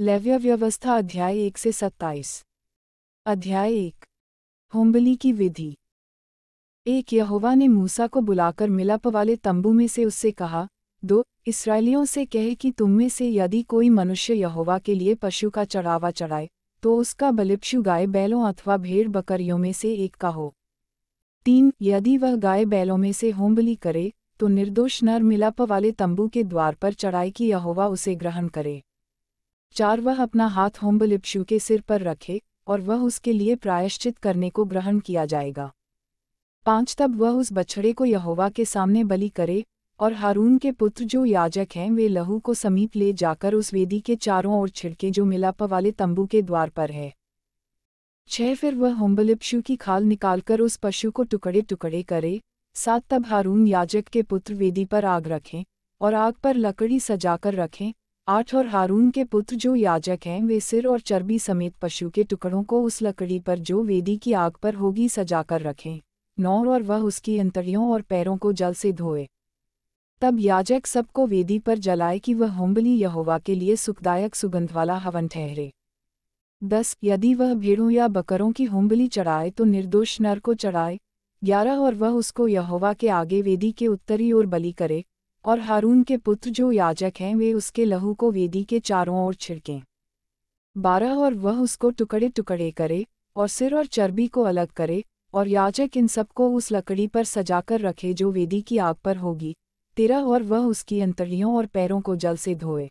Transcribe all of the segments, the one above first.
लव्य व्यवस्था अध्याय एक से सत्ताईस अध्याय एक होम्बली की विधि एक यहोवा ने मूसा को बुलाकर मिलाप वाले तंबू में से उससे कहा दो इसराइलियों से कहे कि तुम में से यदि कोई मनुष्य यहोवा के लिए पशु का चढ़ावा चढ़ाए तो उसका बलिप्शु गाय बैलों अथवा भेड़ बकरियों में से एक का हो तीन यदि वह गाय बैलों में से होम्बली करे तो निर्दोष नर मिलाप वाले तंबू के द्वार पर चढ़ाए कि यहोवा उसे ग्रहण करे चार वह अपना हाथ होम्बलिप्शु के सिर पर रखे और वह उसके लिए प्रायश्चित करने को ग्रहण किया जाएगा पांच तब वह उस बछड़े को यहोवा के सामने बलि करे और हारून के पुत्र जो याजक हैं वे लहू को समीप ले जाकर उस वेदी के चारों ओर छिड़के जो मिलाप वाले तंबू के द्वार पर है छह फिर वह होम्बलिप्शु की खाल निकालकर उस पशु को टुकड़े टुकड़े करे सात तब हारून याजक के पुत्र वेदी पर आग रखें और आग पर लकड़ी सजाकर रखें आठ और हारून के पुत्र जो याजक हैं वे सिर और चर्बी समेत पशु के टुकड़ों को उस लकड़ी पर जो वेदी की आग पर होगी सजाकर रखें नौ और वह उसकी अंतड़ियों और पैरों को जल से धोए तब याजक सबको वेदी पर जलाए कि वह होम्बली यहोवा के लिए सुखदायक सुगंध वाला हवन ठहरे दस यदि वह भेड़ों या बकरों की होम्बली चढ़ाए तो निर्दोष नर को चढ़ाए ग्यारह और वह उसको यहोवा के आगे वेदी के उत्तरी ओर बलि करे और हारून के पुत्र जो याजक हैं वे उसके लहू को वेदी के चारों ओर छिड़कें बारह और वह उसको टुकड़े टुकड़े करे और सिर और चर्बी को अलग करे और याजक इन सबको उस लकड़ी पर सजाकर रखे जो वेदी की आग पर होगी तेरह और वह उसकी अंतड़ियों और पैरों को जल से धोए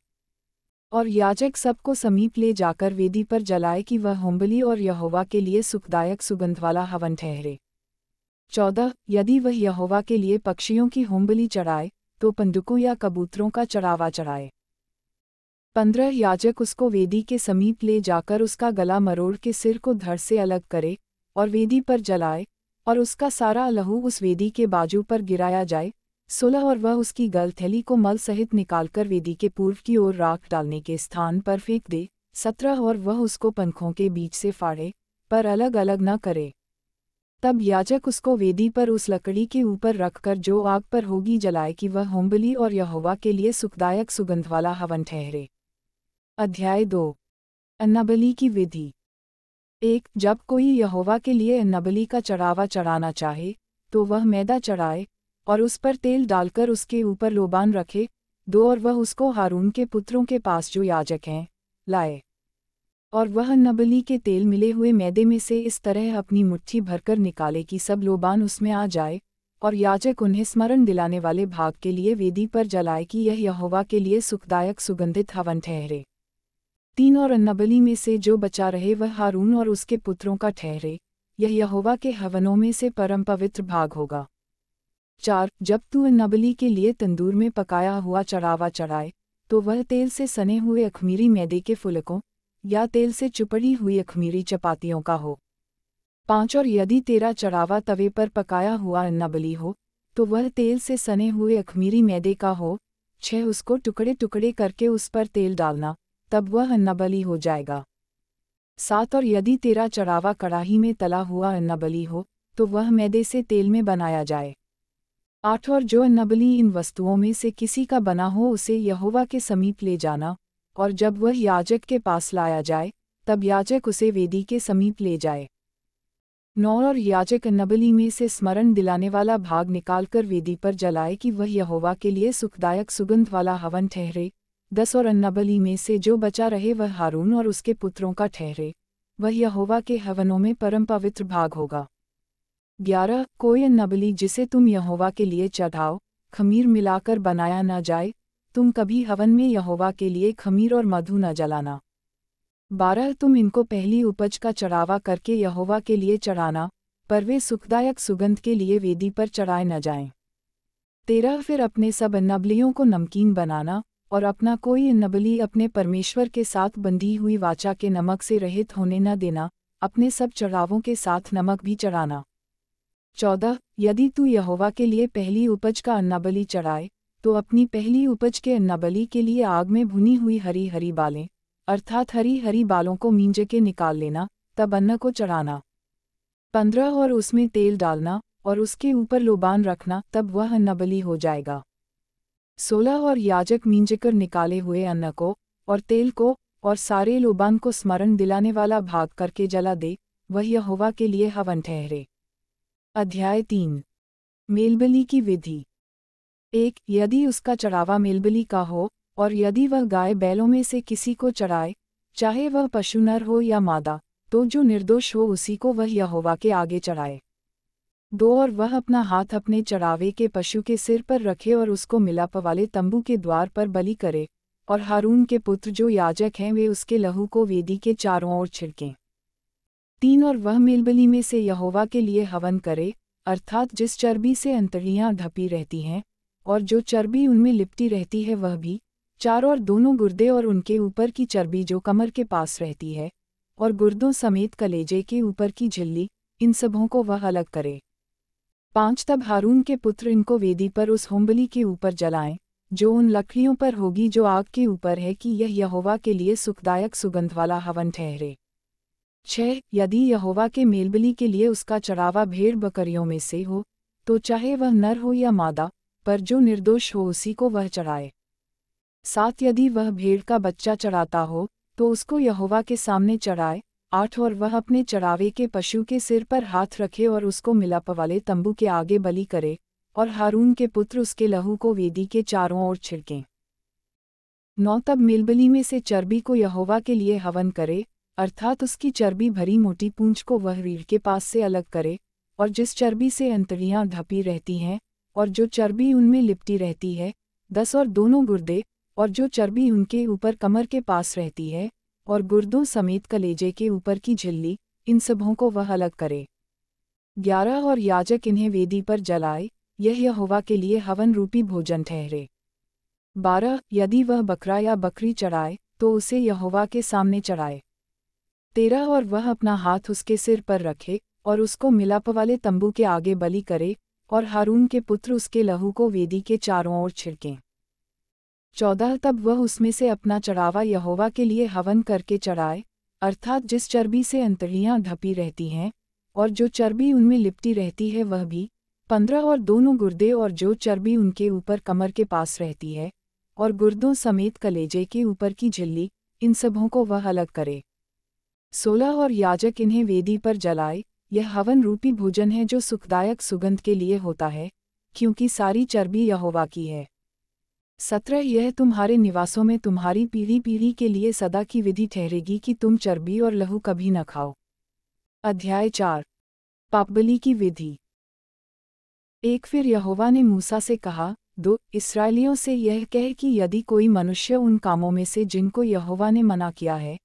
और याजक सबको समीप ले जाकर वेदी पर जलाए कि वह होम्बली और यहोवा के लिए सुखदायक सुगंध वाला हवन ठहरे चौदह यदि वह यहोवा के लिए पक्षियों की होम्बली चढ़ाए तो पंडुकों या कबूतरों का चढ़ावा चढ़ाए पंद्रह याजक उसको वेदी के समीप ले जाकर उसका गला मरोड़ के सिर को धड़ से अलग करे और वेदी पर जलाए और उसका सारा लहू उस वेदी के बाजू पर गिराया जाए सुलह और वह उसकी गलथैली को मल सहित निकालकर वेदी के पूर्व की ओर राख डालने के स्थान पर फेंक दे सत्रह और वह उसको पंखों के बीच से फाड़े पर अलग अलग न करे तब याजक उसको वेदी पर उस लकड़ी के ऊपर रखकर जो आग पर होगी जलाए कि वह होम्बली और यहोवा के लिए सुखदायक सुगंध वाला हवन ठहरे अध्याय दो अन्नाबली की विधि एक जब कोई यहोवा के लिए अन्नाबली का चढ़ावा चढ़ाना चाहे तो वह मैदा चढ़ाए और उस पर तेल डालकर उसके ऊपर लोबान रखे दो और वह उसको हारून के पुत्रों के पास जो याजक हैं लाए और वह नबली के तेल मिले हुए मैदे में से इस तरह अपनी मुट्ठी भरकर निकाले कि सब लोबान उसमें आ जाए और याजक उन्हें स्मरण दिलाने वाले भाग के लिए वेदी पर जलाए कि यह यहोवा के लिए सुखदायक सुगंधित हवन ठहरे तीन और नबली में से जो बचा रहे वह हारून और उसके पुत्रों का ठहरे यह यहोवा के हवनों में से परम पवित्र भाग होगा चार जब तू नबली के लिए तंदूर में पकाया हुआ चढ़ावा चढ़ाए तो वह तेल से सने हुए अखमीरी मैदे के फुलकों या तेल से चुपड़ी हुई अखमीरी चपातियों का हो पाँच और यदि तेरा चढ़ावा तवे पर पकाया हुआ अन्नाबली हो तो वह तेल से सने हुए अखमीरी मैदे का हो छह उसको टुकड़े टुकड़े करके उस पर तेल डालना तब वह अन्नाबली हो जाएगा सात और यदि तेरा चढ़ावा कड़ाही में तला हुआ अन्नाबली हो तो वह मैदे से तेल में बनाया जाए आठ और जो अन्नाबली इन वस्तुओं में से किसी का बना हो उसे यहोवा के समीप ले जाना और जब वह याजक के पास लाया जाए तब याजक उसे वेदी के समीप ले जाए नौ और याजक नबली में से स्मरण दिलाने वाला भाग निकालकर वेदी पर जलाए कि वह यहोवा के लिए सुखदायक सुगंध वाला हवन ठहरे दस और अन्नबली में से जो बचा रहे वह हारून और उसके पुत्रों का ठहरे वह यहोवा के हवनों में परम पवित्र भाग होगा ग्यारह कोई अन्नबली जिसे तुम यहोवा के लिए चढ़ाओ खमीर मिलाकर बनाया न जाए तुम कभी हवन में यहोवा के लिए खमीर और मधु न जलाना बारह तुम इनको पहली उपज का चढ़ावा करके यहोवा के लिए चढ़ाना पर वे सुखदायक सुगंध के लिए वेदी पर चढ़ाए न जाएं। तेरह फिर अपने सब नबलियों को नमकीन बनाना और अपना कोई नबली अपने परमेश्वर के साथ बंधी हुई वाचा के नमक से रहित होने न देना अपने सब चढ़ावों के साथ नमक भी चढ़ाना चौदह यदि तू यहोवा के लिए पहली उपज का अन्नाबली चढ़ाए तो अपनी पहली उपज के अन्नाबली के लिए आग में भुनी हुई हरी हरी बालें अर्थात हरी हरी बालों को मींजे के निकाल लेना तब अन्न को चढ़ाना पंद्रह और उसमें तेल डालना और उसके ऊपर लोबान रखना तब वह अन्नाबली हो जाएगा सोलह और याजक मींजकर निकाले हुए अन्न को और तेल को और सारे लोबान को स्मरण दिलाने वाला भाग करके जला दे वह यहोवा के लिए हवन ठहरे अध्याय तीन मेलबली की विधि एक यदि उसका चढ़ावा मेलबली का हो और यदि वह गाय बैलों में से किसी को चढ़ाए चाहे वह पशु नर हो या मादा तो जो निर्दोष हो उसी को वह यहोवा के आगे चढ़ाए दो और वह अपना हाथ अपने चढ़ावे के पशु के सिर पर रखे और उसको मिलाप वाले तंबू के द्वार पर बलि करे और हारून के पुत्र जो याजक हैं वे उसके लहू को वेदी के चारों ओर छिड़कें तीन और वह मेलबली में से यहोवा के लिए हवन करे अर्थात जिस चर्बी से अंतड़ियाँ ढपी रहती हैं और जो चर्बी उनमें लिपटी रहती है वह भी चार और दोनों गुर्दे और उनके ऊपर की चर्बी जो कमर के पास रहती है और गुर्दों समेत कलेजे के ऊपर की झिल्ली इन सबों को वह अलग करे पांच तब हारून के पुत्र इनको वेदी पर उस होम्बली के ऊपर जलाएं जो उन लकड़ियों पर होगी जो आग के ऊपर है कि यह यहोवा के लिए सुखदायक सुगंध वाला हवन ठहरे छह यदि यहोवा के मेलबली के लिए उसका चढ़ावा भेड़ बकरियों में से हो तो चाहे वह नर हो या मादा पर जो निर्दोष हो उसी को वह चढ़ाए साथ यदि वह भेड़ का बच्चा चढ़ाता हो तो उसको यहोवा के सामने चढ़ाए आठ और वह अपने चढ़ावे के पशु के सिर पर हाथ रखे और उसको मिलाप वाले तंबू के आगे बलि करे और हारून के पुत्र उसके लहू को वेदी के चारों ओर छिड़कें नौ तब मिलबली में से चर्बी को यहोवा के लिए हवन करे अर्थात उसकी चर्बी भरी मोटी पूंछ को वह रीढ़ के पास से अलग करे और जिस चर्बी से अंतड़ियां ढपी रहती हैं और जो चर्बी उनमें लिपटी रहती है दस और दोनों गुर्दे और जो चर्बी उनके ऊपर कमर के पास रहती है और गुर्दों समेत कलेजे के ऊपर की झिल्ली इन सबों को वह अलग करे ग्यारह और याजक इन्हें वेदी पर जलाए यह यहोवा के लिए हवन रूपी भोजन ठहरे बारह यदि वह बकरा या बकरी चढ़ाए तो उसे यहोवा के सामने चढ़ाए तेरह और वह अपना हाथ उसके सिर पर रखे और उसको मिलाप वाले तंबू के आगे बलि करे और हारून के पुत्र उसके लहू को वेदी के चारों ओर छिड़कें चौदह तब वह उसमें से अपना चढ़ावा यहोवा के लिए हवन करके चढ़ाए अर्थात जिस चर्बी से अंतड़ियाँ ढपी रहती हैं और जो चर्बी उनमें लिपटी रहती है वह भी पंद्रह और दोनों गुर्दे और जो चर्बी उनके ऊपर कमर के पास रहती है और गुर्दों समेत कलेजे के ऊपर की झिल्ली इन सबों को वह अलग करे सोलह और याजक इन्हें वेदी पर जलाए यह हवन रूपी भोजन है जो सुखदायक सुगंध के लिए होता है क्योंकि सारी चर्बी यहोवा की है सत्रह यह तुम्हारे निवासों में तुम्हारी पीढ़ी पीढ़ी के लिए सदा की विधि ठहरेगी कि तुम चर्बी और लहू कभी न खाओ अध्याय चार पापबली की विधि एक फिर यहोवा ने मूसा से कहा दो इसराइलियों से यह कह कि यदि कोई मनुष्य उन कामों में से जिनको यहोवा ने मना किया है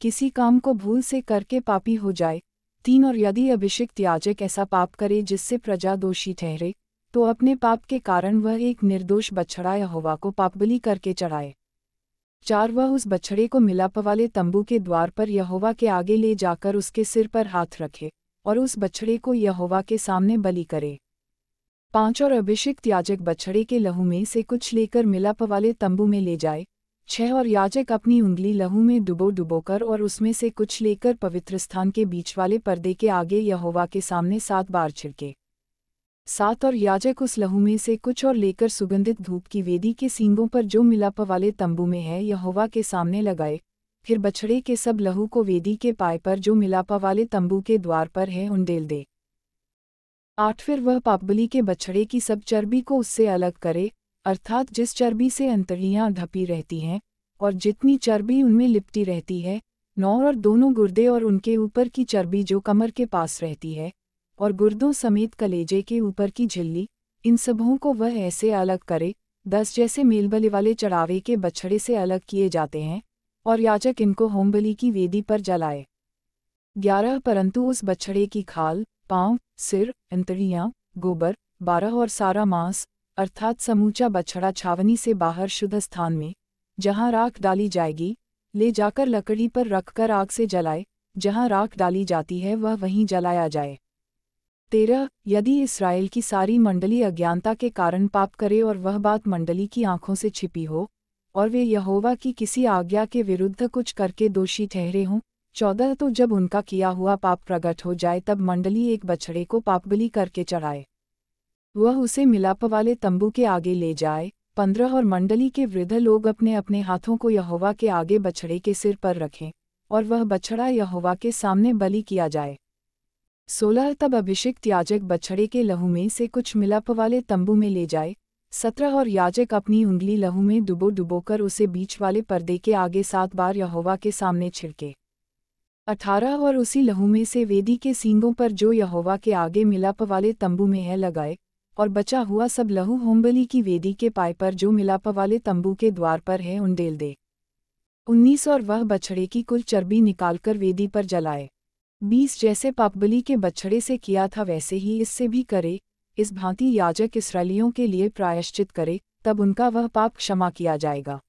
किसी काम को भूल से करके पापी हो जाए तीन और यदि अभिषिक्त याजक ऐसा पाप करे जिससे प्रजा दोषी ठहरे तो अपने पाप के कारण वह एक निर्दोष बछड़ा यहोवा को पापबली करके चढ़ाए चार वह उस बछड़े को मिलाप वाले तंबू के द्वार पर यहोवा के आगे ले जाकर उसके सिर पर हाथ रखे और उस बछड़े को यहोवा के सामने बलि करे पांच और अभिषिक्त याजक बछड़े के लहू में से कुछ लेकर मिलाप वाले तंबू में ले जाए छह और याजक अपनी उंगली लहू में डुबो डुबोकर और उसमें से कुछ लेकर पवित्र स्थान के बीच वाले पर्दे के आगे यहोवा के सामने सात बार छिड़के सात और याजक उस लहू में से कुछ और लेकर सुगंधित धूप की वेदी के सींगों पर जो मिलाप वाले तंबू में है यहोवा के सामने लगाए फिर बछड़े के सब लहू को वेदी के पाए पर जो मिलापा वाले तंबू के द्वार पर है उंडेल दे आठ फिर वह पापबली के बछड़े की सब चर्बी को उससे अलग करे अर्थात जिस चर्बी से अंतड़ियाँ धपी रहती हैं और जितनी चर्बी उनमें लिपटी रहती है नौ और दोनों गुर्दे और उनके ऊपर की चर्बी जो कमर के पास रहती है और गुर्दों समेत कलेजे के ऊपर की झिल्ली इन सबों को वह ऐसे अलग करे दस जैसे मेलबली वाले चढ़ावे के बछड़े से अलग किए जाते हैं और याचक इनको होमबली की वेदी पर जलाए ग्यारह परंतु उस बछड़े की खाल पांव सिर अंतड़ियाँ गोबर बारह और सारा मांस अर्थात समूचा बछड़ा छावनी से बाहर शुद्ध स्थान में जहां राख डाली जाएगी ले जाकर लकड़ी पर रखकर आग से जलाए जहां राख डाली जाती है वह वहीं जलाया जाए तेरह यदि इसराइल की सारी मंडली अज्ञानता के कारण पाप करे और वह बात मंडली की आंखों से छिपी हो और वे यहोवा की किसी आज्ञा के विरुद्ध कुछ करके दोषी ठहरे हों चौदह तो जब उनका किया हुआ पाप प्रकट हो जाए तब मंडली एक बछड़े को पापबली करके चढ़ाए वह उसे मिलाप वाले तंबू के आगे ले जाए पंद्रह और मंडली के वृद्ध लोग अपने अपने हाथों को यहोवा के आगे बछड़े के सिर पर रखें और वह बछड़ा यहोवा के सामने बलि किया जाए सोलह तब अभिषिक्त याजक बछड़े के लहू में से कुछ मिलाप वाले तंबू में ले जाए सत्रह और याजक अपनी उंगली लहू में डुबो डुबोकर उसे बीच वाले पर्दे के आगे सात बार यहोवा के सामने छिड़के अठारह और उसी लहू में से वेदी के सींगों पर जो यहोवा के आगे मिलाप वाले तंबू में है लगाए और बचा हुआ सब लहू होम्बली की वेदी के पाए पर जो मिलापा वाले तंबू के द्वार पर है उंडेल दे उन्नीस और वह बछड़े की कुल चर्बी निकालकर वेदी पर जलाए बीस जैसे पापबली के बछड़े से किया था वैसे ही इससे भी करे इस भांति याजक इसराइलियों के लिए प्रायश्चित करे तब उनका वह पाप क्षमा किया जाएगा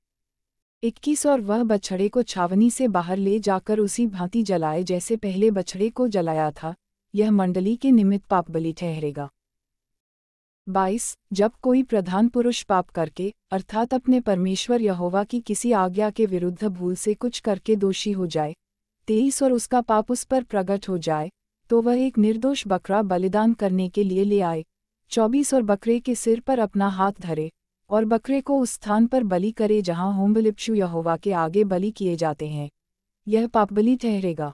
इक्कीस और वह बछड़े को छावनी से बाहर ले जाकर उसी भांति जलाए जैसे पहले बछड़े को जलाया था यह मंडली के निमित्त पापबली ठहरेगा बाईस जब कोई प्रधान पुरुष पाप करके अर्थात अपने परमेश्वर यहोवा की किसी आज्ञा के विरुद्ध भूल से कुछ करके दोषी हो जाए तेईस और उसका पाप उस पर प्रकट हो जाए तो वह एक निर्दोष बकरा बलिदान करने के लिए ले आए चौबीस और बकरे के सिर पर अपना हाथ धरे और बकरे को उस स्थान पर बलि करे जहाँ होम्बलिप्शु यहोवा के आगे बलि किए जाते हैं यह पापबली ठहरेगा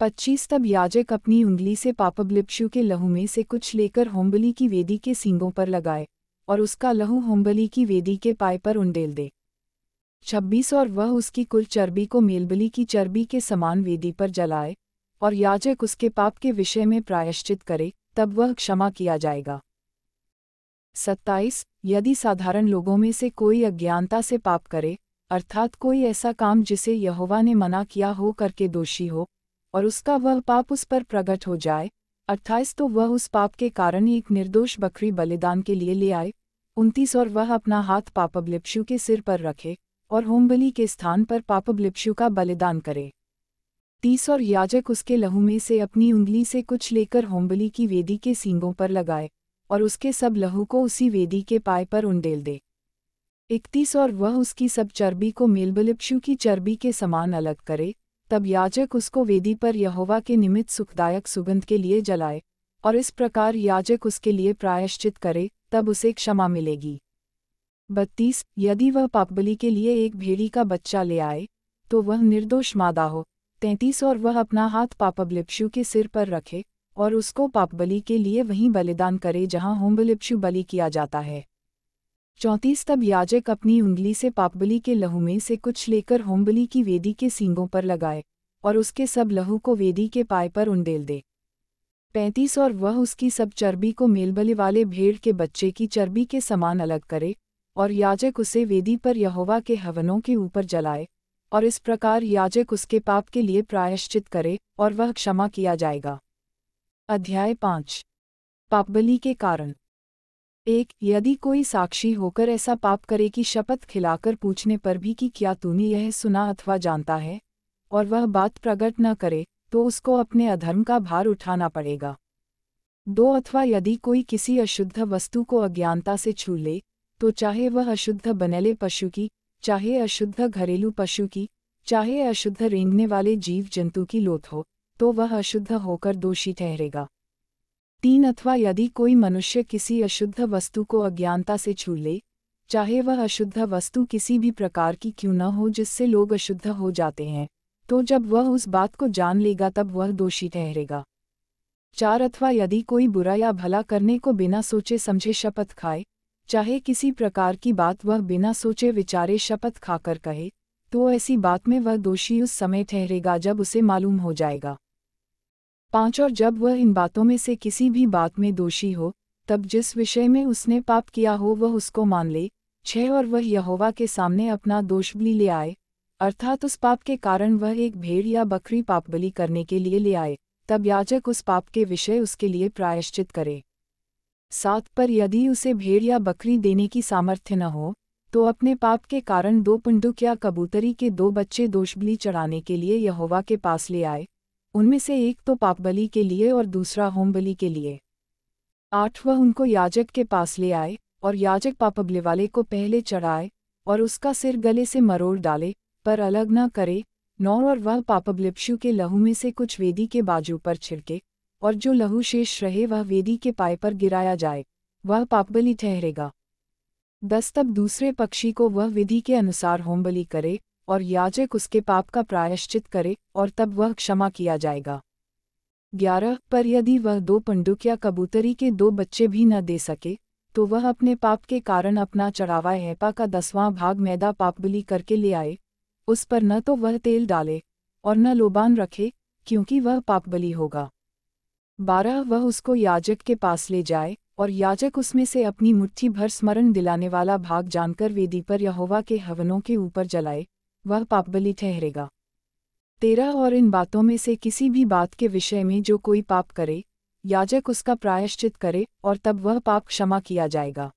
पच्चीस तब याजक अपनी उंगली से पापबलिप्शु के लहू में से कुछ लेकर होम्बली की वेदी के सींगों पर लगाए और उसका लहू होम्बली की वेदी के पाए पर उंडेल दे छब्बीस और वह उसकी कुल चर्बी को मेलबली की चर्बी के समान वेदी पर जलाए और याजक उसके पाप के विषय में प्रायश्चित करे तब वह क्षमा किया जाएगा सत्ताईस यदि साधारण लोगों में से कोई अज्ञानता से पाप करे अर्थात कोई ऐसा काम जिसे यहोवा ने मना किया हो करके दोषी हो और उसका वह पाप उस पर प्रकट हो जाए अट्ठाईस तो वह उस पाप के कारण एक निर्दोष बकरी बलिदान के लिए ले आए उनतीस और वह अपना हाथ पापबलिप्शु के सिर पर रखे और होमबली के स्थान पर पापबलिप्शु का बलिदान करे तीस और याजक उसके लहू में से अपनी उंगली से कुछ लेकर होमबली की वेदी के सींगों पर लगाए और उसके सब लहू को उसी वेदी के पाए पर उंडेल दे इकतीस और वह उसकी सब चर्बी को मेलबलिप्शु की चर्बी के समान अलग करे तब याजक उसको वेदी पर यहोवा के निमित्त सुखदायक सुगंध के लिए जलाए और इस प्रकार याजक उसके लिए प्रायश्चित करे तब उसे क्षमा मिलेगी बत्तीस यदि वह पापबली के लिए एक भेड़ी का बच्चा ले आए तो वह निर्दोष मादा हो तैंतीस और वह अपना हाथ पापबलिप्शु के सिर पर रखे और उसको पापबली के लिए वहीं बलिदान करे जहां होमबलिप्शु बलि किया जाता है चौंतीस तब याजक अपनी उंगली से पापबली के लहू में से कुछ लेकर होमबली की वेदी के सींगों पर लगाए और उसके सब लहू को वेदी के पाए पर उंडेल दे पैंतीस और वह उसकी सब चर्बी को मेलबले वाले भेड़ के बच्चे की चर्बी के समान अलग करे और याजक उसे वेदी पर यहोवा के हवनों के ऊपर जलाए और इस प्रकार याजक उसके पाप के लिए प्रायश्चित करे और वह क्षमा किया जाएगा अध्याय पाँच पापबली के कारण एक यदि कोई साक्षी होकर ऐसा पाप करे कि शपथ खिलाकर पूछने पर भी कि क्या तूने यह सुना अथवा जानता है और वह बात प्रकट न करे तो उसको अपने अधर्म का भार उठाना पड़ेगा दो अथवा यदि कोई किसी अशुद्ध वस्तु को अज्ञानता से छू ले तो चाहे वह अशुद्ध बनेले पशु की चाहे अशुद्ध घरेलू पशु की चाहे अशुद्ध रेंगने वाले जीव जंतु की लोथ हो तो वह अशुद्ध होकर दोषी ठहरेगा तीन अथवा यदि कोई मनुष्य किसी अशुद्ध वस्तु को अज्ञानता से छू ले चाहे वह अशुद्ध वस्तु किसी भी प्रकार की क्यों न हो जिससे लोग अशुद्ध हो जाते हैं तो जब वह उस बात को जान लेगा तब वह दोषी ठहरेगा चार अथवा यदि कोई बुरा या भला करने को बिना सोचे समझे शपथ खाए चाहे किसी प्रकार की बात वह बिना सोचे विचारे शपथ खाकर कहे तो ऐसी बात में वह दोषी उस समय ठहरेगा जब उसे मालूम हो जाएगा पाँच और जब वह इन बातों में से किसी भी बात में दोषी हो तब जिस विषय में उसने पाप किया हो वह उसको मान ले छह और वह यहोवा के सामने अपना दोष भी ले आए अर्थात उस पाप के कारण वह एक भेड़ या बकरी पाप बलि करने के लिए ले आए तब याजक उस पाप के विषय उसके लिए प्रायश्चित करे सात पर यदि उसे भेड़ या बकरी देने की सामर्थ्य न हो तो अपने पाप के कारण दो पुंडुक या कबूतरी के दो बच्चे दोषबली चढ़ाने के लिए यहोवा के पास ले आए उनमें से एक तो पापबली के लिए और दूसरा होमबली के लिए वह उनको याजक के पास ले आए और याजक वाले को पहले चढ़ाए और उसका सिर गले से मरोड़ डाले पर अलग न करे नौ और वह पापबलिप्शु के लहू में से कुछ वेदी के बाजू पर छिड़के और जो लहू शेष रहे वह वेदी के पाए पर गिराया जाए वह पापबली ठहरेगा दस तब दूसरे पक्षी को वह विधि के अनुसार होमबली करे और याजक उसके पाप का प्रायश्चित करे और तब वह क्षमा किया जाएगा ग्यारह पर यदि वह दो पंडुक या कबूतरी के दो बच्चे भी न दे सके तो वह अपने पाप के कारण अपना चढ़ावा हैपा का दसवां भाग मैदा पापबली करके ले आए उस पर न तो वह तेल डाले और न लोबान रखे क्योंकि वह पापबली होगा बारह वह उसको याजक के पास ले जाए और याजक उसमें से अपनी मुट्ठी भर स्मरण दिलाने वाला भाग जानकर वेदी पर यहोवा के हवनों के ऊपर जलाए वह पापबली ठहरेगा तेरह और इन बातों में से किसी भी बात के विषय में जो कोई पाप करे याजक उसका प्रायश्चित करे और तब वह पाप क्षमा किया जाएगा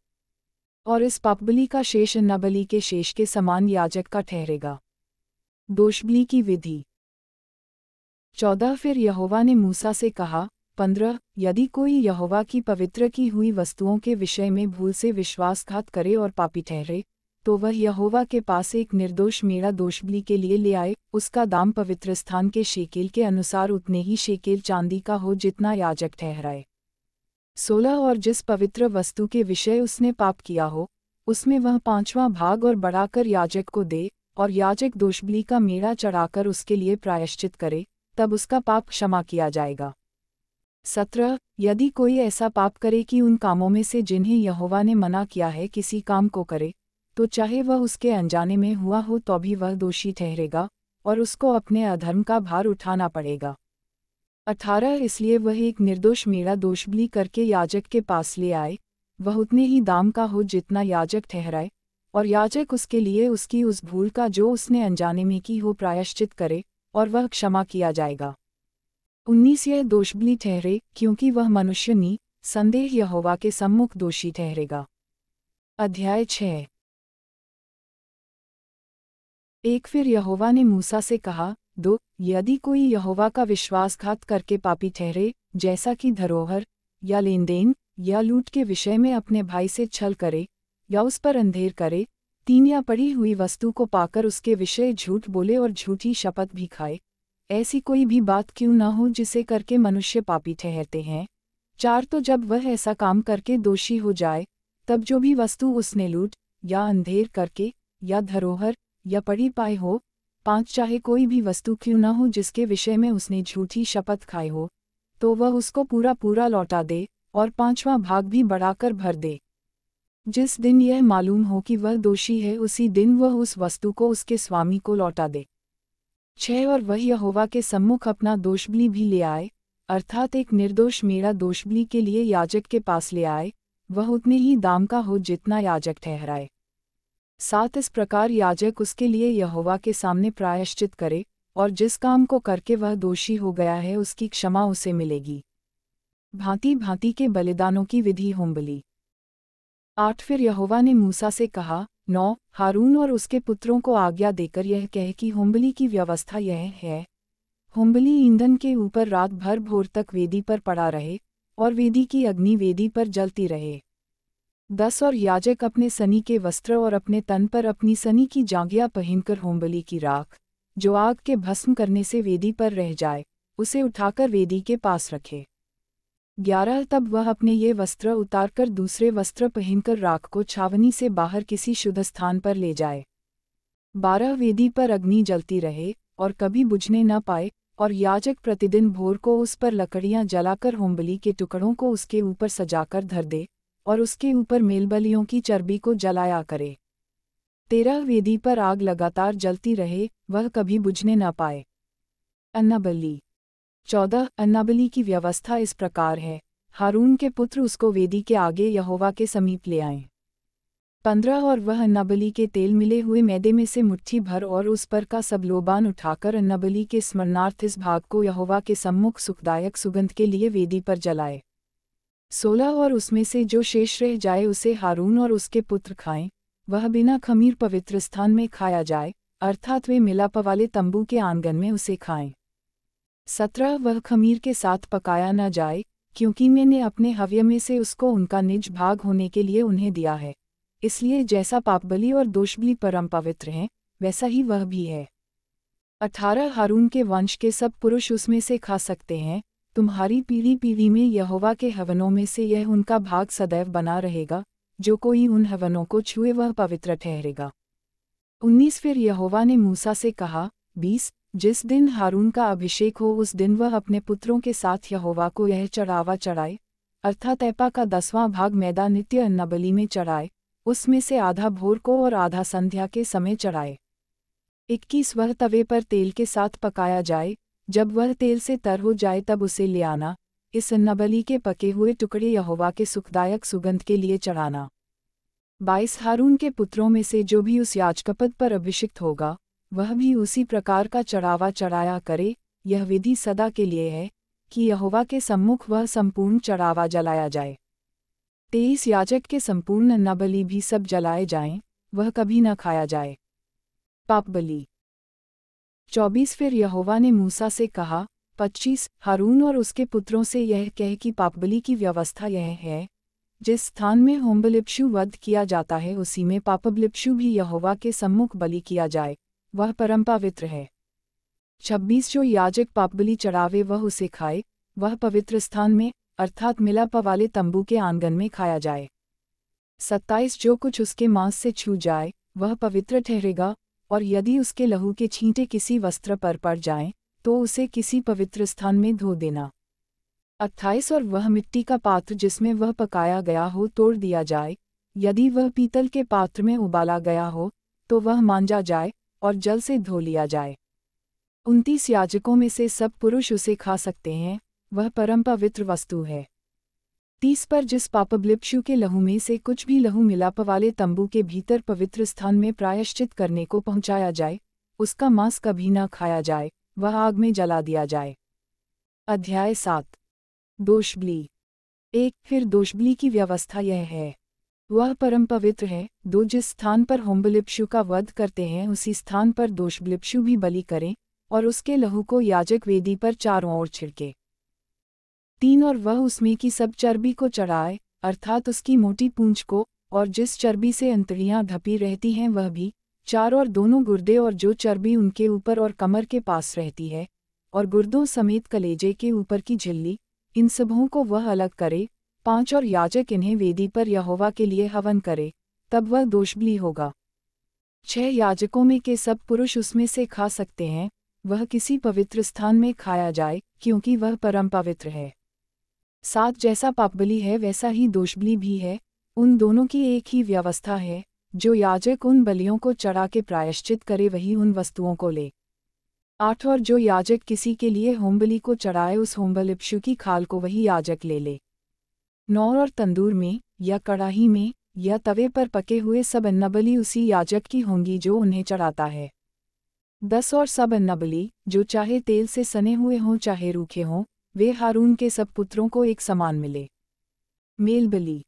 और इस पापबली का शेष नबली के शेष के समान याजक का ठहरेगा दोषबली की विधि चौदह फिर यहोवा ने मूसा से कहा पंद्रह यदि कोई यहोवा की पवित्र की हुई वस्तुओं के विषय में भूल से विश्वासघात करे और पापी ठहरे तो वह यहोवा के पास एक निर्दोष मेड़ा दोषबली के लिए ले आए उसका दाम पवित्र स्थान के शेकेल के अनुसार उतने ही शेकेल चांदी का हो जितना याजक ठहराए सोलह और जिस पवित्र वस्तु के विषय उसने पाप किया हो उसमें वह पांचवां भाग और बढ़ाकर याजक को दे और याजक दोषबली का मेड़ा चढ़ाकर उसके लिए प्रायश्चित करे तब उसका पाप क्षमा किया जाएगा सत्रह यदि कोई ऐसा पाप करे कि उन कामों में से जिन्हें यहोवा ने मना किया है किसी काम को करे तो चाहे वह उसके अनजाने में हुआ हो तो भी वह दोषी ठहरेगा और उसको अपने अधर्म का भार उठाना पड़ेगा अठारह इसलिए वह एक निर्दोष दोष दोषबली करके याजक के पास ले आए वह उतने ही दाम का हो जितना याजक ठहराए और याजक उसके लिए उसकी उस भूल का जो उसने अनजाने में की हो प्रायश्चित करे और वह क्षमा किया जाएगा उन्नीस यह दोषबली ठहरे क्योंकि वह मनुष्य नी संदेह यहोवा के सम्मुख दोषी ठहरेगा अध्याय छः एक फिर यहोवा ने मूसा से कहा दो यदि कोई यहोवा का विश्वासघात करके पापी ठहरे जैसा कि धरोहर या लेनदेन या लूट के विषय में अपने भाई से छल करे या उस पर अंधेर करे तीन या पड़ी हुई वस्तु को पाकर उसके विषय झूठ बोले और झूठी शपथ भी खाए ऐसी कोई भी बात क्यों न हो जिसे करके मनुष्य पापी ठहरते हैं चार तो जब वह ऐसा काम करके दोषी हो जाए तब जो भी वस्तु उसने लूट या अंधेर करके या धरोहर या पड़ी पाए हो पांच चाहे कोई भी वस्तु क्यों न हो जिसके विषय में उसने झूठी शपथ खाई हो तो वह उसको पूरा पूरा लौटा दे और पांचवां भाग भी बढ़ाकर भर दे जिस दिन यह मालूम हो कि वह दोषी है उसी दिन वह उस वस्तु को उसके स्वामी को लौटा दे छह और वह यहोवा के सम्मुख अपना दोषबली भी ले आए अर्थात एक निर्दोष मेरा दोषबली के लिए याजक के पास ले आए वह उतने ही दाम का हो जितना याजक ठहराए साथ इस प्रकार याजक उसके लिए यहोवा के सामने प्रायश्चित करे और जिस काम को करके वह दोषी हो गया है उसकी क्षमा उसे मिलेगी भांति भांति के बलिदानों की विधि होम्बली आठ फिर यहोवा ने मूसा से कहा नौ हारून और उसके पुत्रों को आज्ञा देकर यह कह कि होम्बली की व्यवस्था यह है होम्बली ईंधन के ऊपर रात भर भोर तक वेदी पर पड़ा रहे और वेदी की अग्नि वेदी पर जलती रहे दस और याजक अपने सनी के वस्त्र और अपने तन पर अपनी सनी की जांगिया पहनकर होमबली की राख जो आग के भस्म करने से वेदी पर रह जाए उसे उठाकर वेदी के पास रखे ग्यारह तब वह अपने ये वस्त्र उतारकर दूसरे वस्त्र पहनकर राख को छावनी से बाहर किसी शुद्ध स्थान पर ले जाए बारह वेदी पर अग्नि जलती रहे और कभी बुझने न पाए और याजक प्रतिदिन भोर को उस पर लकड़ियां जलाकर होम्बली के टुकड़ों को उसके ऊपर सजाकर धर दे और उसके ऊपर मेलबलियों की चर्बी को जलाया करे तेरह वेदी पर आग लगातार जलती रहे वह कभी बुझने न पाए अन्नाबली चौदह अन्नाबली की व्यवस्था इस प्रकार है हारून के पुत्र उसको वेदी के आगे यहोवा के समीप ले आए पंद्रह और वह अन्नाबली के तेल मिले हुए मैदे में से मुट्ठी भर और उस पर का सब लोबान उठाकर अन्नाबली के स्मरणार्थ इस भाग को यहोवा के सम्मुख सुखदायक सुगंध के लिए वेदी पर जलाए सोलह और उसमें से जो शेष रह जाए उसे हारून और उसके पुत्र खाएं वह बिना खमीर पवित्र स्थान में खाया जाए अर्थात वे मिलाप वाले तंबू के आंगन में उसे खाएं सत्रह वह खमीर के साथ पकाया न जाए क्योंकि मैंने अपने हव्य में से उसको उनका निज भाग होने के लिए उन्हें दिया है इसलिए जैसा पापबली और दोषबली परम पवित्र हैं वैसा ही वह भी है अठारह हारून के वंश के सब पुरुष उसमें से खा सकते हैं तुम्हारी पीढ़ी पीढ़ी में यहोवा के हवनों में से यह उनका भाग सदैव बना रहेगा जो कोई उन हवनों को छुए वह पवित्र ठहरेगा उन्नीस फिर यहोवा ने मूसा से कहा बीस जिस दिन हारून का अभिषेक हो उस दिन वह अपने पुत्रों के साथ यहोवा को यह चढ़ावा चढ़ाए अर्थात ऐपा का दसवां भाग मैदा नित्य अन्नबली में चढ़ाए उसमें से आधा भोर को और आधा संध्या के समय चढ़ाए इक्कीस वह तवे पर तेल के साथ पकाया जाए जब वह तेल से तर हो जाए तब उसे ले आना इस नबली के पके हुए टुकड़े यहोवा के सुखदायक सुगंध के लिए चढ़ाना बाईस हारून के पुत्रों में से जो भी उस याचकपद पर अभिषिक्त होगा वह भी उसी प्रकार का चढ़ावा चढ़ाया करे यह विधि सदा के लिए है कि यहोवा के सम्मुख वह संपूर्ण चढ़ावा जलाया जाए तेईस याचक के संपूर्ण अन्नाबली भी सब जलाए जाएं, वह कभी न खाया जाए पापबली चौबीस फिर यहोवा ने मूसा से कहा पच्चीस हारून और उसके पुत्रों से यह कह कि पापबली की व्यवस्था यह है जिस स्थान में होम्बलिप्शु वध किया जाता है उसी में पापबलिप्शु भी यहोवा के सम्मुख बलि किया जाए वह परम पवित्र है छब्बीस जो याजक पापबली चढ़ावे वह उसे खाए वह पवित्र स्थान में अर्थात मिलाप वाले तंबू के आंगन में खाया जाए सत्ताईस जो कुछ उसके मांस से छू जाए वह पवित्र ठहरेगा और यदि उसके लहू के छींटे किसी वस्त्र पर पड़ जाएं, तो उसे किसी पवित्र स्थान में धो देना अट्ठाईस और वह मिट्टी का पात्र जिसमें वह पकाया गया हो तोड़ दिया जाए यदि वह पीतल के पात्र में उबाला गया हो तो वह मांजा जाए और जल से धो लिया जाए उनतीस याजकों में से सब पुरुष उसे खा सकते हैं वह परम पवित्र वस्तु है तीस पर जिस पापब्लिप्शु के लहू में से कुछ भी लहू मिलाप वाले तंबू के भीतर पवित्र स्थान में प्रायश्चित करने को पहुंचाया जाए उसका मांस कभी ना खाया जाए वह आग में जला दिया जाए अध्याय सात दोषबली एक फिर दोषबली की व्यवस्था यह है वह परम पवित्र है दो जिस स्थान पर होम्बलिप्शु का वध करते हैं उसी स्थान पर दोषबलिप्शु भी बलि करें और उसके लहू को याजक वेदी पर चारों ओर छिड़के तीन और वह उसमें की सब चर्बी को चढ़ाए अर्थात उसकी मोटी पूंछ को और जिस चर्बी से अंतड़ियाँ धपी रहती हैं वह भी चार और दोनों गुर्दे और जो चर्बी उनके ऊपर और कमर के पास रहती है और गुर्दों समेत कलेजे के ऊपर की झिल्ली इन सबों को वह अलग करे पांच और याजक इन्हें वेदी पर यहोवा के लिए हवन करे तब वह दोषबली होगा छह याजकों में के सब पुरुष उसमें से खा सकते हैं वह किसी पवित्र स्थान में खाया जाए क्योंकि वह परम पवित्र है साथ जैसा पापबली है वैसा ही दोषबली भी है उन दोनों की एक ही व्यवस्था है जो याजक उन बलियों को चढ़ा के प्रायश्चित करे वही उन वस्तुओं को ले आठ और जो याजक किसी के लिए होमबली को चढ़ाए उस होमबलिप्शु की खाल को वही याजक ले ले नौ और तंदूर में या कड़ाही में या तवे पर पके हुए सब अन्नबली उसी याजक की होंगी जो उन्हें चढ़ाता है दस और सब अन्नबली जो चाहे तेल से सने हुए हों चाहे रूखे हों वे हारून के सब पुत्रों को एक समान मिले मेलबली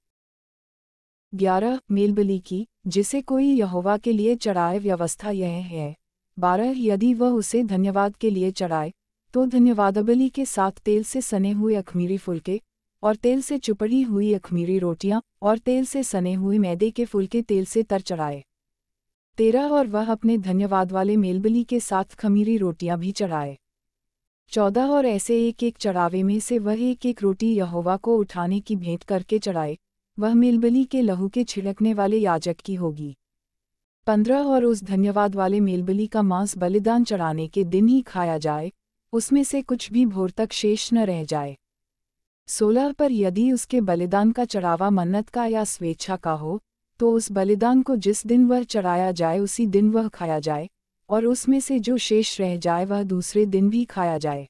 ग्यारह मेलबली की जिसे कोई यहोवा के लिए चढ़ाए व्यवस्था यह है बारह यदि वह उसे धन्यवाद के लिए चढ़ाए तो धन्यवादबली के साथ तेल से सने हुए अखमीरी फुलके और तेल से चुपड़ी हुई अखमीरी रोटियां और तेल से सने हुए मैदे के फुलके तेल से तर चढ़ाए तेरह और वह अपने धन्यवाद वाले मेलबली के साथ खमीरी रोटियां भी चढ़ाए चौदह और ऐसे एक एक चढ़ावे में से वह एक एक रोटी यहोवा को उठाने की भेंट करके चढ़ाए वह मेलबली के लहू के छिड़कने वाले याजक की होगी पंद्रह और उस धन्यवाद वाले मेलबली का मांस बलिदान चढ़ाने के दिन ही खाया जाए उसमें से कुछ भी भोर तक शेष न रह जाए सोलह पर यदि उसके बलिदान का चढ़ावा मन्नत का या स्वेच्छा का हो तो उस बलिदान को जिस दिन वह चढ़ाया जाए उसी दिन वह खाया जाए और उसमें से जो शेष रह जाए वह दूसरे दिन भी खाया जाए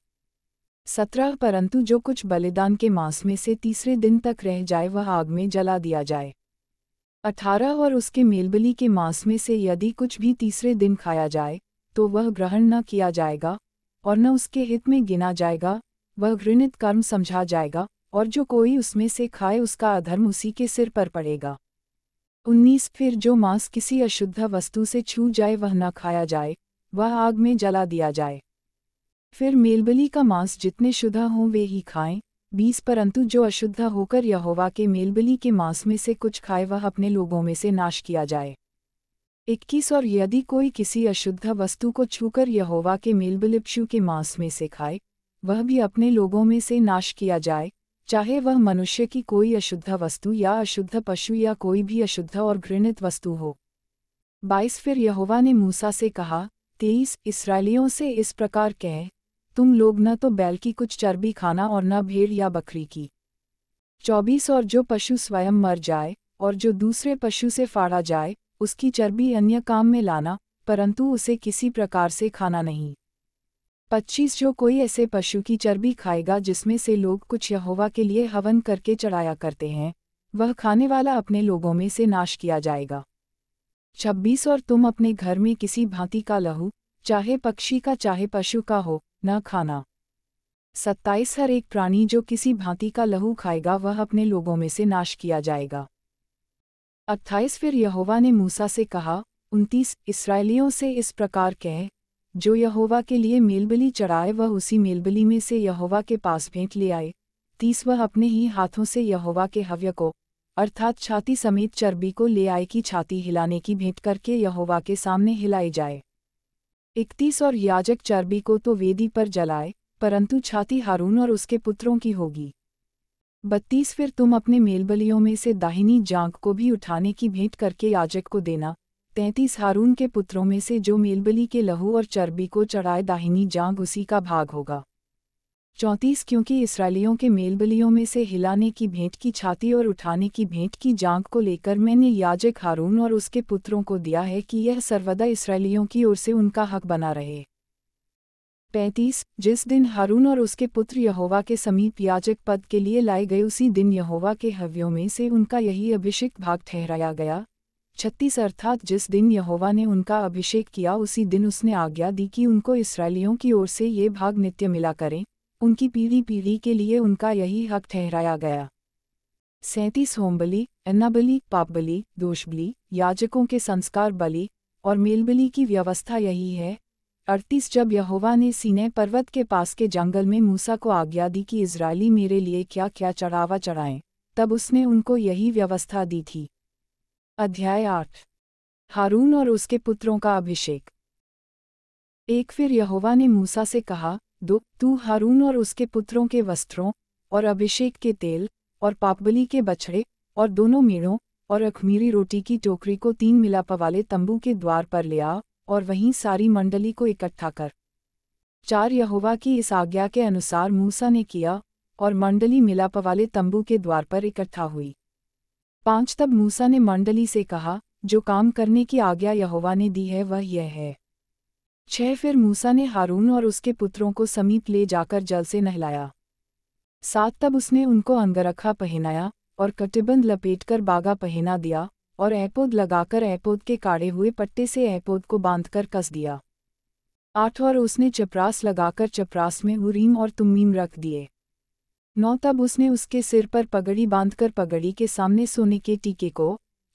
सत्रह परंतु जो कुछ बलिदान के मास में से तीसरे दिन तक रह जाए वह आग में जला दिया जाए अठारह और उसके मेलबली के मास में से यदि कुछ भी तीसरे दिन खाया जाए तो वह ग्रहण न किया जाएगा और न उसके हित में गिना जाएगा वह घृणित कर्म समझा जाएगा और जो कोई उसमें से खाए उसका अधर्म उसी के सिर पर पड़ेगा उन्नीस फिर जो मांस किसी अशुद्ध वस्तु से छू जाए वह न खाया जाए वह आग में जला दिया जाए फिर मेलबली का मांस जितने शुद्ध हों वे ही खाएं बीस परंतु जो अशुद्ध होकर यहोवा के मेलबली के मांस में से कुछ खाए वह अपने लोगों में से नाश किया जाए इक्कीस और यदि कोई किसी अशुद्ध वस्तु को छूकर यहोवा के मेलबलिपशु के मांस में से खाए वह भी अपने लोगों में से नाश किया जाए चाहे वह मनुष्य की कोई अशुद्ध वस्तु या अशुद्ध पशु या कोई भी अशुद्ध और घृणित वस्तु हो बाईस फिर यहोवा ने मूसा से कहा तेईस इसराइलियों से इस प्रकार कह तुम लोग न तो बैल की कुछ चर्बी खाना और न भेड़ या बकरी की चौबीस और जो पशु स्वयं मर जाए और जो दूसरे पशु से फाड़ा जाए उसकी चर्बी अन्य काम में लाना परंतु उसे किसी प्रकार से खाना नहीं पच्चीस जो कोई ऐसे पशु की चर्बी खाएगा जिसमें से लोग कुछ यहोवा के लिए हवन करके चढ़ाया करते हैं वह खाने वाला अपने लोगों में से नाश किया जाएगा छब्बीस और तुम अपने घर में किसी भांति का लहू चाहे पक्षी का चाहे पशु का हो न खाना सत्ताईस हर एक प्राणी जो किसी भांति का लहू खाएगा वह अपने लोगों में से नाश किया जाएगा अट्ठाईस फिर यहोवा ने मूसा से कहा उनतीस इसराइलियों से इस प्रकार कह जो यहोवा के लिए मेलबली चढ़ाए वह उसी मेलबली में से यहोवा के पास भेंट ले आए तीस वह अपने ही हाथों से यहोवा के हव्य को अर्थात छाती समेत चर्बी को ले आए की छाती हिलाने की भेंट करके यहोवा के सामने हिलाई जाए इकतीस और याजक चर्बी को तो वेदी पर जलाए परंतु छाती हारून और उसके पुत्रों की होगी बत्तीस फिर तुम अपने मेलबलियों में से दाहिनी जांग को भी उठाने की भेंट करके याजक को देना तैंतीस हारून के पुत्रों में से जो मेलबली के लहू और चर्बी को चढ़ाए दाहिनी जांग उसी का भाग होगा चौंतीस क्योंकि इसराइलियों के मेलबलियों में से हिलाने की भेंट की छाती और उठाने की भेंट की जांग को लेकर मैंने याजक हारून और उसके पुत्रों को दिया है कि यह सर्वदा इसराइलियों की ओर से उनका हक बना रहे पैंतीस जिस दिन हारून और उसके पुत्र यहोवा के समीप याजक पद के लिए लाए गए उसी दिन यहोवा के हव्यों में से उनका यही अभिषिक भाग ठहराया गया छत्तीस अर्थात जिस दिन यहोवा ने उनका अभिषेक किया उसी दिन उसने आज्ञा दी कि उनको इसराइलियों की ओर से ये भाग नित्य मिला करें उनकी पीढ़ी पीढ़ी के लिए उनका यही हक ठहराया गया सैंतीस होमबली अन्नाबली पापबली दोषबली याजकों के संस्कार बली और मेलबली की व्यवस्था यही है अड़तीस जब यहोवा ने सीने पर्वत के पास के जंगल में मूसा को आज्ञा दी कि इसराइली मेरे लिए क्या क्या चढ़ावा चढ़ाएं तब उसने उनको यही व्यवस्था दी थी अध्याय आठ हारून और उसके पुत्रों का अभिषेक एक फिर यहोवा ने मूसा से कहा दो तू हारून और उसके पुत्रों के वस्त्रों और अभिषेक के तेल और पापबली के बछड़े और दोनों मीणों और अखमीरी रोटी की टोकरी को तीन मिलाप वाले तंबू के द्वार पर ले आ और वहीं सारी मंडली को इकट्ठा कर चार यहोवा की इस आज्ञा के अनुसार मूसा ने किया और मंडली मिलाप वाले तंबू के द्वार पर इकट्ठा हुई पांच तब मूसा ने मंडली से कहा जो काम करने की आज्ञा यहोवा ने दी है वह यह है छह फिर मूसा ने हारून और उसके पुत्रों को समीप ले जाकर जल से नहलाया सात तब उसने उनको अंगरखा पहनाया और कटिबंद लपेटकर बागा पहना दिया और एपोद लगाकर एपोद के काढ़े हुए पट्टे से एपोद को बांधकर कस दिया आठ और उसने चपरास लगाकर चपरास में हुरीम और तुम्मीम रख दिए नौ तब उसने उसके सिर पर पगड़ी बांधकर पगड़ी के सामने सोने के टीके को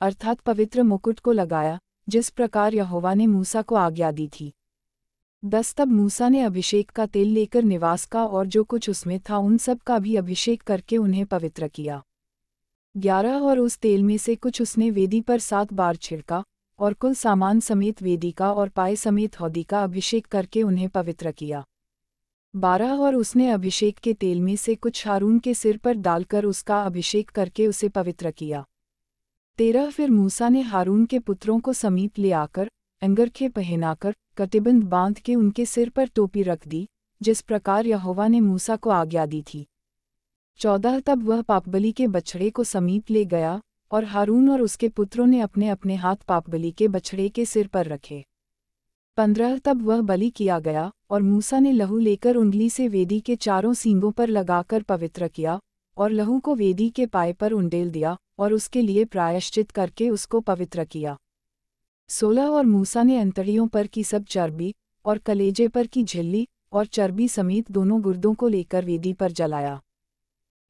अर्थात पवित्र मुकुट को लगाया जिस प्रकार यहोवा ने मूसा को आज्ञा दी थी दस तब मूसा ने अभिषेक का तेल लेकर निवास का और जो कुछ उसमें था उन सब का भी अभिषेक करके उन्हें पवित्र किया ग्यारह और उस तेल में से कुछ उसने वेदी पर सात बार छिड़का और कुल सामान समेत वेदी का और पाए समेत हौदी का अभिषेक करके उन्हें पवित्र किया बारह और उसने अभिषेक के तेल में से कुछ हारून के सिर पर डालकर उसका अभिषेक करके उसे पवित्र किया तेरह फिर मूसा ने हारून के पुत्रों को समीप ले आकर अंगरखे पहनाकर कटिबंध बांध के उनके सिर पर टोपी रख दी जिस प्रकार यहोवा ने मूसा को आज्ञा दी थी चौदह तब वह पापबली के बछड़े को समीप ले गया और हारून और उसके पुत्रों ने अपने अपने हाथ पापबली के बछड़े के सिर पर रखे पंद्रह तब वह बलि किया गया और मूसा ने लहू लेकर उंगली से वेदी के चारों सींगों पर लगाकर पवित्र किया और लहू को वेदी के पाए पर उंडेल दिया और उसके लिए प्रायश्चित करके उसको पवित्र किया सोलह और मूसा ने अंतड़ियों पर की सब चर्बी और कलेजे पर की झिल्ली और चर्बी समेत दोनों गुर्दों को लेकर वेदी पर जलाया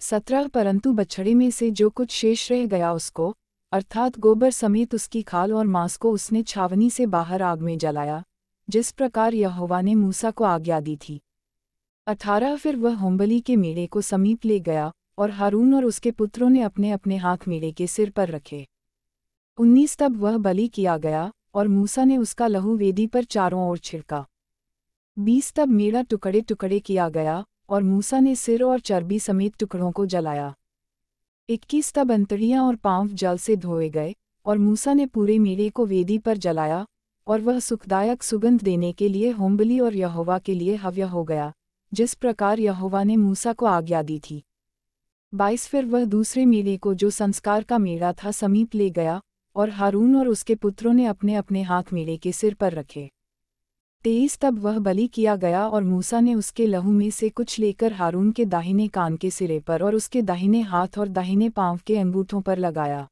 सत्रह परंतु बछड़े में से जो कुछ शेष रह गया उसको अर्थात गोबर समेत उसकी खाल और मांस को उसने छावनी से बाहर आग में जलाया जिस प्रकार यहोवा ने मूसा को आज्ञा दी थी अठारह फिर वह होम्बली के मेड़े को समीप ले गया और हारून और उसके पुत्रों ने अपने अपने हाथ मेड़े के सिर पर रखे उन्नीस तब वह बलि किया गया और मूसा ने उसका लहू वेदी पर चारों ओर छिड़का बीस तब मेड़ा टुकड़े टुकड़े किया गया और मूसा ने सिर और चर्बी समेत टुकड़ों को जलाया इक्कीस तब अंतड़ियाँ और पांव जल से धोए गए और मूसा ने पूरे मेड़े को वेदी पर जलाया और वह सुखदायक सुगंध देने के लिए होम्बली और यहोवा के लिए हव्य हो गया जिस प्रकार यहोवा ने मूसा को आज्ञा दी थी बाईस फिर वह दूसरे मेले को जो संस्कार का मेला था समीप ले गया और हारून और उसके पुत्रों ने अपने अपने हाथ मेले के सिर पर रखे तेईस तब वह बलि किया गया और मूसा ने उसके लहू में से कुछ लेकर हारून के दाहिने कान के सिरे पर और उसके दाहिने हाथ और दाहिने पांव के अंगूठों पर लगाया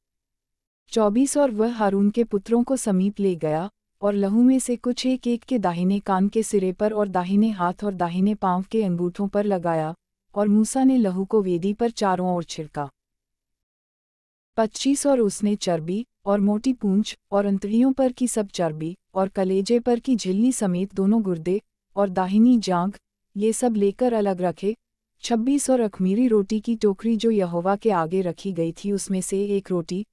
चौबीस और वह हारून के पुत्रों को समीप ले गया और लहू में से कुछ एक एक के दाहिने कान के सिरे पर और दाहिने हाथ और दाहिने पांव के अंगूठों पर लगाया और मूसा ने लहू को वेदी पर चारों ओर छिड़का पच्चीस और उसने चर्बी और मोटी पूंछ और अंतड़ियों पर की सब चर्बी और कलेजे पर की झिल्ली समेत दोनों गुर्दे और दाहिनी जांग ये सब लेकर अलग रखे छब्बीस और अखमीरी रोटी की टोकरी जो यहोवा के आगे रखी गई थी उसमें से एक रोटी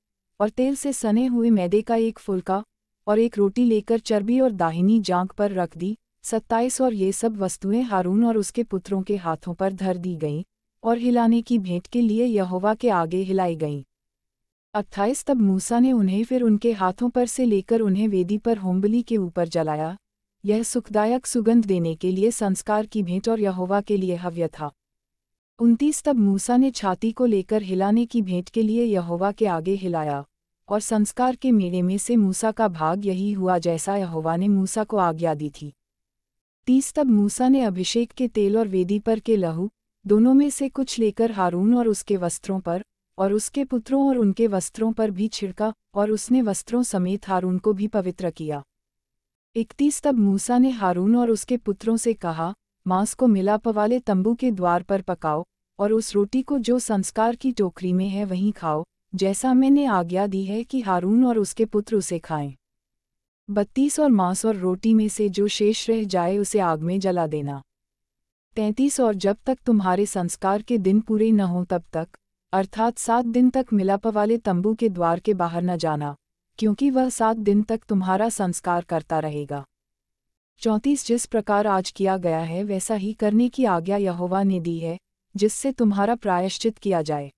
और तेल से सने हुए मैदे का एक फुलका और एक रोटी लेकर चर्बी और दाहिनी जांग पर रख दी सत्ताईस और ये सब वस्तुएं हारून और उसके पुत्रों के हाथों पर धर दी गईं और हिलाने की भेंट के लिए यहोवा के आगे हिलाई गईं अट्ठाईस तब मूसा ने उन्हें फिर उनके हाथों पर से लेकर उन्हें वेदी पर होम्बली के ऊपर जलाया यह सुखदायक सुगंध देने के लिए संस्कार की भेंट और यहोवा के लिए हव्य था उनतीस तब मूसा ने छाती को लेकर हिलाने की भेंट के लिए यहोवा के आगे हिलाया और संस्कार के मेले में से मूसा का भाग यही हुआ जैसा यहोवा ने मूसा को आज्ञा दी थी तीस तब मूसा ने अभिषेक के तेल और वेदी पर के लहू दोनों में से कुछ लेकर हारून और उसके वस्त्रों पर और उसके पुत्रों और उनके वस्त्रों पर भी छिड़का और उसने वस्त्रों समेत हारून को भी पवित्र किया इकतीस तब मूसा ने हारून और उसके पुत्रों से कहा मांस को मिलाप वाले तंबू के द्वार पर पकाओ और उस रोटी को जो संस्कार की टोकरी में है वहीं खाओ जैसा मैंने आज्ञा दी है कि हारून और उसके पुत्र उसे खाएं बत्तीस और मांस और रोटी में से जो शेष रह जाए उसे आग में जला देना तैंतीस और जब तक तुम्हारे संस्कार के दिन पूरे न हों तब तक अर्थात सात दिन तक मिलाप वाले तंबू के द्वार के बाहर न जाना क्योंकि वह सात दिन तक तुम्हारा संस्कार करता रहेगा चौंतीस जिस प्रकार आज किया गया है वैसा ही करने की आज्ञा यहोवा ने दी है जिससे तुम्हारा प्रायश्चित किया जाए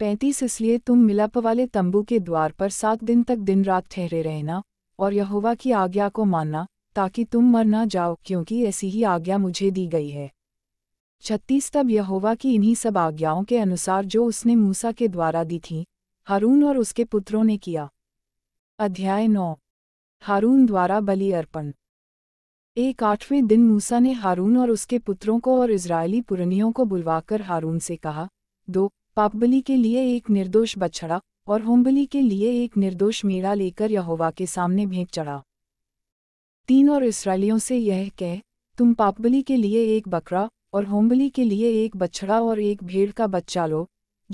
पैंतीस इसलिए तुम मिलप वाले तंबू के द्वार पर सात दिन तक दिन रात ठहरे रहना और यहोवा की आज्ञा को मानना ताकि तुम मर ना जाओ क्योंकि ऐसी ही आज्ञा मुझे दी गई है छत्तीस तब यहोवा की इन्हीं सब आज्ञाओं के अनुसार जो उसने मूसा के द्वारा दी थी हारून और उसके पुत्रों ने किया अध्याय नौ हारून द्वारा बलि अर्पण एक आठवें दिन मूसा ने हारून और उसके पुत्रों को और इसराइली पुरनियों को बुलवाकर हारून से कहा दो पापबली के लिए एक निर्दोष बछड़ा और होमबली के लिए एक निर्दोष मेड़ा लेकर यहोवा के सामने भेंट चढ़ा तीन और इसराइलियों से यह कह तुम पापबली के लिए एक बकरा और होमबली के लिए एक बछड़ा और एक भेड़ का बच्चा लो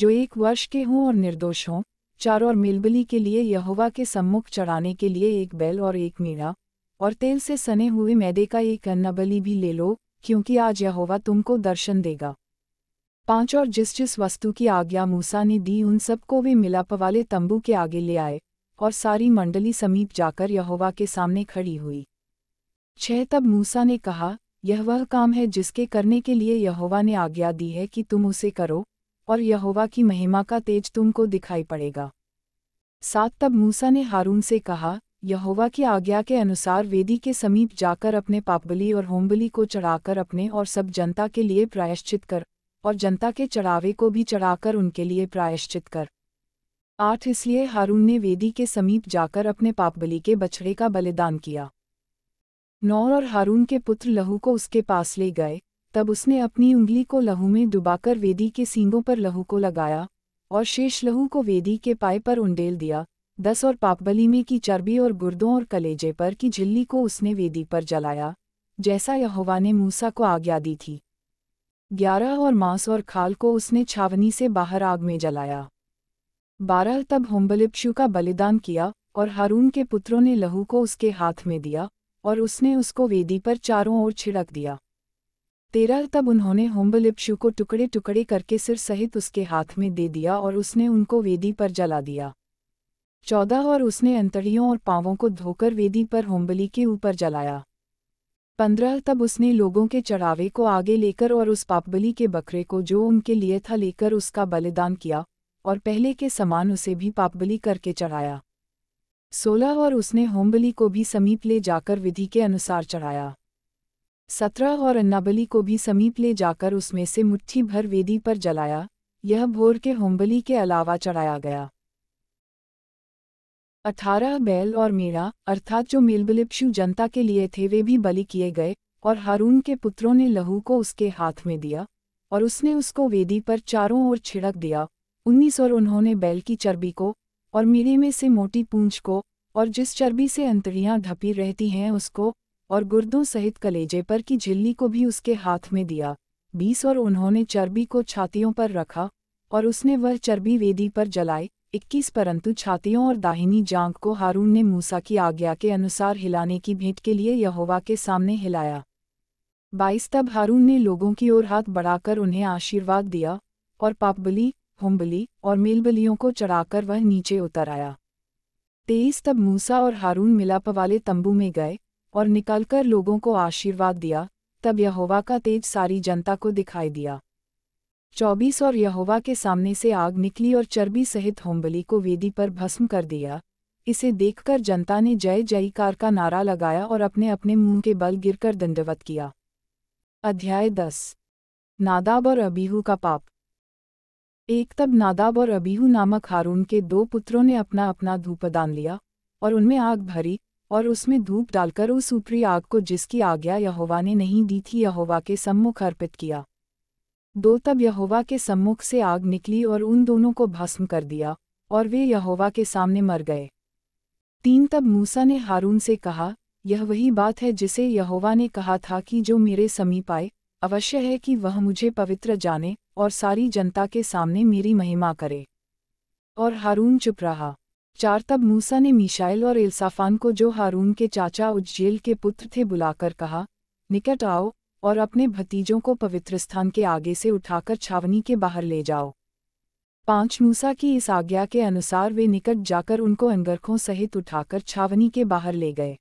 जो एक वर्ष के हों और निर्दोष हों चार और मेलबली के लिए यहोवा के सम्मुख चढ़ाने के लिए एक बैल और एक मेड़ा और तेल से सने हुए मैदे का एक अन्नबली भी ले लो क्योंकि आज यहोवा तुमको दर्शन देगा पांच और जिस जिस वस्तु की आज्ञा मूसा ने दी उन सबको वे मिलाप वाले तंबू के आगे ले आए और सारी मंडली समीप जाकर यहोवा के सामने खड़ी हुई छह तब मूसा ने कहा यह वह काम है जिसके करने के लिए यहोवा ने आज्ञा दी है कि तुम उसे करो और यहोवा की महिमा का तेज तुमको दिखाई पड़ेगा सात तब मूसा ने हारून से कहा यहोवा की आज्ञा के अनुसार वेदी के समीप जाकर अपने पापबली और होमबली को चढ़ाकर अपने और सब जनता के लिए प्रायश्चित कर और जनता के चढ़ावे को भी चढ़ाकर उनके लिए प्रायश्चित कर आठ इसलिए हारून ने वेदी के समीप जाकर अपने पापबली के बछड़े का बलिदान किया नौर और हारून के पुत्र लहू को उसके पास ले गए तब उसने अपनी उंगली को लहू में डुबाकर वेदी के सींगों पर लहू को लगाया और शेष लहू को वेदी के पाए पर उंडेल दिया दस और पापबली में की चर्बी और गुर्दों और कलेजे पर की झिल्ली को उसने वेदी पर जलाया जैसा यहोवा ने मूसा को आज्ञा दी थी ग्यारह और मांस और खाल को उसने छावनी से बाहर आग में जलाया बारह तब होम्बलिप्शु का बलिदान किया और हारून के पुत्रों ने लहू को उसके हाथ में दिया और उसने उसको वेदी पर चारों ओर छिड़क दिया तेरह तब उन्होंने होम्बलिप्शु को टुकड़े टुकड़े करके सिर सहित उसके हाथ में दे दिया और उसने उनको वेदी पर जला दिया चौदह और उसने अंतड़ियों और पांवों को धोकर वेदी पर होम्बली के ऊपर जलाया पंद्रह तब उसने लोगों के चढ़ावे को आगे लेकर और उस पापबली के बकरे को जो उनके लिए था लेकर उसका बलिदान किया और पहले के समान उसे भी पापबली करके चढ़ाया सोलह और उसने होमबली को भी समीप ले जाकर विधि के अनुसार चढ़ाया सत्रह और अन्नाबली को भी समीप ले जाकर उसमें से मुट्ठी भर वेदी पर जलाया यह भोर के होमबली के अलावा चढ़ाया गया अठारह बैल और मेरा अर्थात जो मिलबिलिपशु जनता के लिए थे वे भी बलि किए गए और हारून के पुत्रों ने लहू को उसके हाथ में दिया और उसने उसको वेदी पर चारों ओर छिड़क दिया उन्नीस और उन्होंने बैल की चर्बी को और मेड़े में से मोटी पूंछ को और जिस चर्बी से अंतड़ियाँ ढपी रहती हैं उसको और गुर्दों सहित कलेजे पर की झिल्ली को भी उसके हाथ में दिया बीस और उन्होंने चर्बी को छातियों पर रखा और उसने वह चर्बी वेदी पर जलाई इक्कीस परंतु छातियों और दाहिनी जांघ को हारून ने मूसा की आज्ञा के अनुसार हिलाने की भेंट के लिए यहोवा के सामने हिलाया बाईस तब हारून ने लोगों की ओर हाथ बढ़ाकर उन्हें आशीर्वाद दिया और पापबली होमबली और मेलबलियों को चढ़ाकर वह नीचे उतर आया तेईस तब मूसा और हारून मिलाप वाले तंबू में गए और निकलकर लोगों को आशीर्वाद दिया तब यहोवा का तेज सारी जनता को दिखाई दिया चौबीस और यहोवा के सामने से आग निकली और चर्बी सहित होम्बली को वेदी पर भस्म कर दिया इसे देखकर जनता ने जय जयकार का नारा लगाया और अपने अपने मुंह के बल गिरकर दंडवत किया अध्याय दस नादाब और अबीहू का पाप एक तब नादाब और अबीहू नामक हारून के दो पुत्रों ने अपना अपना धूपदान लिया और उनमें आग भरी और उसमें धूप डालकर उस ऊपरी आग को जिसकी आज्ञा यहोवा ने नहीं दी थी यहोवा के सम्मुख अर्पित किया दो तब यहोवा के सम्मुख से आग निकली और उन दोनों को भस्म कर दिया और वे यहोवा के सामने मर गए तीन तब मूसा ने हारून से कहा यह वही बात है जिसे यहोवा ने कहा था कि जो मेरे समीप आए अवश्य है कि वह मुझे पवित्र जाने और सारी जनता के सामने मेरी महिमा करे और हारून चुप रहा चार तब मूसा ने मिशाइल और इल्साफान को जो हारून के चाचा उज्जेल के पुत्र थे बुलाकर कहा निकट आओ और अपने भतीजों को पवित्र स्थान के आगे से उठाकर छावनी के बाहर ले जाओ पांच मूसा की इस आज्ञा के अनुसार वे निकट जाकर उनको अनगरखों सहित उठाकर छावनी के बाहर ले गए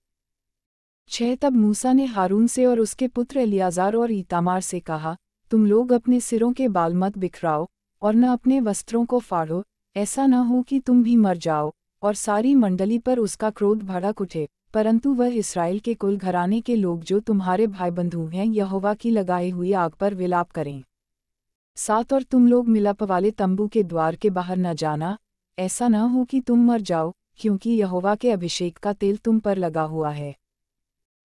छह तब मूसा ने हारून से और उसके पुत्र एलियाजार और ईतामार से कहा तुम लोग अपने सिरों के बाल मत बिखराओ और न अपने वस्त्रों को फाड़ो ऐसा न हो कि तुम भी मर जाओ और सारी मंडली पर उसका क्रोध भड़क उठे परंतु वह इसराइल के कुल घराने के लोग जो तुम्हारे भाई बंधु हैं यहोवा की लगाई हुई आग पर विलाप करें सात और तुम लोग मिलाप वाले तंबू के द्वार के बाहर न जाना ऐसा न हो कि तुम मर जाओ क्योंकि यहोवा के अभिषेक का तेल तुम पर लगा हुआ है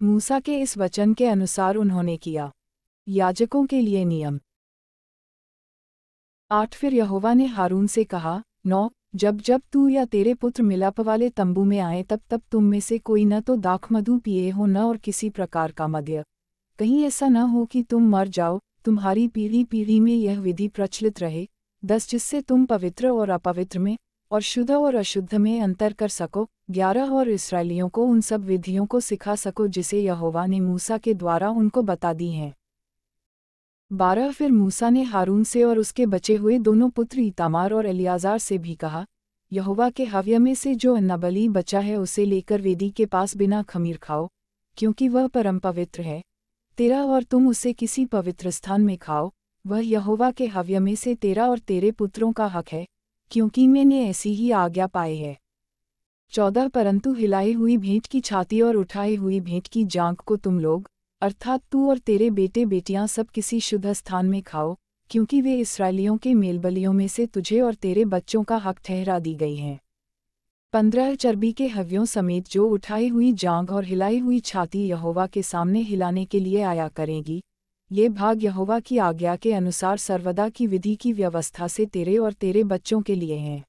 मूसा के इस वचन के अनुसार उन्होंने किया याजकों के लिए नियम आठ फिर यहोवा ने हारून से कहा नौ जब जब तू या तेरे पुत्र मिलाप वाले तंबू में आए तब तब तुम में से कोई न तो दाख मधु पिए हो न और किसी प्रकार का मध्य कहीं ऐसा न हो कि तुम मर जाओ तुम्हारी पीढ़ी पीढ़ी में यह विधि प्रचलित रहे दस जिससे तुम पवित्र और अपवित्र में और शुद्ध और अशुद्ध में अंतर कर सको ग्यारह और इसराइलियों को उन सब विधियों को सिखा सको जिसे यहोवा ने मूसा के द्वारा उनको बता दी हैं बारह फिर मूसा ने हारून से और उसके बचे हुए दोनों पुत्र इतामार और एलियाजार से भी कहा यहोवा के हव्य में से जो अन्नाबली बचा है उसे लेकर वेदी के पास बिना खमीर खाओ क्योंकि वह परम पवित्र है तेरा और तुम उसे किसी पवित्र स्थान में खाओ वह यहोवा के हव्य में से तेरा और तेरे पुत्रों का हक है क्योंकि मैंने ऐसी ही आज्ञा पाई है चौदह परंतु हिलाई हुई भेंट की छाती और उठाई हुई भेंट की जांघ को तुम लोग अर्थात तू और तेरे बेटे बेटियां सब किसी शुद्ध स्थान में खाओ क्योंकि वे इसराइलियों के मेलबलियों में से तुझे और तेरे बच्चों का हक ठहरा दी गई हैं पंद्रह चर्बी के हव्यों समेत जो उठाई हुई जांग और हिलाई हुई छाती यहोवा के सामने हिलाने के लिए आया करेंगी ये भाग यहोवा की आज्ञा के अनुसार सर्वदा की विधि की व्यवस्था से तेरे और तेरे बच्चों के लिए हैं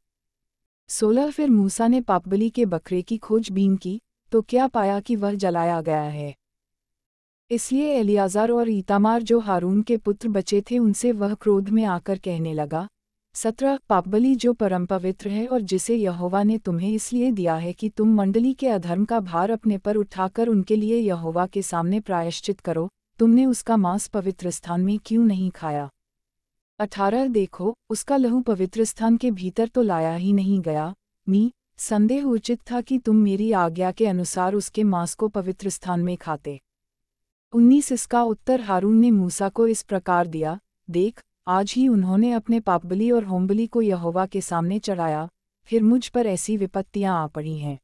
सोलह फिर मूसा ने पापबली के बकरे की खोजबीन की तो क्या पाया कि वह जलाया गया है इसलिए एलियाजार और ईतामार जो हारून के पुत्र बचे थे उनसे वह क्रोध में आकर कहने लगा सत्रह पापबली जो परम पवित्र है और जिसे यहोवा ने तुम्हें इसलिए दिया है कि तुम मंडली के अधर्म का भार अपने पर उठाकर उनके लिए यहोवा के सामने प्रायश्चित करो तुमने उसका मांस पवित्र स्थान में क्यों नहीं खाया अठारह देखो उसका लहू पवित्र स्थान के भीतर तो लाया ही नहीं गया मी संदेह उचित था कि तुम मेरी आज्ञा के अनुसार उसके मांस को पवित्र स्थान में खाते उन्नीस इसका उत्तर हारून ने मूसा को इस प्रकार दिया देख आज ही उन्होंने अपने पापबली और होमबली को यहोवा के सामने चढ़ाया फिर मुझ पर ऐसी विपत्तियां आ पड़ी हैं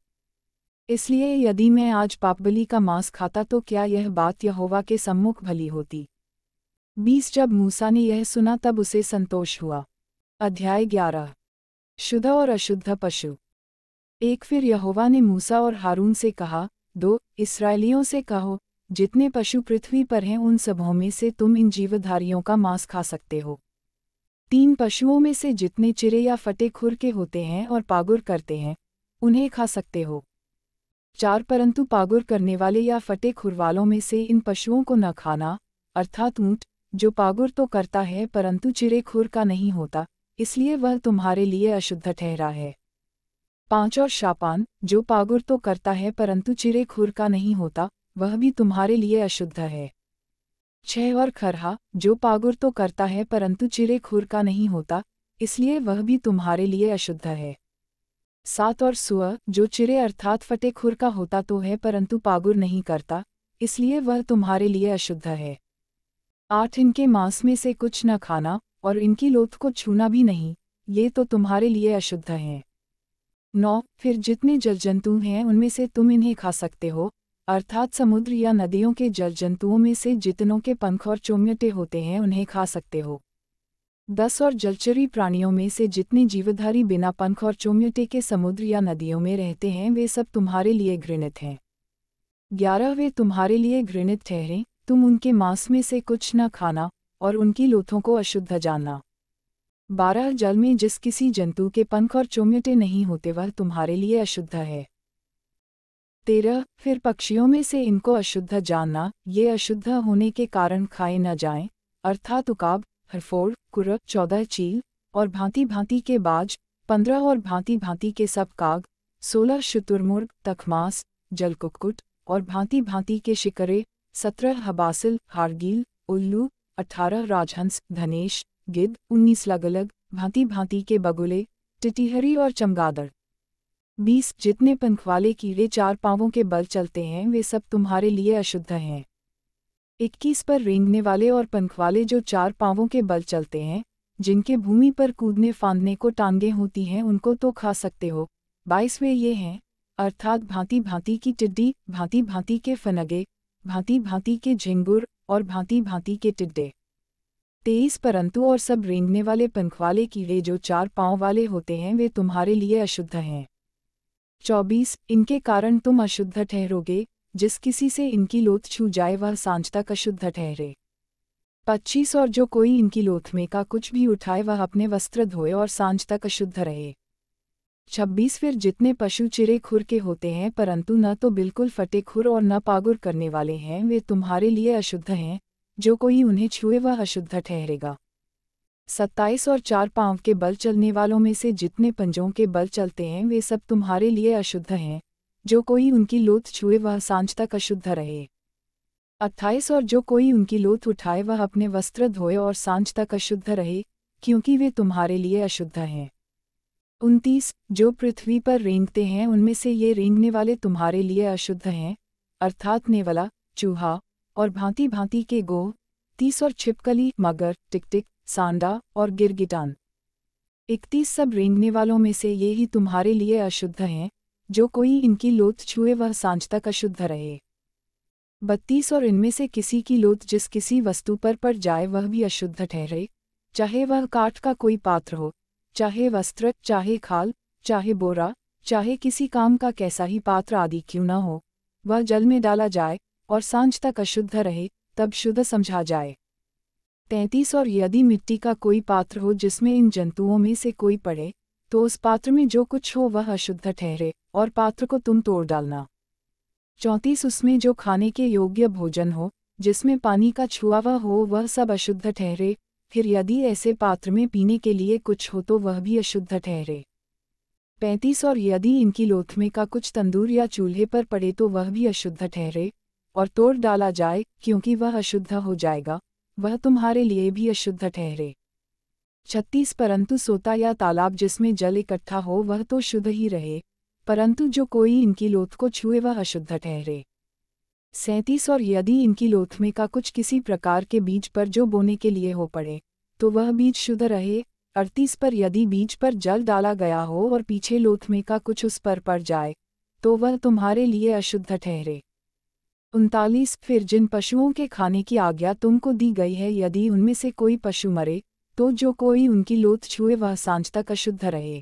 इसलिए यदि मैं आज पापबली का मांस खाता तो क्या यह बात यहोवा के सम्मुख भली होती बीस जब मूसा ने यह सुना तब उसे संतोष हुआ अध्याय ग्यारह शुद्ध और अशुद्ध पशु एक फिर यहोवा ने मूसा और हारून से कहा दो इसराइलियों से कहो जितने पशु पृथ्वी पर हैं उन सबों में से तुम इन जीवधारियों का मांस खा सकते हो तीन पशुओं में से जितने चिरे या फटे खुर के होते हैं और पागुर करते हैं उन्हें खा सकते हो चार परंतु पागुर करने वाले या फटे खुर वालों में से इन पशुओं को न खाना अर्थात ऊँट जो पागुर तो करता है परंतु चिरे खुर का नहीं होता इसलिए वह तुम्हारे लिए अशुद्ध ठहरा है पांच और शापान जो पागुर तो करता है परंतु चिरे खुर का नहीं होता वह भी तुम्हारे लिए अशुद्ध है छह और खरहा जो पागुर तो करता है परंतु चिरे खुर का नहीं होता इसलिए वह भी तुम्हारे लिए अशुद्ध है सात और सुअ जो चिरे अर्थात फटे खुर का होता तो है परंतु पागुर नहीं करता इसलिए वह तुम्हारे लिए अशुद्ध है आठ इनके मांस में से कुछ न खाना और इनकी लोथ को छूना भी नहीं ये तो तुम्हारे लिए अशुद्ध हैं नौ फिर जितने जल जंतु हैं उनमें से तुम इन्हें खा सकते हो अर्थात समुद्र या नदियों के जल जंतुओं में से जितनों के पंख और चोमटे होते हैं उन्हें खा सकते हो दस और जलचरी प्राणियों में से जितने जीवधारी बिना पंख और चोमटे के समुद्र या नदियों में रहते हैं वे सब तुम्हारे लिए घृणित हैं ग्यारह वे तुम्हारे लिए घृणित ठहरें तुम उनके मांस में से कुछ न खाना और उनकी लोथों को अशुद्ध जानना बारह जल में जिस किसी जंतु के पंख और चोमटे नहीं होते वह तुम्हारे लिए अशुद्ध है तेरह फिर पक्षियों में से इनको अशुद्ध जानना ये अशुद्ध होने के कारण खाए न जाएं, अर्थात उकाब हरफोड़ कुरक चौदह चील और भांति भांति के बाज पंद्रह और भांति भांति के सब काग सोलह शुतुरमुर्ग तखमास जलकुक्कुट और भांति भांति के शिकरे सत्रह हबासिल हारगिल उल्लू अठारह राजहंस धनेश गिद्ध उन्नीस लगलग भांति भांति के बगुले टिटिहरी और चमगादड़ बीस जितने पंखवाले कीड़े चार पांवों के बल चलते हैं वे सब तुम्हारे लिए अशुद्ध हैं इक्कीस पर रेंगने वाले और पंखवाले जो चार पांवों के बल चलते हैं जिनके भूमि पर कूदने फांदने को टांगे होती हैं उनको तो खा सकते हो बाईसवें ये हैं अर्थात भांति भांति की टिड्डी भांति भांति के फनगे भांति भांति के झिंगुर और भांति भांति के टिड्डे तेईस परंतु और सब रेंगने वाले पंखवाले कीड़े जो चार पांव वाले होते हैं वे तुम्हारे लिए अशुद्ध हैं चौबीस इनके कारण तुम अशुद्ध ठहरोगे जिस किसी से इनकी लोथ छू जाए वह सांझ तक अशुद्ध ठहरे पच्चीस और जो कोई इनकी लोथ में का कुछ भी उठाए वह अपने वस्त्र धोए और सांझ तक अशुद्ध रहे छब्बीस फिर जितने पशु चिरे खुर के होते हैं परंतु न तो बिल्कुल फटे खुर और न पागुर करने वाले हैं वे तुम्हारे लिए अशुद्ध हैं जो कोई उन्हें छुए वह अशुद्ध ठहरेगा सत्ताईस और चार पांव के बल चलने वालों में से जितने पंजों के बल चलते हैं वे सब तुम्हारे लिए अशुद्ध हैं जो कोई उनकी लोथ छुए वह सांझ तक अशुद्ध रहे अट्ठाईस और जो कोई उनकी लोथ उठाए वह अपने वस्त्र धोए और सांझ तक अशुद्ध रहे क्योंकि वे तुम्हारे लिए अशुद्ध हैं उनतीस जो पृथ्वी पर रेंगते हैं उनमें से ये रेंगने वाले तुम्हारे लिए अशुद्ध हैं अर्थात नेवला चूहा और भांति भांति के गोह तीस और छिपकली मगर टिकटिक सांडा और गिरगिटान इकतीस सब रेंगने वालों में से ये ही तुम्हारे लिए अशुद्ध हैं जो कोई इनकी लोथ छुए वह सांझ तक अशुद्ध रहे बत्तीस और इनमें से किसी की लोथ जिस किसी वस्तु पर पड़ जाए वह भी अशुद्ध ठहरे चाहे वह काठ का कोई पात्र हो चाहे वस्त्र चाहे खाल चाहे बोरा चाहे किसी काम का कैसा ही पात्र आदि क्यों न हो वह जल में डाला जाए और सांझ तक अशुद्ध रहे तब शुद्ध समझा जाए तैंतीस और यदि मिट्टी का कोई पात्र हो जिसमें इन जंतुओं में से कोई पड़े तो उस पात्र में जो कुछ हो वह अशुद्ध ठहरे और पात्र को तुम तोड़ डालना चौंतीस उसमें जो खाने के योग्य भोजन हो जिसमें पानी का छुआवा हो वह सब अशुद्ध ठहरे फिर यदि ऐसे पात्र में पीने के लिए कुछ हो तो वह भी अशुद्ध ठहरे पैंतीस और यदि इनकी लोथ में का कुछ तंदूर या चूल्हे पर पड़े तो वह भी अशुद्ध ठहरे और तोड़ डाला जाए क्योंकि वह अशुद्ध हो जाएगा वह तुम्हारे लिए भी अशुद्ध ठहरे छत्तीस परंतु सोता या तालाब जिसमें जल इकट्ठा हो वह तो शुद्ध ही रहे परंतु जो कोई इनकी लोथ को छुए वह अशुद्ध ठहरे सैंतीस और यदि इनकी लोथ में का कुछ किसी प्रकार के बीज पर जो बोने के लिए हो पड़े तो वह बीज शुद्ध रहे अड़तीस पर यदि बीज पर जल डाला गया हो और पीछे लोथ में का कुछ उस पर पड़ जाए तो वह तुम्हारे लिए अशुद्ध ठहरे उनतालीस फिर जिन पशुओं के खाने की आज्ञा तुमको दी गई है यदि उनमें से कोई पशु मरे तो जो कोई उनकी लोथ छुए वह सांझ तक अशुद्ध रहे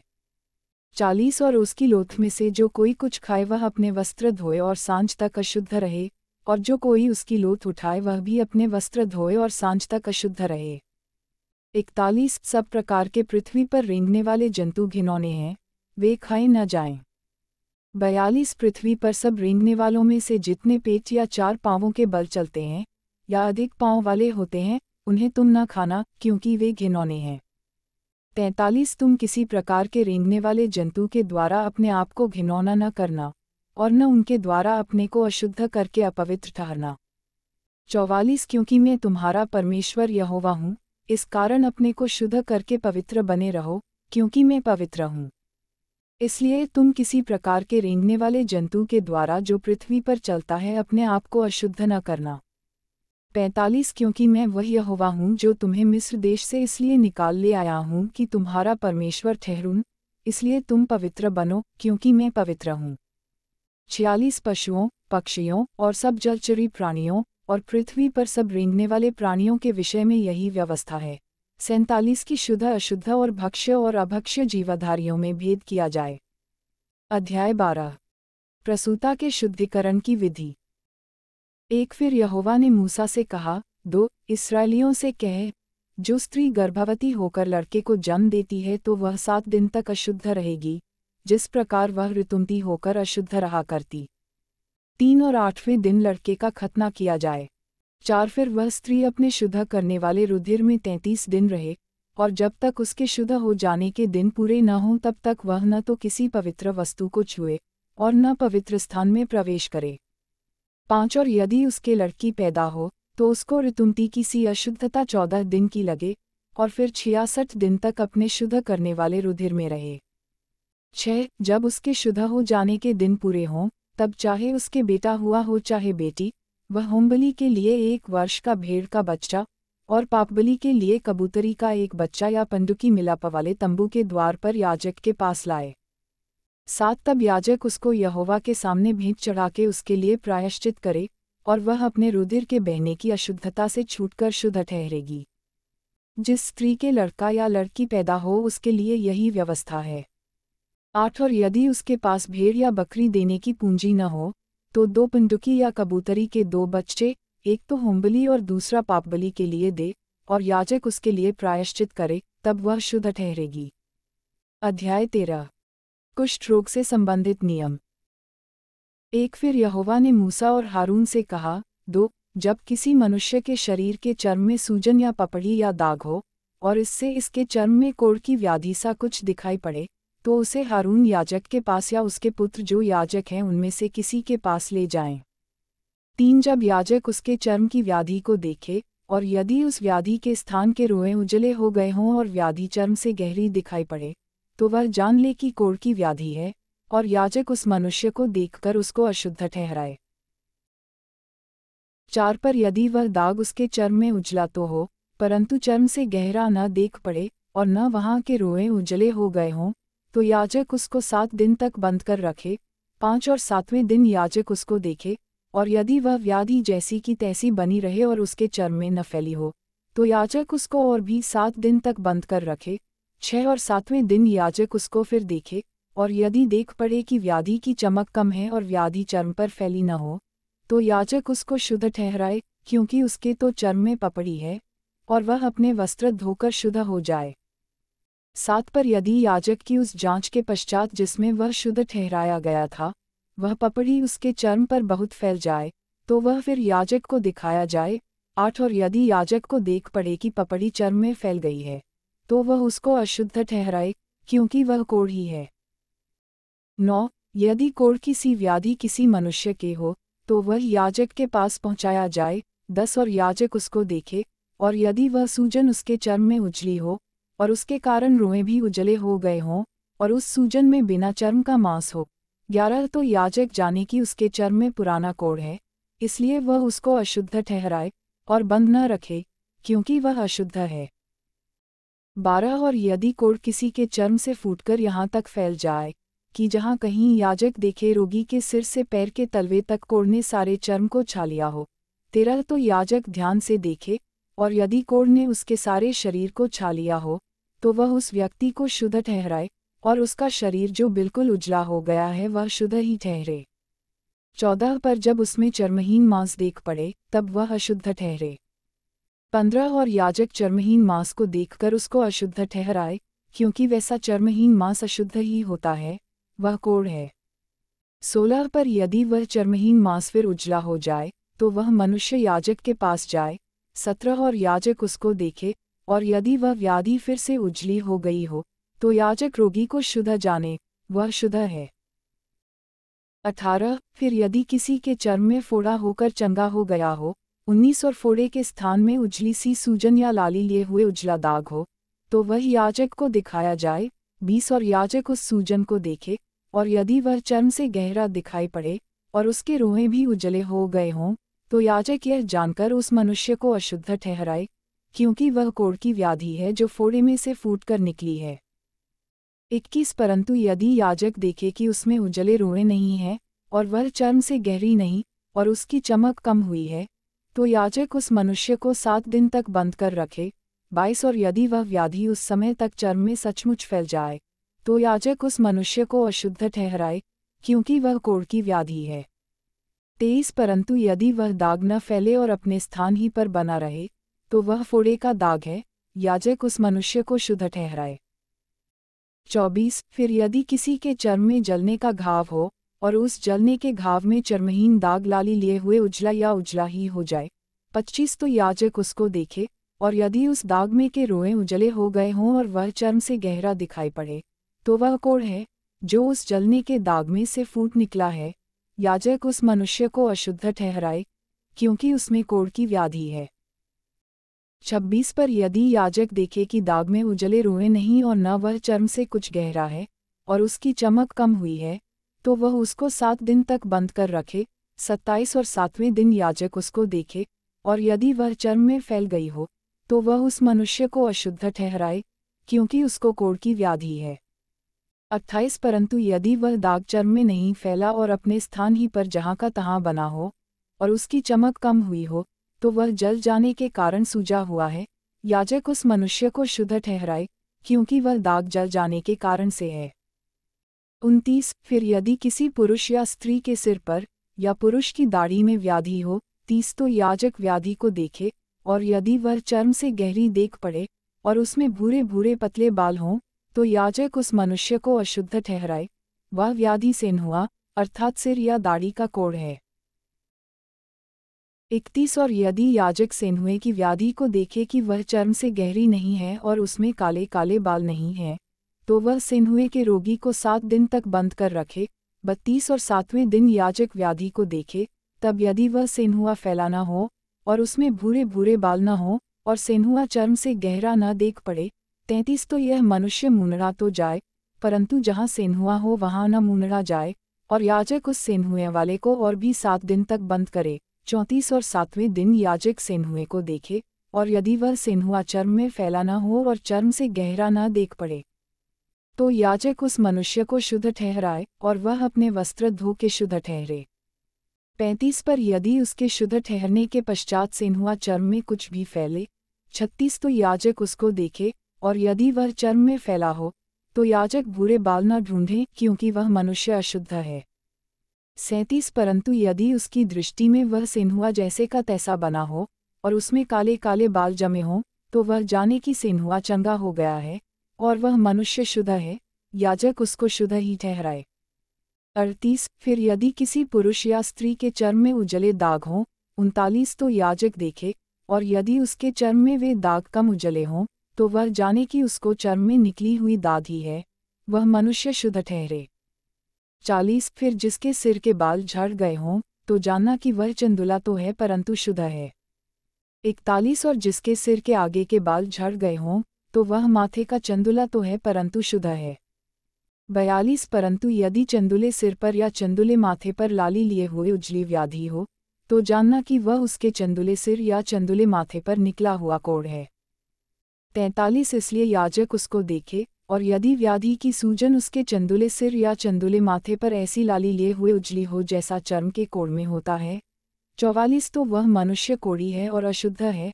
चालीस और उसकी लोथ में से जो कोई कुछ खाए वह अपने वस्त्र धोए और सांझ तक अशुद्ध रहे और जो कोई उसकी लोथ उठाए वह भी अपने वस्त्र धोए और सांझ तक अशुद्ध रहे इकतालीस सब प्रकार के पृथ्वी पर रेंगने वाले जंतु घिनौने हैं वे खाए न जाएं। बयालीस पृथ्वी पर सब रेंगने वालों में से जितने पेट या चार पांवों के बल चलते हैं या अधिक पांव वाले होते हैं उन्हें तुम न खाना क्योंकि वे घिनौने हैं तैंतालीस तुम किसी प्रकार के रेंगने वाले जंतु के द्वारा अपने आप को घिनौना न करना और न उनके द्वारा अपने को अशुद्ध करके अपवित्र ठहरना चौवालीस क्योंकि मैं तुम्हारा परमेश्वर यहोवा हूँ इस कारण अपने को शुद्ध करके पवित्र बने रहो क्योंकि मैं पवित्र हूँ इसलिए तुम किसी प्रकार के रेंगने वाले जंतु के द्वारा जो पृथ्वी पर चलता है अपने आप को अशुद्ध न करना पैंतालीस क्योंकि मैं वह यहोवा हूं जो तुम्हें मिस्र देश से इसलिए निकाल ले आया हूँ कि तुम्हारा परमेश्वर ठहरून इसलिए तुम पवित्र बनो क्योंकि मैं पवित्र हूँ छियालीस पशुओं पक्षियों और सब जलचरी प्राणियों और पृथ्वी पर सब रेंगने वाले प्राणियों के विषय में यही व्यवस्था है सैंतालीस की शुद्ध अशुद्ध और भक्ष्य और अभक्ष्य जीवाधारियों में भेद किया जाए अध्याय बारह प्रसूता के शुद्धिकरण की विधि एक फिर यहोवा ने मूसा से कहा दो इसराइलियों से कह जो स्त्री गर्भवती होकर लड़के को जन्म देती है तो वह सात दिन तक अशुद्ध रहेगी जिस प्रकार वह ऋतुमती होकर अशुद्ध रहा करती तीन और आठवें दिन लड़के का खतना किया जाए चार फिर वह स्त्री अपने शुद्ध करने वाले रुधिर में तैंतीस दिन रहे और जब तक उसके शुद्ध हो जाने के दिन पूरे न हों तब तक वह न तो किसी पवित्र वस्तु को छुए और न पवित्र स्थान में प्रवेश करे पांच और यदि उसके लड़की पैदा हो तो उसको ऋतुमती की सी अशुद्धता चौदह दिन की लगे और फिर छियासठ दिन तक अपने शुद्ध करने वाले रुधिर में रहे छह जब उसके शुद्ध हो जाने के दिन पूरे हों तब चाहे उसके बेटा हुआ हो चाहे बेटी वह होमबली के लिए एक वर्ष का भेड़ का बच्चा और पापबली के लिए कबूतरी का एक बच्चा या पंडुकी मिलाप वाले तंबू के द्वार पर याजक के पास लाए साथ तब याजक उसको यहोवा के सामने भेंट चढ़ा के उसके लिए प्रायश्चित करे और वह अपने रुधिर के बहने की अशुद्धता से छूटकर शुद्ध ठहरेगी जिस स्त्री के लड़का या लड़की पैदा हो उसके लिए यही व्यवस्था है आठ और यदि उसके पास भेड़ या बकरी देने की पूंजी न हो तो दो पिंडुकी या कबूतरी के दो बच्चे एक तो होमबली और दूसरा पापबली के लिए दे और याचक उसके लिए प्रायश्चित करे तब वह शुद्ध ठहरेगी अध्याय तेरह कुष्ठ रोग से संबंधित नियम एक फिर यहोवा ने मूसा और हारून से कहा दो जब किसी मनुष्य के शरीर के चर्म में सूजन या पपड़ी या दाग हो और इससे इसके चर्म में कोड़ की व्याधि सा कुछ दिखाई पड़े तो उसे हारून याजक के पास या उसके पुत्र जो याजक हैं उनमें से किसी के पास ले जाएं। तीन जब याजक उसके चर्म की व्याधि को देखे और यदि उस व्याधि के स्थान के रोए उजले हो गए हों और व्याधि चर्म से गहरी दिखाई पड़े तो वह जान ले कि कोड़ की व्याधि है और याजक उस मनुष्य को देखकर उसको अशुद्ध ठहराए चार पर यदि वह दाग उसके चर्म में उजला तो हो परंतु चर्म से गहरा न देख पड़े और न वहाँ के रोए उजले हो गए हों तो याजक उसको सात दिन तक बंद कर रखे पांच और सातवें दिन याजक उसको देखे और यदि वह व्याधि जैसी की तैसी बनी रहे और उसके चर्म में न फैली हो तो याजक उसको और भी सात दिन तक बंद कर रखे छः और सातवें दिन याजक उसको फिर देखे और यदि देख पड़े कि व्याधि की चमक कम है और व्याधि चर्म पर फैली न हो तो याजक उसको शुद्ध ठहराए क्योंकि उसके तो चर्म में पपड़ी है और वह अपने वस्त्र धोकर शुद्ध हो जाए सात पर यदि याजक की उस जांच के पश्चात जिसमें वह शुद्ध ठहराया गया था वह पपड़ी उसके चर्म पर बहुत फैल जाए तो वह फिर याजक को दिखाया जाए आठ और यदि याजक को देख पड़े कि पपड़ी चर्म में फैल गई है तो वह उसको अशुद्ध ठहराए क्योंकि वह कोढ़ ही है नौ यदि कोढ़ किसी व्याधि किसी मनुष्य के हो तो वह याजक के पास पहुंचाया जाए दस और याजक उसको देखे और यदि वह सूजन उसके चर्म में उजली हो और उसके कारण रुएं भी उजले हो गए हों और उस सूजन में बिना चर्म का मांस हो ग्यारह तो याजक जाने की उसके चर्म में पुराना कोड़ है इसलिए वह उसको अशुद्ध ठहराए और बंद न रखे क्योंकि वह अशुद्ध है बारह और यदि कोड़ किसी के चर्म से फूटकर यहाँ तक फैल जाए कि जहाँ कहीं याजक देखे रोगी के सिर से पैर के तलवे तक कोड़ ने सारे चर्म को छा लिया हो तेरह तो याजक ध्यान से देखे और यदि कोढ़ ने उसके सारे शरीर को छा लिया हो तो वह उस व्यक्ति को शुद्ध ठहराए और उसका शरीर जो बिल्कुल उजला हो गया है वह शुद्ध ही ठहरे चौदह पर जब उसमें चर्महीन मांस देख पड़े तब वह अशुद्ध ठहरे पंद्रह और याजक चर्महीन मांस को देखकर उसको अशुद्ध ठहराए क्योंकि वैसा चर्महीन मांस अशुद्ध ही होता है वह कोढ़ है सोलह पर यदि वह चर्महीन मांस फिर उजला हो जाए तो वह मनुष्य याजक के पास जाए सत्रह और याजक उसको देखे और यदि वह व्याधि फिर से उजली हो गई हो तो याजक रोगी को शुद्ध जाने वह शुद्ध है अठारह फिर यदि किसी के चर्म में फोड़ा होकर चंगा हो गया हो उन्नीस और फोड़े के स्थान में उजली सी सूजन या लाली लिए हुए उजला दाग हो तो वह याजक को दिखाया जाए बीस और याजक उस सूजन को देखे और यदि वह चर्म से गहरा दिखाई पड़े और उसके रोहें भी उजले हो गए हों तो याजक यह जानकर उस मनुष्य को अशुद्ध ठहराए क्योंकि वह कोड़ की व्याधि है जो फोड़े में से फूट कर निकली है इक्कीस परंतु यदि याजक देखे कि उसमें उजले रोए नहीं हैं और वह चर्म से गहरी नहीं और उसकी चमक कम हुई है तो याजक उस मनुष्य को सात दिन तक बंद कर रखे बाईस और यदि वह व्याधि उस समय तक चर्म में सचमुच फैल जाए तो याजक उस मनुष्य को अशुद्ध ठहराए क्योंकि वह कोड़ की व्याधि है तेईस परंतु यदि वह दाग न फैले और अपने स्थान ही पर बना रहे तो वह फोड़े का दाग है याजक उस मनुष्य को शुद्ध ठहराए चौबीस फिर यदि किसी के चर्म में जलने का घाव हो और उस जलने के घाव में चर्महीन दाग लाली लिए हुए उजला या उजला ही हो जाए पच्चीस तो याजक उसको देखे और यदि उस दाग में के रोए उजले हो गए हों और वह चर्म से गहरा दिखाई पड़े तो वह कोड़ है जो उस जलने के दाग में से फूट निकला है याजक उस मनुष्य को अशुद्ध ठहराए क्योंकि उसमें कोड़ की व्याधि है छब्बीस पर यदि याजक देखे कि दाग में उजले रोए नहीं और न वह चर्म से कुछ गहरा है और उसकी चमक कम हुई है तो वह उसको सात दिन तक बंद कर रखे सत्ताईस और सातवें दिन याजक उसको देखे और यदि वह चर्म में फैल गई हो तो वह उस मनुष्य को अशुद्ध ठहराए क्योंकि उसको कोड़ की व्याधि है अट्ठाईस परंतु यदि वह दाग चर्म में नहीं फैला और अपने स्थान ही पर जहाँ का तहाँ बना हो और उसकी चमक कम हुई हो तो वह जल जाने के कारण सूजा हुआ है याजक उस मनुष्य को शुद्ध ठहराए क्योंकि वह दाग जल जाने के कारण से है उनतीस फिर यदि किसी पुरुष या स्त्री के सिर पर या पुरुष की दाढ़ी में व्याधि हो तीस तो याजक व्याधि को देखे और यदि वह चर्म से गहरी देख पड़े और उसमें भूरे भूरे पतले बाल हों तो याजक उस मनुष्य को अशुद्ध ठहराए वह व्याधि सेन हुआ अर्थात सिर या दाढ़ी का कोड़ है इकतीस और यदि याजक सेनहुए की व्याधि को देखे कि वह चर्म से गहरी नहीं है और उसमें काले काले बाल नहीं हैं तो वह सेनहुए के रोगी को सात दिन तक बंद कर रखे बत्तीस और सातवें दिन याजक व्याधि को देखे तब यदि वह सेनहुआ फैलाना हो और उसमें भूरे भूरे बाल न हो और सेनहुआ चर्म से गहरा न देख पड़े तैंतीस तो यह मनुष्य मुनरा तो जाए परंतु जहाँ सेंहुआ हो वहाँ न मुनरा जाए और याजक उस सेंहुए वाले को और भी सात दिन तक बंद करे चौंतीस और सातवें दिन याजक सेंहुए को देखे और यदि वह सेंहुआ चर्म में फैला न हो और चर्म से गहरा न देख पड़े तो याजक उस मनुष्य को शुद्ध ठहराए और वह अपने वस्त्र धो के शुद्ध ठहरे पैंतीस पर यदि उसके शुद्ध ठहरने के पश्चात सेंहुआ चर्म में कुछ भी फैले छत्तीस तो याजक उसको देखे और यदि वह चर्म में फैला हो तो याजक भूरे बाल न ढूंढे क्योंकि वह मनुष्य अशुद्ध है सैंतीस परंतु यदि उसकी दृष्टि में वह सेन्हुआ जैसे का तैसा बना हो और उसमें काले काले बाल जमे हों तो वह जाने की सेन्हुआ चंगा हो गया है और वह मनुष्य शुद्ध है याजक उसको शुद्ध ही ठहराए अड़तीस फिर यदि किसी पुरुष या स्त्री के चर्म में उजले दाग हों उनतालीस तो याजक देखे और यदि उसके चर्म में वे दाग कम उजले हों तो वह जाने कि उसको चर्म में निकली हुई दाद ही है वह मनुष्य शुद्ध ठहरे चालीस फिर जिसके सिर के बाल झड़ गए हों तो जानना कि वह चंदुला तो है परंतु शुद्ध है इकतालीस और जिसके सिर के आगे के बाल झड़ गए हों तो वह माथे का चंदुला तो है परंतु शुद्ध है बयालीस परंतु यदि चंदुले सिर पर या चंदुले माथे पर लाली लिए हुए उजली व्याधि हो तो जानना कि वह उसके चंदुले सिर या चंदुले माथे पर निकला हुआ कोड़ है तैंतालीस इसलिए याजक उसको देखे और यदि व्याधि की सूजन उसके चंदुले सिर या चंदुले माथे पर ऐसी लाली लिए हुए उजली हो जैसा चर्म के कोड़ में होता है चौवालीस तो वह मनुष्य कोड़ी है और अशुद्ध है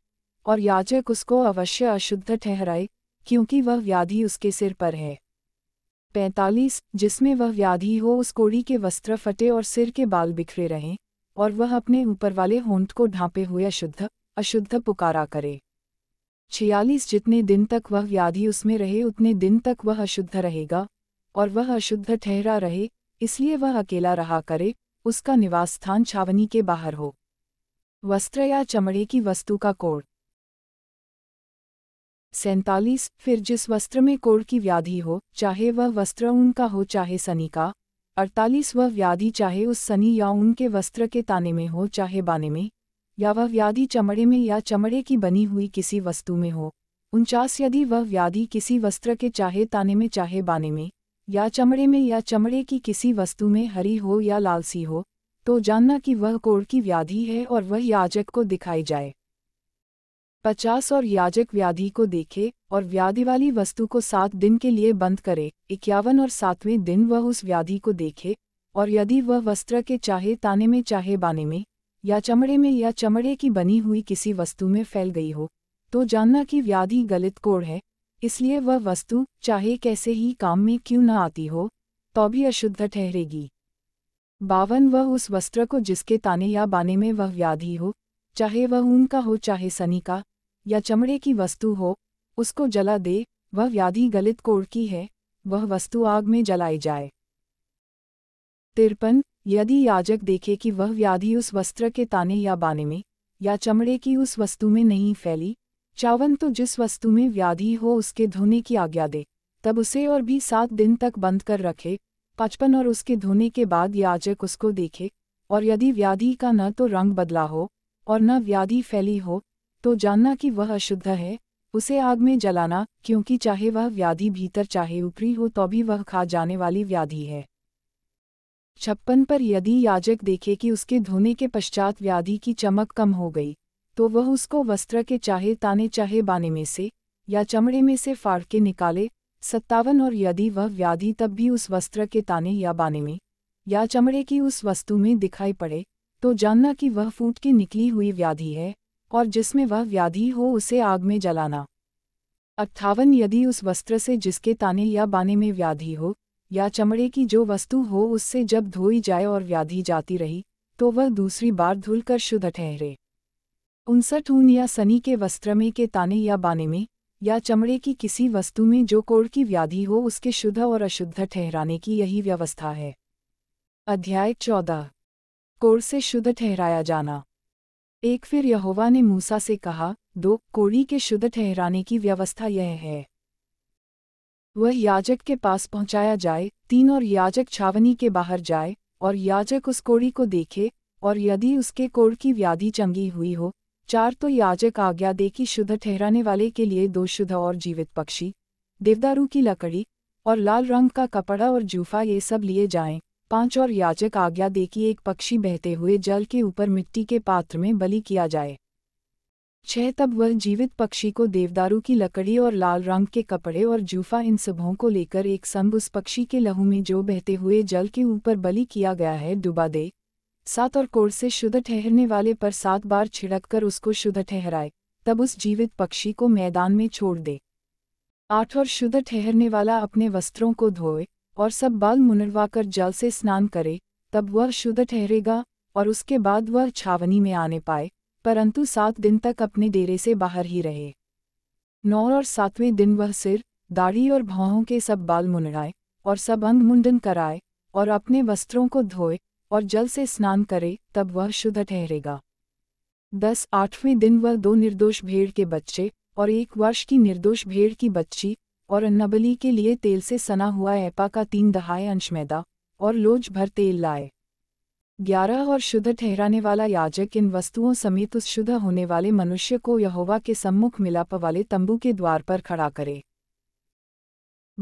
और याजक उसको अवश्य अशुद्ध ठहराए क्योंकि वह व्याधि उसके सिर पर है पैंतालीस जिसमें वह व्याधि हो उस कोड़ी के वस्त्र फटे और सिर के बाल बिखरे रहें और वह अपने ऊपर वाले होंठ को ढांपे हुए अशुद्ध अशुद्ध पुकारा करे छियालीस जितने दिन तक वह व्याधि उसमें रहे उतने दिन तक वह अशुद्ध रहेगा और वह अशुद्ध ठहरा रहे इसलिए वह अकेला रहा करे उसका निवास स्थान छावनी के बाहर हो वस्त्र या चमड़े की वस्तु का कोड़ सैतालीस फिर जिस वस्त्र में कोड़ की व्याधि हो चाहे वह वस्त्र ऊन का हो चाहे सनी का अड़तालीस वह व्याधि चाहे उस सनी या ऊन के वस्त्र के ताने में हो चाहे बाने में या वह व्याधि चमड़े में या चमड़े की बनी हुई किसी वस्तु में हो उनचास यदि वह व्याधि किसी वस्त्र के चाहे ताने में चाहे बाने में या चमड़े में या चमड़े की किसी वस्तु में हरी हो या लालसी हो तो जानना कि वह कोड़ की व्याधि है और वह याजक को दिखाई जाए पचास और याजक व्याधि को देखे और व्याधि वाली वस्तु को सात दिन के लिए बंद करे इक्यावन और सातवें दिन वह उस व्याधि को देखे और यदि वह वस्त्र के चाहे ताने में चाहे बाने में या चमड़े में या चमड़े की बनी हुई किसी वस्तु में फैल गई हो तो जानना कि व्याधि गलित कोड़ है इसलिए वह वस्तु चाहे कैसे ही काम में क्यों न आती हो तो भी अशुद्ध ठहरेगी बावन वह उस वस्त्र को जिसके ताने या बाने में वह व्याधि हो चाहे वह ऊन का हो चाहे सनी का या चमड़े की वस्तु हो उसको जला दे वह व्याधि गलित कोड़ की है वह वस्तु आग में जलाई जाए तिरपन यदि याजक देखे कि वह व्याधि उस वस्त्र के ताने या बाने में या चमड़े की उस वस्तु में नहीं फैली चावन तो जिस वस्तु में व्याधि हो उसके धोने की आज्ञा दे तब उसे और भी सात दिन तक बंद कर रखे पचपन और उसके धोने के बाद याजक उसको देखे और यदि व्याधि का न तो रंग बदला हो और न व्याधि फैली हो तो जानना कि वह अशुद्ध है उसे आग में जलाना क्योंकि चाहे वह व्याधि भीतर चाहे ऊपरी हो तो भी वह खा जाने वाली व्याधि है छप्पन पर यदि याजक देखे कि उसके धोने के पश्चात व्याधि की चमक कम हो गई तो वह उसको वस्त्र के चाहे ताने चाहे बाने में से या चमड़े में से फाड़ के निकाले सत्तावन और यदि वह व्याधि तब भी उस वस्त्र के ताने या बाने में या चमड़े की उस वस्तु में दिखाई पड़े तो जानना कि वह फूट के निकली हुई व्याधि है और जिसमें वह व्याधि हो उसे आग में जलाना अट्ठावन यदि उस वस्त्र से जिसके ताने या बाने में व्याधि हो या चमड़े की जो वस्तु हो उससे जब धोई जाए और व्याधि जाती रही तो वह दूसरी बार धुलकर शुद्ध ठहरे उनसठ ऊन या सनी के वस्त्र में के ताने या बाने में या चमड़े की किसी वस्तु में जो कोड़ की व्याधि हो उसके शुद्ध और अशुद्ध ठहराने की यही व्यवस्था है अध्याय चौदह कोड़ से शुद्ध ठहराया जाना एक फिर यहोवा ने मूसा से कहा दो कोड़ी के शुद्ध ठहराने की व्यवस्था यह है वह याजक के पास पहुंचाया जाए तीन और याजक छावनी के बाहर जाए और याजक उस कोड़ी को देखे और यदि उसके कोड़ की व्याधि चंगी हुई हो चार तो याजक आज्ञा दे कि शुद्ध ठहराने वाले के लिए दो शुद्ध और जीवित पक्षी देवदारू की लकड़ी और लाल रंग का कपड़ा और जूफा ये सब लिए जाएं पांच और याजक आज्ञा दे कि एक पक्षी बहते हुए जल के ऊपर मिट्टी के पात्र में बलि किया जाए छह तब वह जीवित पक्षी को देवदारू की लकड़ी और लाल रंग के कपड़े और जूफा इन सबों को लेकर एक संभ उस पक्षी के लहू में जो बहते हुए जल के ऊपर बलि किया गया है डुबा दे सात और कोर से शुद्ध ठहरने वाले पर सात बार छिड़क कर उसको शुद्ध ठहराए तब उस जीवित पक्षी को मैदान में छोड़ दे आठ और शुद्ध ठहरने वाला अपने वस्त्रों को धोए और सब बाल मुनरवाकर जल से स्नान करे तब वह शुद्ध ठहरेगा और उसके बाद वह छावनी में आने पाए परंतु सात दिन तक अपने डेरे से बाहर ही रहे नौ और सातवें दिन वह सिर दाढ़ी और भौहों के सब बाल मुनड़ाए और सब अंग मुंडन कराए और अपने वस्त्रों को धोए और जल से स्नान करे तब वह शुद्ध ठहरेगा दस आठवें दिन वह दो निर्दोष भेड़ के बच्चे और एक वर्ष की निर्दोष भेड़ की बच्ची और अन्नबली के लिए तेल से सना हुआ ऐपा का तीन दहाय अंश मैदा और लोज भर तेल लाए ग्यारह और शुद्ध ठहराने वाला याजक इन वस्तुओं समेत उस शुद्ध होने वाले मनुष्य को यहोवा के सम्मुख मिलाप वाले तंबू के द्वार पर खड़ा करे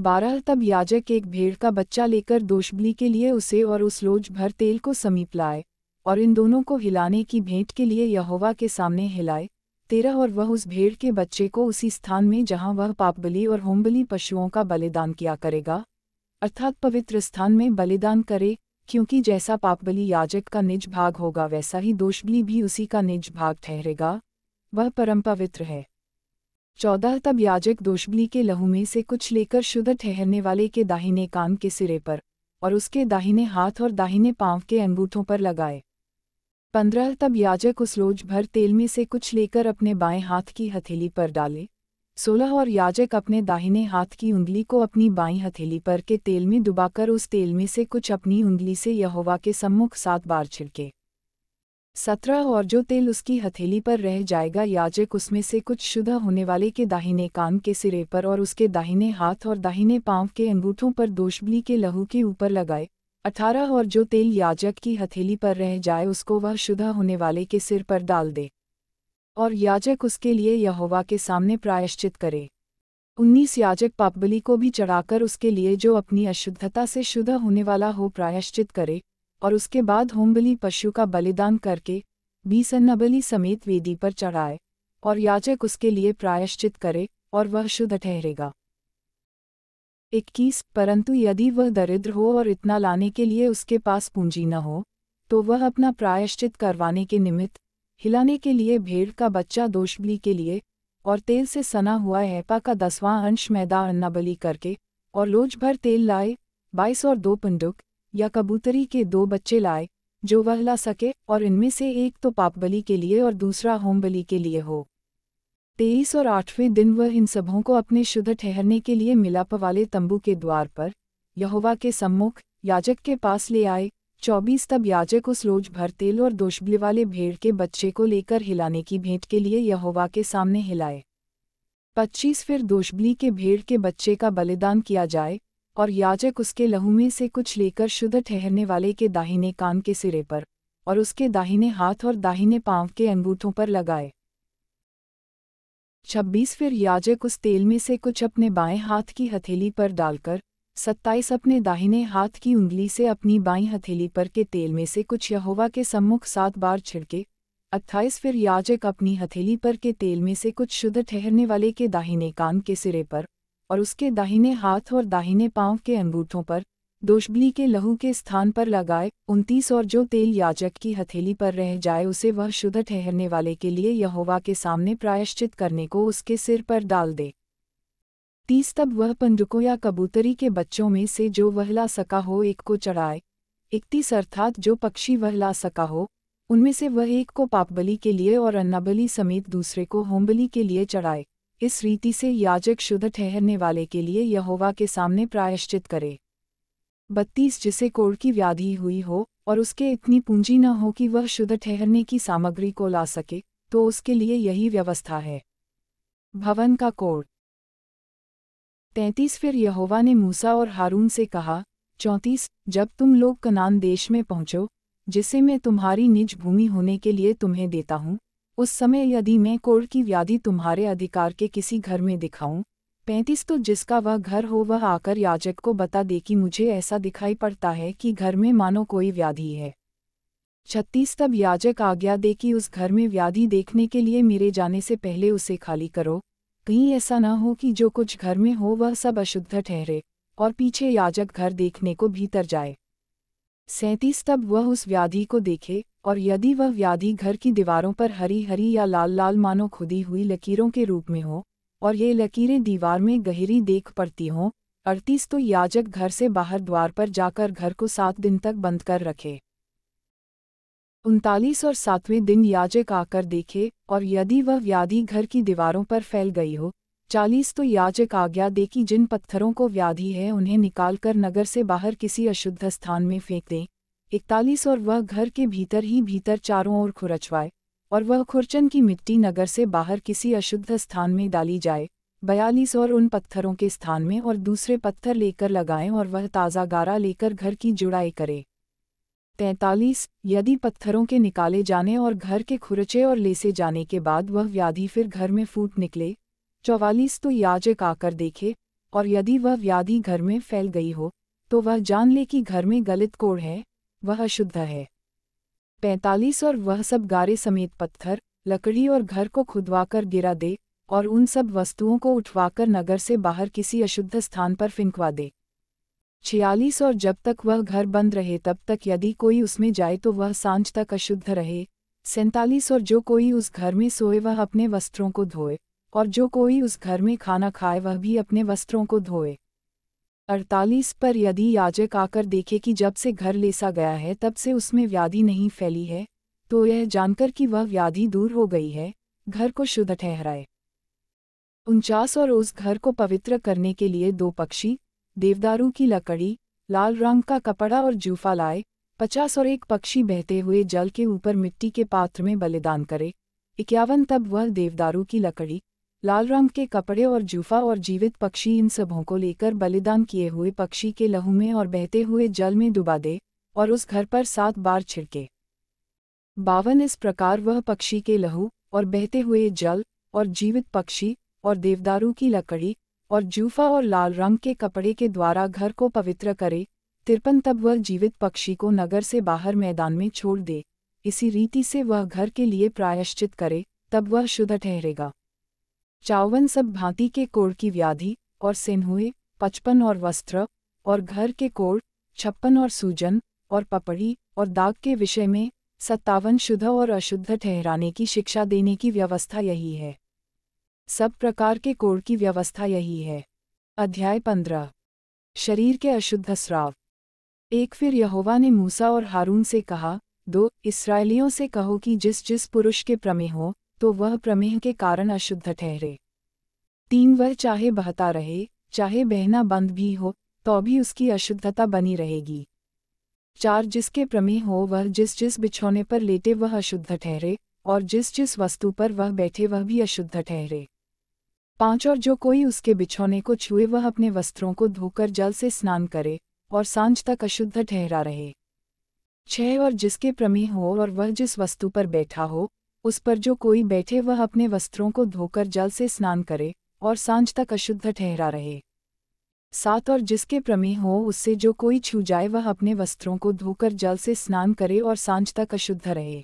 बारह तब याजक एक भेड़ का बच्चा लेकर दोषबली के लिए उसे और उस लोज भर तेल को समीप लाए और इन दोनों को हिलाने की भेंट के लिए यहोवा के सामने हिलाए तेरह और वह उस भेड़ के बच्चे को उसी स्थान में जहां वह पापबली और होमबली पशुओं का बलिदान किया करेगा अर्थात पवित्र स्थान में बलिदान करे क्योंकि जैसा पापबली याजक का निज भाग होगा वैसा ही दोषबली भी उसी का निज भाग ठहरेगा वह परम पवित्र है चौदह तब याजक दोषबली के लहू में से कुछ लेकर शुद्ध ठहरने वाले के दाहिने कान के सिरे पर और उसके दाहिने हाथ और दाहिने पांव के अंगूठों पर लगाए पंद्रह तब याजक उस लोज भर तेल में से कुछ लेकर अपने बाएं हाथ की हथेली पर डाले सोलह और याजक अपने दाहिने हाथ की उंगली को अपनी बाई हथेली पर के तेल में दुबाकर उस तेल में से कुछ अपनी उंगली से यहोवा के सम्मुख सात बार छिड़के सत्रह और जो तेल उसकी हथेली पर रह जाएगा याजक उसमें से कुछ शुद्ध होने वाले के दाहिने कान के सिरे पर और उसके दाहिने हाथ और दाहिने पांव के अंगूठों पर दोषबली के लहू के ऊपर लगाए अठारह और जो तेल याजक की हथेली पर रह जाए उसको वह शुद्ध होने वाले के सिर पर डाल दे और याजक उसके लिए यहोवा के सामने प्रायश्चित करे उन्नीस याजक पापबली को भी चढ़ाकर उसके लिए जो अपनी अशुद्धता से शुद्ध होने वाला हो प्रायश्चित करे और उसके बाद होमबली पशु का बलिदान करके बीस अन्नबली समेत वेदी पर चढ़ाए और याजक उसके लिए प्रायश्चित करे और वह शुद्ध ठहरेगा इक्कीस परंतु यदि वह दरिद्र हो और इतना लाने के लिए उसके पास पूंजी न हो तो वह अपना प्रायश्चित करवाने के निमित्त हिलाने के लिए भेड़ का बच्चा दोषबली के लिए और तेल से सना हुआ हैपा का दसवां अंश मैदा अन्नाबली करके और लोज भर तेल लाए बाईस और दो पंडुक या कबूतरी के दो बच्चे लाए जो वह ला सके और इनमें से एक तो पापबली के लिए और दूसरा होमबली के लिए हो तेईस और आठवें दिन वह इन सबों को अपने शुद्ध ठहरने के लिए मिलाप वाले तंबू के द्वार पर यहोवा के सम्मुख याजक के पास ले आए चौबीस तब याजक उस लोज भर तेल और दोषबली वाले भेड़ के बच्चे को लेकर हिलाने की भेंट के लिए यहोवा के सामने हिलाए पच्चीस फिर दोषबली के भेड़ के बच्चे का बलिदान किया जाए और याजक उसके लहू में से कुछ लेकर शुद्ध ठहरने वाले के दाहिने कान के सिरे पर और उसके दाहिने हाथ और दाहिने पांव के अंगूठों पर लगाए छब्बीस फिर याजक उस तेल में से कुछ अपने बाएं हाथ की हथेली पर डालकर सत्ताईस अपने दाहिने हाथ की उंगली से अपनी बाई हथेली पर के तेल में से कुछ यहोवा के सम्मुख सात बार छिड़के अट्ठाईस फिर याजक अपनी हथेली पर के तेल में से कुछ शुद्ध ठहरने वाले के दाहिने कान के सिरे पर और उसके दाहिने हाथ और दाहिने पांव के अंगूठों पर दोषबली के लहू के स्थान पर लगाए उनतीस और जो तेल याजक की हथेली पर रह जाए उसे वह शुद्ध ठहरने वाले के लिए यहोवा के सामने प्रायश्चित करने को उसके सिर पर डाल दे तीस तब वह पंडुको या कबूतरी के बच्चों में से जो वहला सका हो एक को चढ़ाए इकतीस अर्थात जो पक्षी वहला सका हो उनमें से वह एक को पापबली के लिए और अन्नाबली समेत दूसरे को होमबली के लिए चढ़ाए इस रीति से याजक शुद्ध ठहरने वाले के लिए यहोवा के सामने प्रायश्चित करे बत्तीस जिसे कोड़ की व्याधि हुई हो और उसके इतनी पूंजी न हो कि वह शुद्ध ठहरने की सामग्री को ला सके तो उसके लिए यही व्यवस्था है भवन का कोड तैंतीस फिर यहोवा ने मूसा और हारून से कहा चौंतीस जब तुम लोग कनान देश में पहुँचो जिसे मैं तुम्हारी निज भूमि होने के लिए तुम्हें देता हूँ उस समय यदि मैं कोर की व्याधि तुम्हारे अधिकार के किसी घर में दिखाऊं पैंतीस तो जिसका वह घर हो वह आकर याजक को बता दे कि मुझे ऐसा दिखाई पड़ता है कि घर में मानो कोई व्याधि है छत्तीस तब याजक आज्ञा दे कि उस घर में व्याधि देखने के लिए मेरे जाने से पहले उसे खाली करो कहीं ऐसा ना हो कि जो कुछ घर में हो वह सब अशुद्ध ठहरे और पीछे याजक घर देखने को भीतर जाए सैंतीस तब वह उस व्याधि को देखे और यदि वह व्याधि घर की दीवारों पर हरी हरी या लाल लाल मानो खुदी हुई लकीरों के रूप में हो और ये लकीरें दीवार में गहरी देख पड़ती हों अड़तीस तो याजक घर से बाहर द्वार पर जाकर घर को सात दिन तक बंद कर रखे उनतालीस और सातवें दिन याजक आकर देखे और यदि वह व्याधि घर की दीवारों पर फैल गई हो चालीस तो याजक आज्ञा दे कि जिन पत्थरों को व्याधि है उन्हें निकालकर नगर से बाहर किसी अशुद्ध स्थान में फेंक दें इकतालीस और वह घर के भीतर ही भीतर चारों ओर खुरचवाए और वह खुरचन की मिट्टी नगर से बाहर किसी अशुद्ध स्थान में डाली जाए बयालीस और उन पत्थरों के स्थान में और दूसरे पत्थर लेकर लगाएं और वह ताज़ा गारा लेकर घर की जुड़ाई करे तैंतालीस यदि पत्थरों के निकाले जाने और घर के खुरचे और लेसे जाने के बाद वह व्याधि फिर घर में फूट निकले चौवालीस तो याजक आकर देखे और यदि वह व्याधि घर में फैल गई हो तो वह जान ले कि घर में गलित कोड़ है वह अशुद्ध है पैंतालीस और वह सब गारे समेत पत्थर लकड़ी और घर को खुदवाकर गिरा दे और उन सब वस्तुओं को उठवाकर नगर से बाहर किसी अशुद्ध स्थान पर फिंकवा दे छियालीस और जब तक वह घर बंद रहे तब तक यदि कोई उसमें जाए तो वह सांझ तक अशुद्ध रहे सैंतालीस और जो कोई उस घर में सोए वह अपने वस्त्रों को धोए और जो कोई उस घर में खाना खाए वह भी अपने वस्त्रों को धोए अड़तालीस पर यदि याजक आकर देखे कि जब से घर लेसा गया है तब से उसमें व्याधि नहीं फैली है तो यह जानकर कि वह व्याधि दूर हो गई है घर को शुद्ध ठहराए उनचास और उस घर को पवित्र करने के लिए दो पक्षी देवदारू की लकड़ी लाल रंग का कपड़ा और जूफा लाए पचास और एक पक्षी बहते हुए जल के ऊपर मिट्टी के पात्र में बलिदान करे इक्यावन तब वह देवदारू की लकड़ी लाल रंग के कपड़े और जूफा और जीवित पक्षी इन सबों को लेकर बलिदान किए हुए पक्षी के लहू में और बहते हुए जल में डुबा दे और उस घर पर सात बार छिड़के बावन इस प्रकार वह पक्षी के लहू और बहते हुए जल और जीवित पक्षी और देवदारू की लकड़ी और जूफा और लाल रंग के कपड़े के द्वारा घर को पवित्र करे तिरपन तब वह जीवित पक्षी को नगर से बाहर मैदान में छोड़ दे इसी रीति से वह घर के लिए प्रायश्चित करे तब वह शुद्ध ठहरेगा चावन सब भांति के कोड़ की व्याधि और सेन्हुए पचपन और वस्त्र और घर के कोड़ छप्पन और सूजन और पपड़ी और दाग के विषय में सत्तावन शुद्ध और अशुद्ध ठहराने की शिक्षा देने की व्यवस्था यही है सब प्रकार के कोड़ की व्यवस्था यही है अध्याय पंद्रह शरीर के अशुद्ध स्राव एक फिर यहोवा ने मूसा और हारून से कहा दो इसराइलियों से कहो कि जिस जिस पुरुष के प्रमेह हो तो वह प्रमेह के कारण अशुद्ध ठहरे तीन वह चाहे बहता रहे चाहे बहना बंद भी हो तो भी उसकी अशुद्धता बनी रहेगी चार जिसके प्रमेह हो वह जिस जिस बिछौने पर लेटे वह अशुद्ध ठहरे और जिस जिस वस्तु पर वह बैठे वह भी अशुद्ध ठहरे पांच और जो कोई उसके बिछौने को छुए वह अपने वस्त्रों को धोकर जल से स्नान करे और सांझ तक अशुद्ध ठहरा रहे छह और जिसके प्रमेह हो और वह जिस वस्तु पर बैठा हो उस पर जो कोई बैठे वह अपने वस्त्रों को धोकर जल से स्नान करे और सांझ तक अशुद्ध ठहरा रहे सात और जिसके प्रमेह हो उससे जो कोई छू जाए वह अपने वस्त्रों को धोकर जल से स्नान करे और सांझ तक अशुद्ध रहे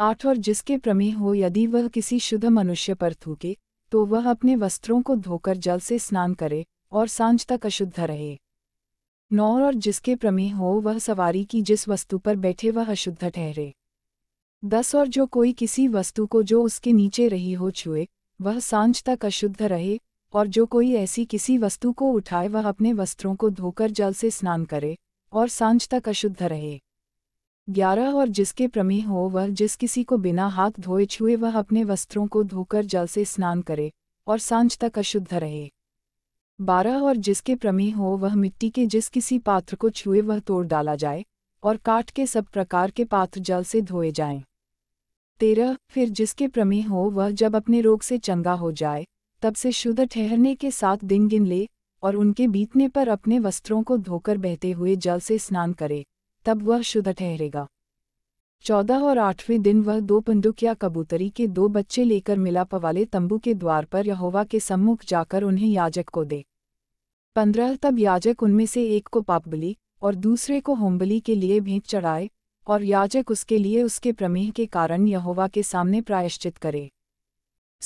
आठ और जिसके प्रमेह हो यदि वह किसी शुद्ध मनुष्य पर थूके तो वह अपने वस्त्रों को धोकर जल से स्नान करे और सांझ तक अशुद्ध रहे नौर और जिसके प्रमेह हो वह सवारी की जिस वस्तु पर बैठे वह अशुद्ध ठहरे दस और जो कोई किसी वस्तु को जो उसके नीचे रही हो छुए वह सांझ तक अशुद्ध रहे और जो कोई ऐसी किसी वस्तु को उठाए वह अपने वस्त्रों को धोकर जल से स्नान करे और सांझ तक अशुद्ध रहे ग्यारह और जिसके प्रमेह हो वह जिस किसी को बिना हाथ धोए छुए वह अपने वस्त्रों को धोकर जल से स्नान करे और सांझ तक अशुद्ध रहे बारह और जिसके प्रमेह हो वह मिट्टी के जिस किसी पात्र को छुए वह तोड़ डाला जाए और काट के सब प्रकार के पात्र जल से धोए जाएं। तेरह फिर जिसके प्रमेह हो वह जब अपने रोग से चंगा हो जाए तब से शुद्ध ठहरने के साथ दिन गिन ले और उनके बीतने पर अपने वस्त्रों को धोकर बहते हुए जल से स्नान करे तब वह शुद्ध ठहरेगा चौदह और आठवें दिन वह दो पंडुक या कबूतरी के दो बच्चे लेकर मिला पवाले तंबू के द्वार पर यहोवा के सम्मुख जाकर उन्हें याजक को दे पंद्रह तब याजक उनमें से एक को पापबली और दूसरे को होमबली के लिए भेंट चढ़ाए और याजक उसके लिए उसके प्रमेह के कारण यहोवा के सामने प्रायश्चित करे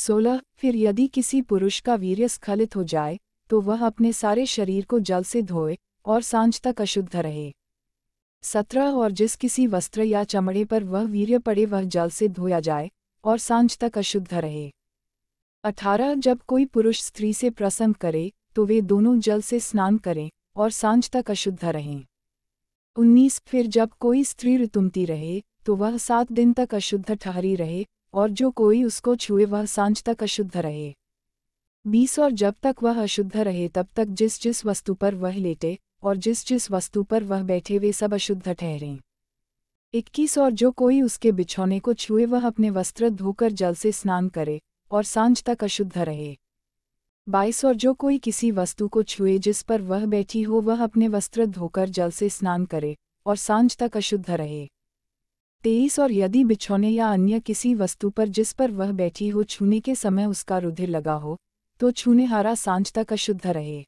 सोलह फिर यदि किसी पुरुष का वीर्य स्खलित हो जाए तो वह अपने सारे शरीर को जल से धोए और सांझ तक अशुद्ध रहे सत्रह और जिस किसी वस्त्र या चमड़े पर वह वीर्य पड़े वह जल से धोया जाए और सांझ तक अशुद्ध रहे अठारह जब कोई पुरुष स्त्री से प्रसन्न करे तो वे दोनों जल से स्नान करें और सांझ तक अशुद्ध रहें उन्नीस फिर जब कोई स्त्री ऋतुमती रहे तो वह सात दिन तक अशुद्ध ठहरी रहे और जो कोई उसको छुए वह सांझ तक अशुद्ध रहे बीस और जब तक वह अशुद्ध रहे तब तक जिस जिस वस्तु पर वह लेटे और जिस जिस वस्तु पर वह बैठे वे सब अशुद्ध ठहरें इक्कीस और जो कोई उसके बिछौने को छुए वह अपने वस्त्र धोकर जल से स्नान करे और सांझ तक अशुद्ध रहे बाईस और जो कोई किसी वस्तु को छुए जिस पर वह बैठी हो वह अपने वस्त्र धोकर जल से स्नान करे और सांझ तक अशुद्ध रहे तेईस और यदि बिछौने या अन्य किसी वस्तु पर जिस पर वह बैठी हो छूने के समय उसका रुधिर लगा हो तो छूने हारा सांझ तक अशुद्ध रहे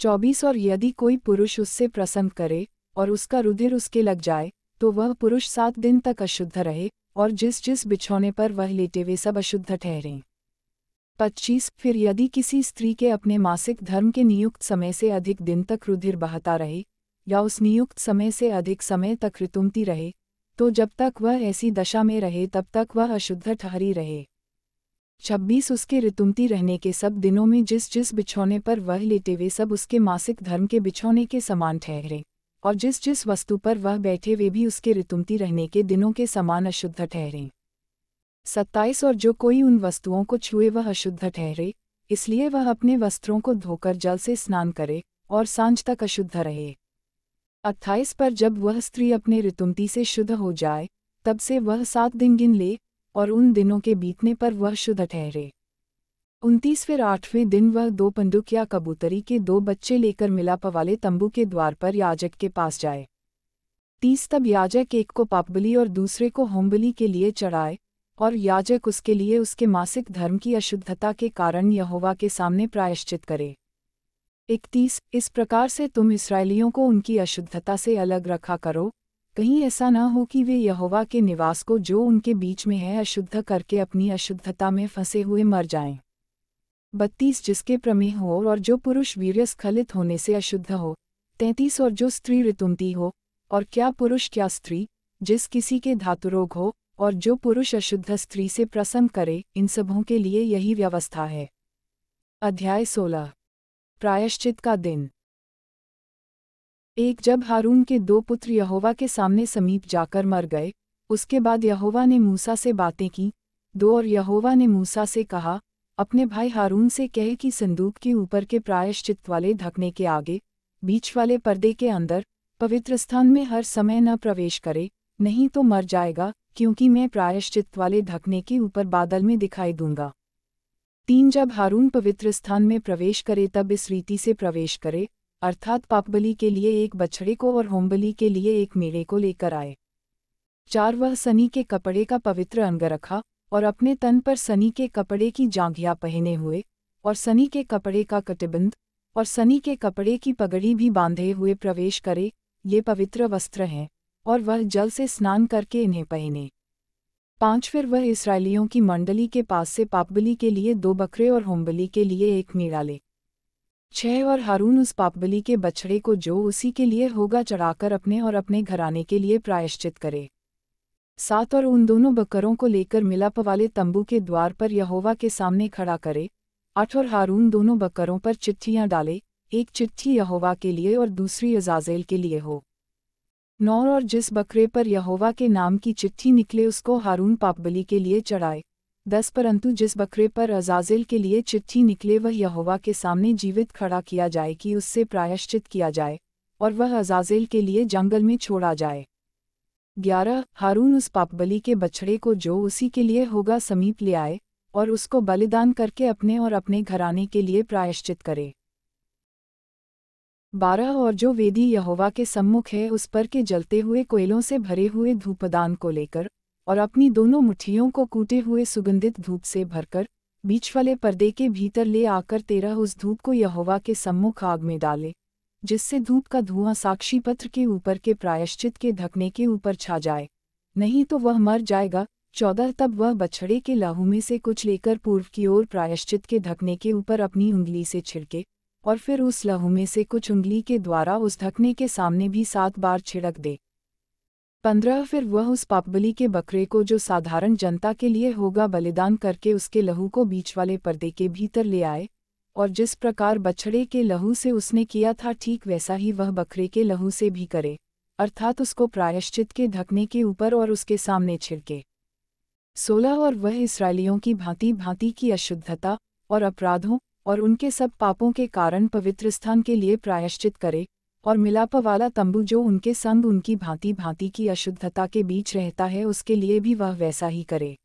चौबीस और यदि कोई पुरुष उससे प्रसन्न करे और उसका रुधिर उसके लग जाए तो वह पुरुष सात दिन तक अशुद्ध रहे और जिस जिस बिछौने पर वह लेटे वे सब अशुद्ध ठहरें पच्चीस फिर यदि किसी स्त्री के अपने मासिक धर्म के नियुक्त समय से अधिक दिन तक रुधिर बहता रहे या उस नियुक्त समय से अधिक समय तक ऋतुमती रहे तो जब तक वह ऐसी दशा में रहे तब तक वह अशुद्ध ठहरी रहे छब्बीस उसके रितुमती रहने के सब दिनों में जिस जिस बिछौने पर वह लेटे हुए सब उसके मासिक धर्म के बिछौने के समान ठहरे और जिस जिस वस्तु पर वह बैठे वे भी उसके रितुमती रहने के दिनों के समान अशुद्ध ठहरे सत्ताईस और जो कोई उन वस्तुओं को छुए वह अशुद्ध ठहरे इसलिए वह अपने वस्त्रों को धोकर जल से स्नान करे और सांझ तक अशुद्ध रहे अट्ठाईस पर जब वह स्त्री अपने रितुमती से शुद्ध हो जाए तब से वह सात दिन गिन ले और उन दिनों के बीतने पर वह शुद्ध ठहरे उनतीस फिर आठवें दिन वह दो पंडुक या कबूतरी के दो बच्चे लेकर मिलाप वाले तंबू के द्वार पर याजक के पास जाए तीस तब याजक एक को पापबली और दूसरे को होमबली के लिए चढ़ाए और याजक उसके लिए उसके मासिक धर्म की अशुद्धता के कारण यहोवा के सामने प्रायश्चित करे इकतीस इस प्रकार से तुम इसराइलियों को उनकी अशुद्धता से अलग रखा करो कहीं ऐसा न हो कि वे यहोवा के निवास को जो उनके बीच में है अशुद्ध करके अपनी अशुद्धता में फंसे हुए मर जाएं। बत्तीस जिसके प्रमेह हो और जो पुरुष वीर्य स्खलित होने से अशुद्ध हो तैंतीस और जो स्त्री ऋतुमती हो और क्या पुरुष क्या स्त्री जिस किसी के धातुरोग हो और जो पुरुष अशुद्ध स्त्री से प्रसन्न करे इन सबों के लिए यही व्यवस्था है अध्याय सोलह प्रायश्चित का दिन एक जब हारून के दो पुत्र यहोवा के सामने समीप जाकर मर गए उसके बाद यहोवा ने मूसा से बातें की दो और यहोवा ने मूसा से कहा अपने भाई हारून से कह कि संदूक के ऊपर के प्रायश्चित वाले ढकने के आगे बीच वाले पर्दे के अंदर पवित्र स्थान में हर समय न प्रवेश करे नहीं तो मर जाएगा क्योंकि मैं प्रायश्चित वाले ढकने के ऊपर बादल में दिखाई दूंगा तीन जब हारून पवित्र स्थान में प्रवेश करे तब इस रीति से प्रवेश करे अर्थात पापबली के लिए एक बछड़े को और होमबली के लिए एक मेड़े को लेकर आए चार वह सनी के कपड़े का पवित्र अंग रखा और अपने तन पर सनी के कपड़े की जांघिया पहने हुए और सनी के कपड़े का कटिबंध और सनी के कपड़े की पगड़ी भी बांधे हुए प्रवेश करे ये पवित्र वस्त्र हैं और वह जल से स्नान करके इन्हें पहने पांच फिर वह इसराइलियों की मंडली के पास से पापबली के लिए दो बकरे और होमबली के लिए एक मेड़ा ले छह और हारून उस पापबली के बछड़े को जो उसी के लिए होगा चढ़ाकर अपने और अपने घराने के लिए प्रायश्चित करे सात और उन दोनों बकरों को लेकर मिलाप वाले तंबू के द्वार पर यहोवा के सामने खड़ा करे आठ और हारून दोनों बकरों पर चिट्ठियां डाले एक चिट्ठी यहोवा के लिए और दूसरी अजाजेल के लिए हो नौ और जिस बकरे पर यहोवा के नाम की चिट्ठी निकले उसको हारून पापबली के लिए चढ़ाए दस परंतु जिस बकरे पर अजाजिल के लिए चिट्ठी निकले वह यहोवा के सामने जीवित खड़ा किया जाए कि उससे प्रायश्चित किया जाए और वह अजाजिल के लिए जंगल में छोड़ा जाए ग्यारह हारून उस पापबली के बछड़े को जो उसी के लिए होगा समीप ले आए और उसको बलिदान करके अपने और अपने घराने के लिए प्रायश्चित करे बारह और जो वेदी यहोवा के सम्मुख है उस पर के जलते हुए कोयलों से भरे हुए धूपदान को लेकर और अपनी दोनों मुठ्ठियों को कूटे हुए सुगंधित धूप से भरकर बीच वाले पर्दे के भीतर ले आकर तेरह उस धूप को यहोवा के सम्मुख आग में डाले जिससे धूप का धुआं साक्षी पत्र के ऊपर के प्रायश्चित के ढकने के ऊपर छा जाए नहीं तो वह मर जाएगा चौदह तब वह बछड़े के लहू में से कुछ लेकर पूर्व की ओर प्रायश्चित के ढकने के ऊपर अपनी उंगली से छिड़के और फिर उस लहू में से कुछ उंगली के द्वारा उस ढकने के सामने भी सात बार छिड़क दे पंद्रह फिर वह उस पापबली के बकरे को जो साधारण जनता के लिए होगा बलिदान करके उसके लहू को बीच वाले पर्दे के भीतर ले आए और जिस प्रकार बछड़े के लहू से उसने किया था ठीक वैसा ही वह बकरे के लहू से भी करे अर्थात उसको प्रायश्चित के ढकने के ऊपर और उसके सामने छिड़के सोलह और वह इसराइलियों की भांति भांति की अशुद्धता और अपराधों और उनके सब पापों के कारण पवित्र स्थान के लिए प्रायश्चित करे और मिलाप वाला तंबू जो उनके संग उनकी भांति भांति की अशुद्धता के बीच रहता है उसके लिए भी वह वैसा ही करे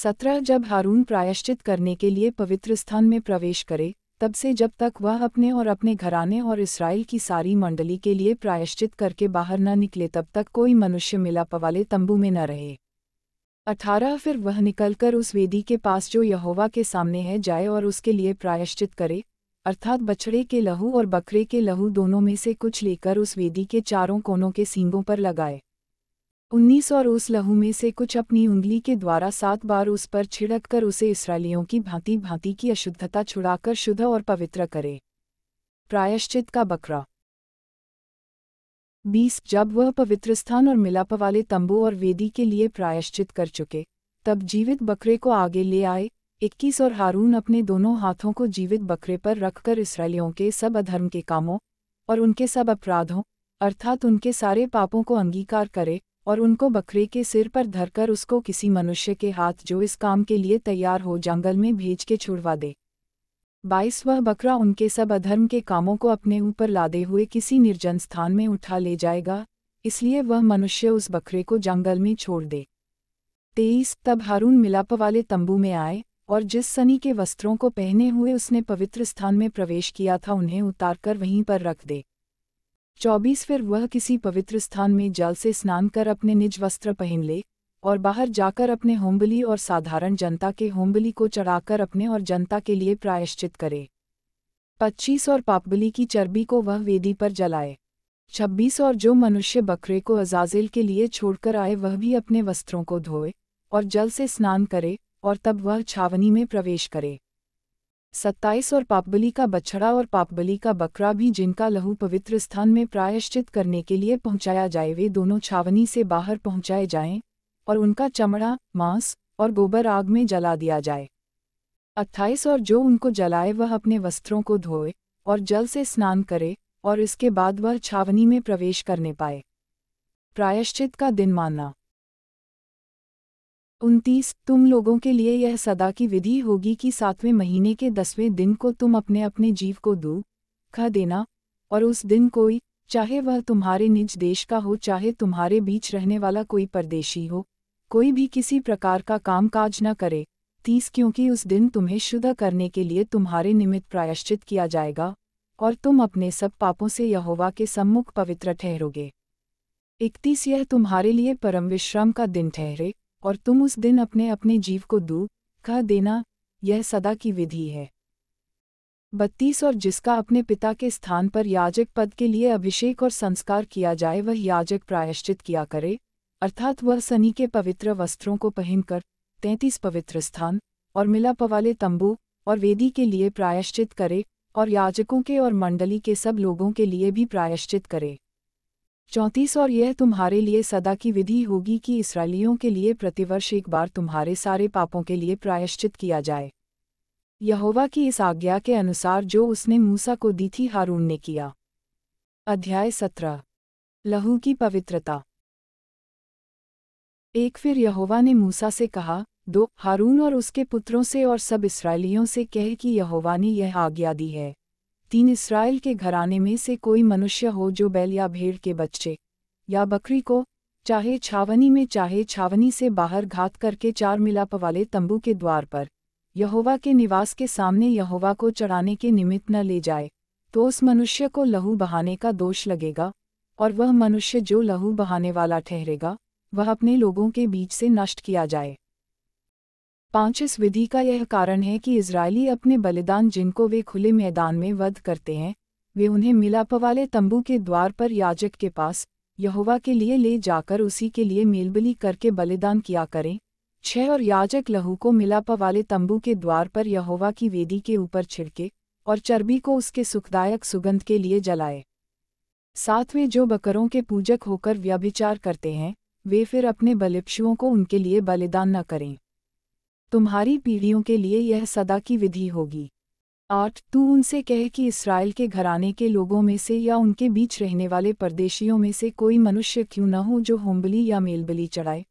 सत्रह जब हारून प्रायश्चित करने के लिए पवित्र स्थान में प्रवेश करे तब से जब तक वह अपने और अपने घराने और इसराइल की सारी मंडली के लिए प्रायश्चित करके बाहर न निकले तब तक कोई मनुष्य मिलाप वाले तंबू में न रहे अठारह फिर वह निकलकर उस वेदी के पास जो यहोवा के सामने है जाए और उसके लिए प्रायश्चित करे अर्थात बछड़े के लहू और बकरे के लहू दोनों में से कुछ लेकर उस वेदी के चारों कोनों के सींगों पर लगाए उन्नीस और उस लहू में से कुछ अपनी उंगली के द्वारा सात बार उस पर छिड़क कर उसे इसराइलियों की भांति भांति की अशुद्धता छुड़ाकर शुद्ध और पवित्र करे प्रायश्चित का बकरा बीस जब वह पवित्र स्थान और मिलाप वाले तंबू और वेदी के लिए प्रायश्चित कर चुके तब जीवित बकरे को आगे ले आए इक्कीस और हारून अपने दोनों हाथों को जीवित बकरे पर रखकर इसराइलियों के सब अधर्म के कामों और उनके सब अपराधों अर्थात उनके सारे पापों को अंगीकार करे और उनको बकरे के सिर पर धरकर उसको किसी मनुष्य के हाथ जो इस काम के लिए तैयार हो जंगल में भेज के छुड़वा दे बाईस वह बकरा उनके सब अधर्म के कामों को अपने ऊपर लादे हुए किसी निर्जन स्थान में उठा ले जाएगा इसलिए वह मनुष्य उस बकरे को जंगल में छोड़ दे तेईस तब हारून मिलाप वाले तंबू में आए और जिस सनी के वस्त्रों को पहने हुए उसने पवित्र स्थान में प्रवेश किया था उन्हें उतारकर वहीं पर रख दे चौबीस फिर वह किसी पवित्र स्थान में जल से स्नान कर अपने निज वस्त्र पहन ले और बाहर जाकर अपने होम्बली और साधारण जनता के होम्बली को चढ़ाकर अपने और जनता के लिए प्रायश्चित करे पच्चीस और पापबली की चर्बी को वह वेदी पर जलाए छब्बीस और जो मनुष्य बकरे को अजाजिल के लिए छोड़कर आए वह भी अपने वस्त्रों को धोए और जल से स्नान करे और तब वह छावनी में प्रवेश करे सत्ताईस और पापबली का बछड़ा और पापबली का बकरा भी जिनका लहू पवित्र स्थान में प्रायश्चित करने के लिए पहुंचाया जाए वे दोनों छावनी से बाहर पहुंचाए जाएं और उनका चमड़ा मांस और गोबर आग में जला दिया जाए अट्ठाईस और जो उनको जलाए वह अपने वस्त्रों को धोए और जल से स्नान करे और इसके बाद वह छावनी में प्रवेश करने पाए प्रायश्चित का दिन मानना उनतीस तुम लोगों के लिए यह सदा की विधि होगी कि सातवें महीने के दसवें दिन को तुम अपने अपने जीव को दू खा देना और उस दिन कोई चाहे वह तुम्हारे निज देश का हो चाहे तुम्हारे बीच रहने वाला कोई परदेशी हो कोई भी किसी प्रकार का कामकाज न करे तीस क्योंकि उस दिन तुम्हें शुद्ध करने के लिए तुम्हारे निमित्त प्रायश्चित किया जाएगा और तुम अपने सब पापों से यहोवा के सम्मुख पवित्र ठहरोगे इकतीस यह तुम्हारे लिए परम विश्राम का दिन ठहरे और तुम उस दिन अपने अपने जीव को दूर कह देना यह सदा की विधि है बत्तीस और जिसका अपने पिता के स्थान पर याजक पद के लिए अभिषेक और संस्कार किया जाए वह याजक प्रायश्चित किया करे अर्थात वह सनी के पवित्र वस्त्रों को पहनकर तैंतीस पवित्र स्थान और मिलाप वाले तंबू और वेदी के लिए प्रायश्चित करे और याजकों के और मंडली के सब लोगों के लिए भी प्रायश्चित करे चौंतीस और यह तुम्हारे लिए सदा की विधि होगी कि इसराइलियों के लिए प्रतिवर्ष एक बार तुम्हारे सारे पापों के लिए प्रायश्चित किया जाए यहोवा की इस आज्ञा के अनुसार जो उसने मूसा को दी थी हारून ने किया अध्याय सत्रह लहू की पवित्रता एक फिर यहोवा ने मूसा से कहा दो हारून और उसके पुत्रों से और सब इसराइलियों से कह कि यहोवा ने यह आज्ञा दी है तीन इसराइल के घराने में से कोई मनुष्य हो जो बैल या भेड़ के बच्चे या बकरी को चाहे छावनी में चाहे छावनी से बाहर घात करके चार मिलाप वाले तंबू के द्वार पर यहोवा के निवास के सामने यहोवा को चढ़ाने के निमित्त न ले जाए तो उस मनुष्य को लहू बहाने का दोष लगेगा और वह मनुष्य जो लहू बहाने वाला ठहरेगा वह अपने लोगों के बीच से नष्ट किया जाए पांच इस विधि का यह कारण है कि इसराइली अपने बलिदान जिनको वे खुले मैदान में वध करते हैं वे उन्हें मिलाप वाले तंबू के द्वार पर याजक के पास यहोवा के लिए ले जाकर उसी के लिए मेलबली करके बलिदान किया करें छह और याजक लहू को मिलाप वाले तंबू के द्वार पर यहोवा की वेदी के ऊपर छिड़के और चर्बी को उसके सुखदायक सुगंध के लिए जलाए सातवें जो बकरों के पूजक होकर व्यभिचार करते हैं वे फिर अपने बलिपशुओं को उनके लिए बलिदान न करें तुम्हारी पीढ़ियों के लिए यह सदा की विधि होगी आठ तू उनसे कह कि इसराइल के घराने के लोगों में से या उनके बीच रहने वाले परदेशियों में से कोई मनुष्य क्यों न हो जो होम्बली या मेलबली चढ़ाए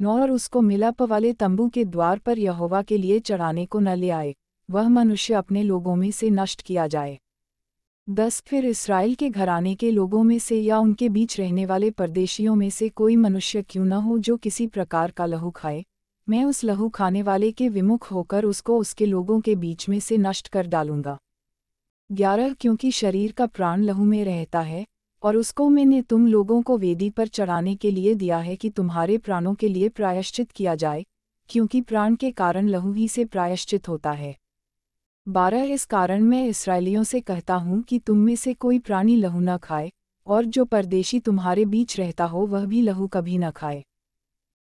नौ और उसको मिलाप वाले तंबू के द्वार पर यहोवा के लिए चढ़ाने को न ले आए वह मनुष्य अपने लोगों में से नष्ट किया जाए दस फिर इसराइल के घराने के लोगों में से या उनके बीच रहने वाले परदेशियों में से कोई मनुष्य क्यों न हो जो किसी प्रकार का लहू खाए मैं उस लहू खाने वाले के विमुख होकर उसको उसके लोगों के बीच में से नष्ट कर डालूंगा ग्यारह क्योंकि शरीर का प्राण लहू में रहता है और उसको मैंने तुम लोगों को वेदी पर चढ़ाने के लिए दिया है कि तुम्हारे प्राणों के लिए प्रायश्चित किया जाए क्योंकि प्राण के कारण लहू ही से प्रायश्चित होता है बारह इस कारण मैं इसराइलियों से कहता हूँ कि तुम में से कोई प्राणी लहू न खाए और जो परदेशी तुम्हारे बीच रहता हो वह भी लहू कभी न खाए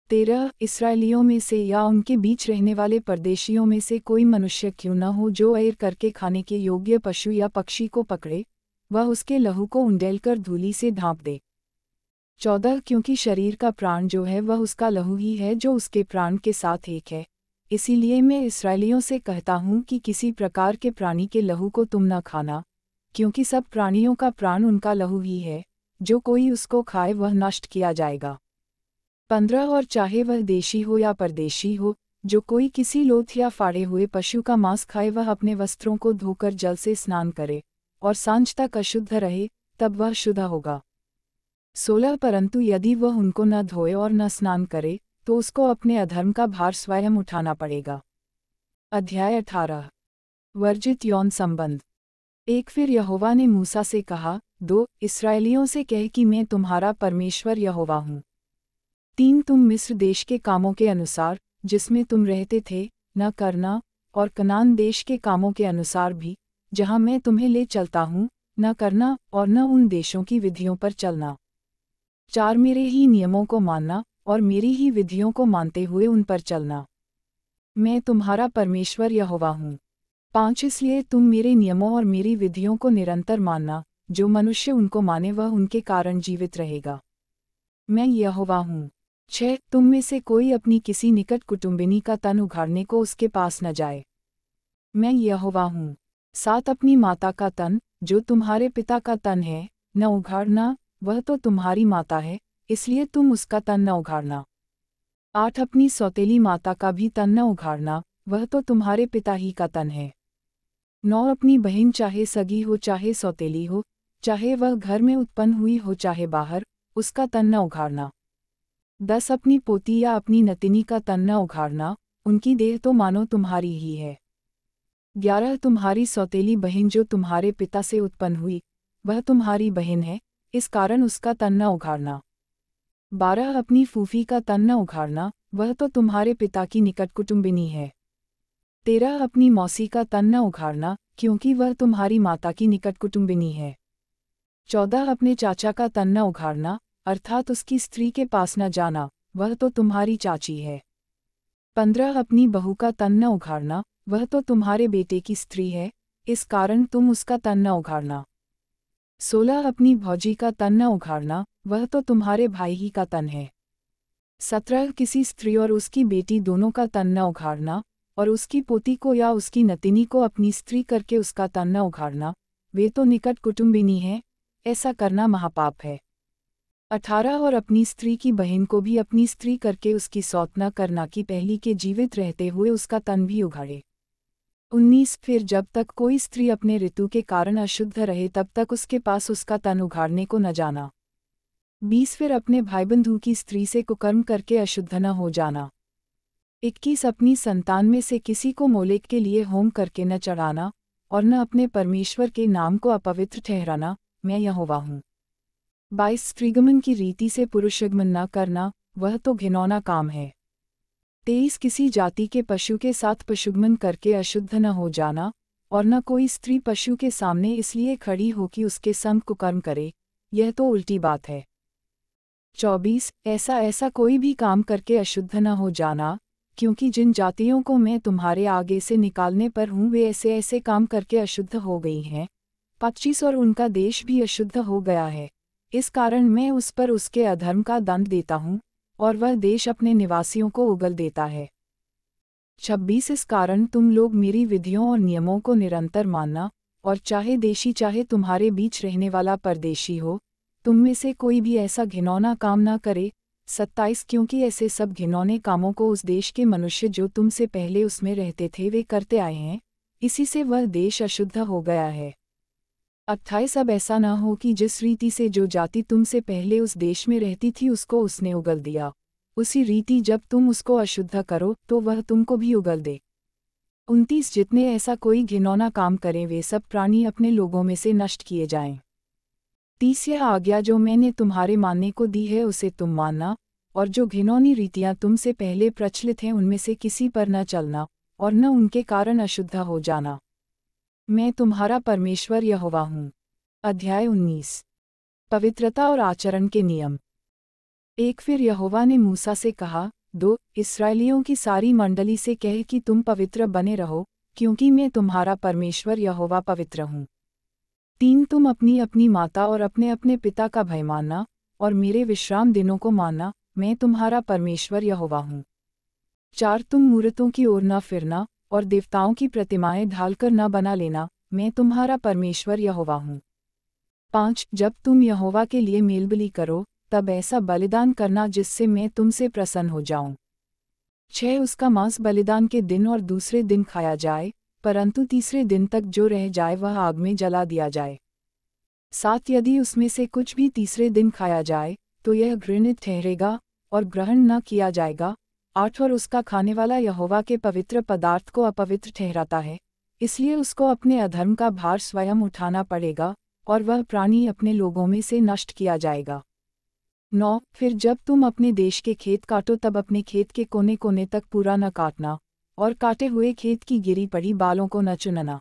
तेरह इसराइलियों में से या उनके बीच रहने वाले परदेशियों में से कोई मनुष्य क्यों न हो जो ऐर करके खाने के योग्य पशु या पक्षी को पकड़े वह उसके लहू को उंडेल कर धूली से ढांप दे चौदह क्योंकि शरीर का प्राण जो है वह उसका लहू ही है जो उसके प्राण के साथ एक है इसीलिए मैं इसराइलियों से कहता हूँ कि किसी प्रकार के प्राणी के लहू को तुम न खाना क्योंकि सब प्राणियों का प्राण उनका लहू ही है जो कोई उसको खाए वह नष्ट किया जाएगा पंद्रह और चाहे वह देशी हो या परदेशी हो जो कोई किसी लोथ या फाड़े हुए पशु का मांस खाए वह अपने वस्त्रों को धोकर जल से स्नान करे और सांझ तक अशुद्ध रहे तब वह शुद्ध होगा सोलह परंतु यदि वह उनको न धोए और न स्नान करे तो उसको अपने अधर्म का भार स्वयं उठाना पड़ेगा अध्याय अठारह वर्जित यौन संबंध एक फिर यहोवा ने मूसा से कहा दो इसराइलियों से कह कि मैं तुम्हारा परमेश्वर यहोवा हूँ तीन तुम मिस्र देश के कामों के अनुसार जिसमें तुम रहते थे न करना और कनान देश के कामों के अनुसार भी जहां मैं तुम्हें ले चलता हूँ न करना और न उन देशों की विधियों पर चलना चार मेरे ही नियमों को मानना और मेरी ही विधियों को मानते हुए उन पर चलना मैं तुम्हारा परमेश्वर यहोवा हूँ पाँच इसलिए तुम मेरे नियमों और मेरी विधियों को निरंतर मानना जो मनुष्य उनको माने वह उनके कारण जीवित रहेगा मैं यहोवा हूँ छः तुम में से कोई अपनी किसी निकट कुटुम्बिनी का तन उघाड़ने को उसके पास न जाए मैं यहोवा हूँ सात अपनी माता का तन जो तुम्हारे पिता का तन है न उघाड़ना वह तो तुम्हारी माता है इसलिए तुम उसका तन न उघाड़ना आठ अपनी सौतेली माता का भी तन न उघाड़ना वह तो तुम्हारे पिता ही का तन है नौ अपनी बहन चाहे सगी हो चाहे सौतेली हो चाहे वह घर में उत्पन्न हुई हो चाहे बाहर उसका तन न उघाड़ना दस अपनी पोती या अपनी नतिनी का तन न उघाड़ना उनकी देह तो मानो तुम्हारी ही है ग्यारह तुम्हारी सौतेली बहन जो तुम्हारे पिता से उत्पन्न हुई वह तुम्हारी बहन है इस कारण उसका तन न उघाड़ना बारह अपनी फूफी का तन न उघाड़ना वह तो तुम्हारे पिता की निकट कुटुम्बिनी है तेरह अपनी मौसी का तन न उघाड़ना क्योंकि वह तुम्हारी माता की निकट कुटुम्बिनी है चौदह अपने चाचा का तन न उघाड़ना अर्थात उसकी स्त्री के पास न जाना वह तो तुम्हारी चाची है पंद्रह अपनी बहू का तन न उघाड़ना वह तो तुम्हारे बेटे की स्त्री है इस कारण तुम उसका तन न उघाड़ना सोलह अपनी भौजी का तन न उघाड़ना वह तो तुम्हारे भाई ही का तन है सत्रह किसी स्त्री और उसकी बेटी दोनों का तन न उघाड़ना और उसकी पोती को या उसकी नतिनी को अपनी स्त्री करके उसका तन न उघाड़ना वे तो निकट कुटुम्बिनी है ऐसा करना महापाप है अठारह और अपनी स्त्री की बहन को भी अपनी स्त्री करके उसकी सौतना करना की पहली के जीवित रहते हुए उसका तन भी उघाड़े उन्नीस फिर जब तक कोई स्त्री अपने ऋतु के कारण अशुद्ध रहे तब तक उसके पास उसका तन उघाड़ने को न जाना बीस फिर अपने भाईबंधु की स्त्री से कुकर्म करके अशुद्ध न हो जाना इक्कीस अपनी संतान में से किसी को मोलेक के लिए होम करके न चढ़ाना और न अपने परमेश्वर के नाम को अपवित्र ठहराना मैं यहोवा हूँ बाईस स्त्रीगमन की रीति से पुरुषगमन न करना वह तो घिनौना काम है तेईस किसी जाति के पशु के साथ पशुगमन करके अशुद्ध न हो जाना और न कोई स्त्री पशु के सामने इसलिए खड़ी हो कि उसके संग कुकर्म करे यह तो उल्टी बात है चौबीस ऐसा ऐसा कोई भी काम करके अशुद्ध न हो जाना क्योंकि जिन जातियों को मैं तुम्हारे आगे से निकालने पर हूँ वे ऐसे ऐसे काम करके अशुद्ध हो गई हैं पच्चीस और उनका देश भी अशुद्ध हो गया है इस कारण मैं उस पर उसके अधर्म का दंड देता हूँ और वह देश अपने निवासियों को उगल देता है छब्बीस इस कारण तुम लोग मेरी विधियों और नियमों को निरंतर मानना और चाहे देशी चाहे तुम्हारे बीच रहने वाला परदेशी हो तुम में से कोई भी ऐसा घिनौना काम ना करे सत्ताईस क्योंकि ऐसे सब घिनौने कामों को उस देश के मनुष्य जो तुमसे पहले उसमें रहते थे वे करते आए हैं इसी से वह देश अशुद्ध हो गया है अट्ठाईस अब ऐसा ना हो कि जिस रीति से जो जाति तुमसे पहले उस देश में रहती थी उसको उसने उगल दिया उसी रीति जब तुम उसको अशुद्ध करो तो वह तुमको भी उगल दे उनतीस जितने ऐसा कोई घिनौना काम करें वे सब प्राणी अपने लोगों में से नष्ट किए जाएं तीस यह आज्ञा जो मैंने तुम्हारे मानने को दी है उसे तुम मानना और जो घिनौनी रीतियां तुमसे पहले प्रचलित हैं उनमें से किसी पर न चलना और न उनके कारण अशुद्ध हो जाना मैं तुम्हारा परमेश्वर यहोवा हूँ अध्याय 19 पवित्रता और आचरण के नियम एक फिर यहोवा ने मूसा से कहा दो इसराइलियों की सारी मंडली से कह कि तुम पवित्र बने रहो क्योंकि मैं तुम्हारा परमेश्वर यहोवा पवित्र हूँ तीन तुम अपनी अपनी माता और अपने अपने पिता का भय मानना और मेरे विश्राम दिनों को मानना मैं तुम्हारा परमेश्वर यहोवा हूँ चार तुम मूर्तों की ओर न फिरना और देवताओं की प्रतिमाएं ढालकर न बना लेना मैं तुम्हारा परमेश्वर यहोवा हूँ पाँच जब तुम यहोवा के लिए मेलबली करो तब ऐसा बलिदान करना जिससे मैं तुमसे प्रसन्न हो जाऊं छह उसका मांस बलिदान के दिन और दूसरे दिन खाया जाए परंतु तीसरे दिन तक जो रह जाए वह आग में जला दिया जाए सात यदि उसमें से कुछ भी तीसरे दिन खाया जाए तो यह घृणित ठहरेगा और ग्रहण न किया जाएगा आठ और उसका खाने वाला यहोवा के पवित्र पदार्थ को अपवित्र ठहराता है इसलिए उसको अपने अधर्म का भार स्वयं उठाना पड़ेगा और वह प्राणी अपने लोगों में से नष्ट किया जाएगा नौ फिर जब तुम अपने देश के खेत काटो तब अपने खेत के कोने कोने तक पूरा न काटना और काटे हुए खेत की गिरी पड़ी बालों को न चुनना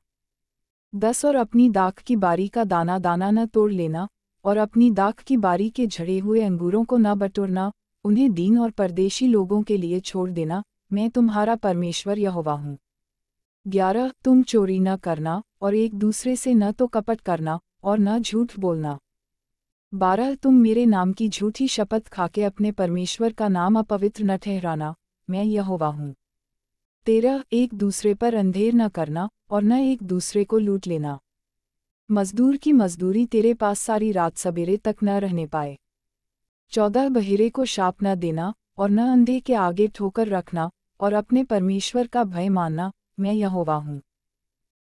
दस और अपनी दाख की बारी का दाना दाना न तोड़ लेना और अपनी दाख की बारी के झड़े हुए अंगूरों को न बटोरना उन्हें दीन और परदेशी लोगों के लिए छोड़ देना मैं तुम्हारा परमेश्वर यहोवा हूँ ग्यारह तुम चोरी न करना और एक दूसरे से न तो कपट करना और न झूठ बोलना बारह तुम मेरे नाम की झूठी शपथ खाके अपने परमेश्वर का नाम अपवित्र न ठहराना मैं यहोवा हूँ तेरह एक दूसरे पर अंधेर न करना और न एक दूसरे को लूट लेना मजदूर की मजदूरी तेरे पास सारी रात सवेरे तक न रहने पाए चौदह बहिरे को शाप न देना और न अंधे के आगे ठोकर रखना और अपने परमेश्वर का भय मानना मैं यहोवा हूँ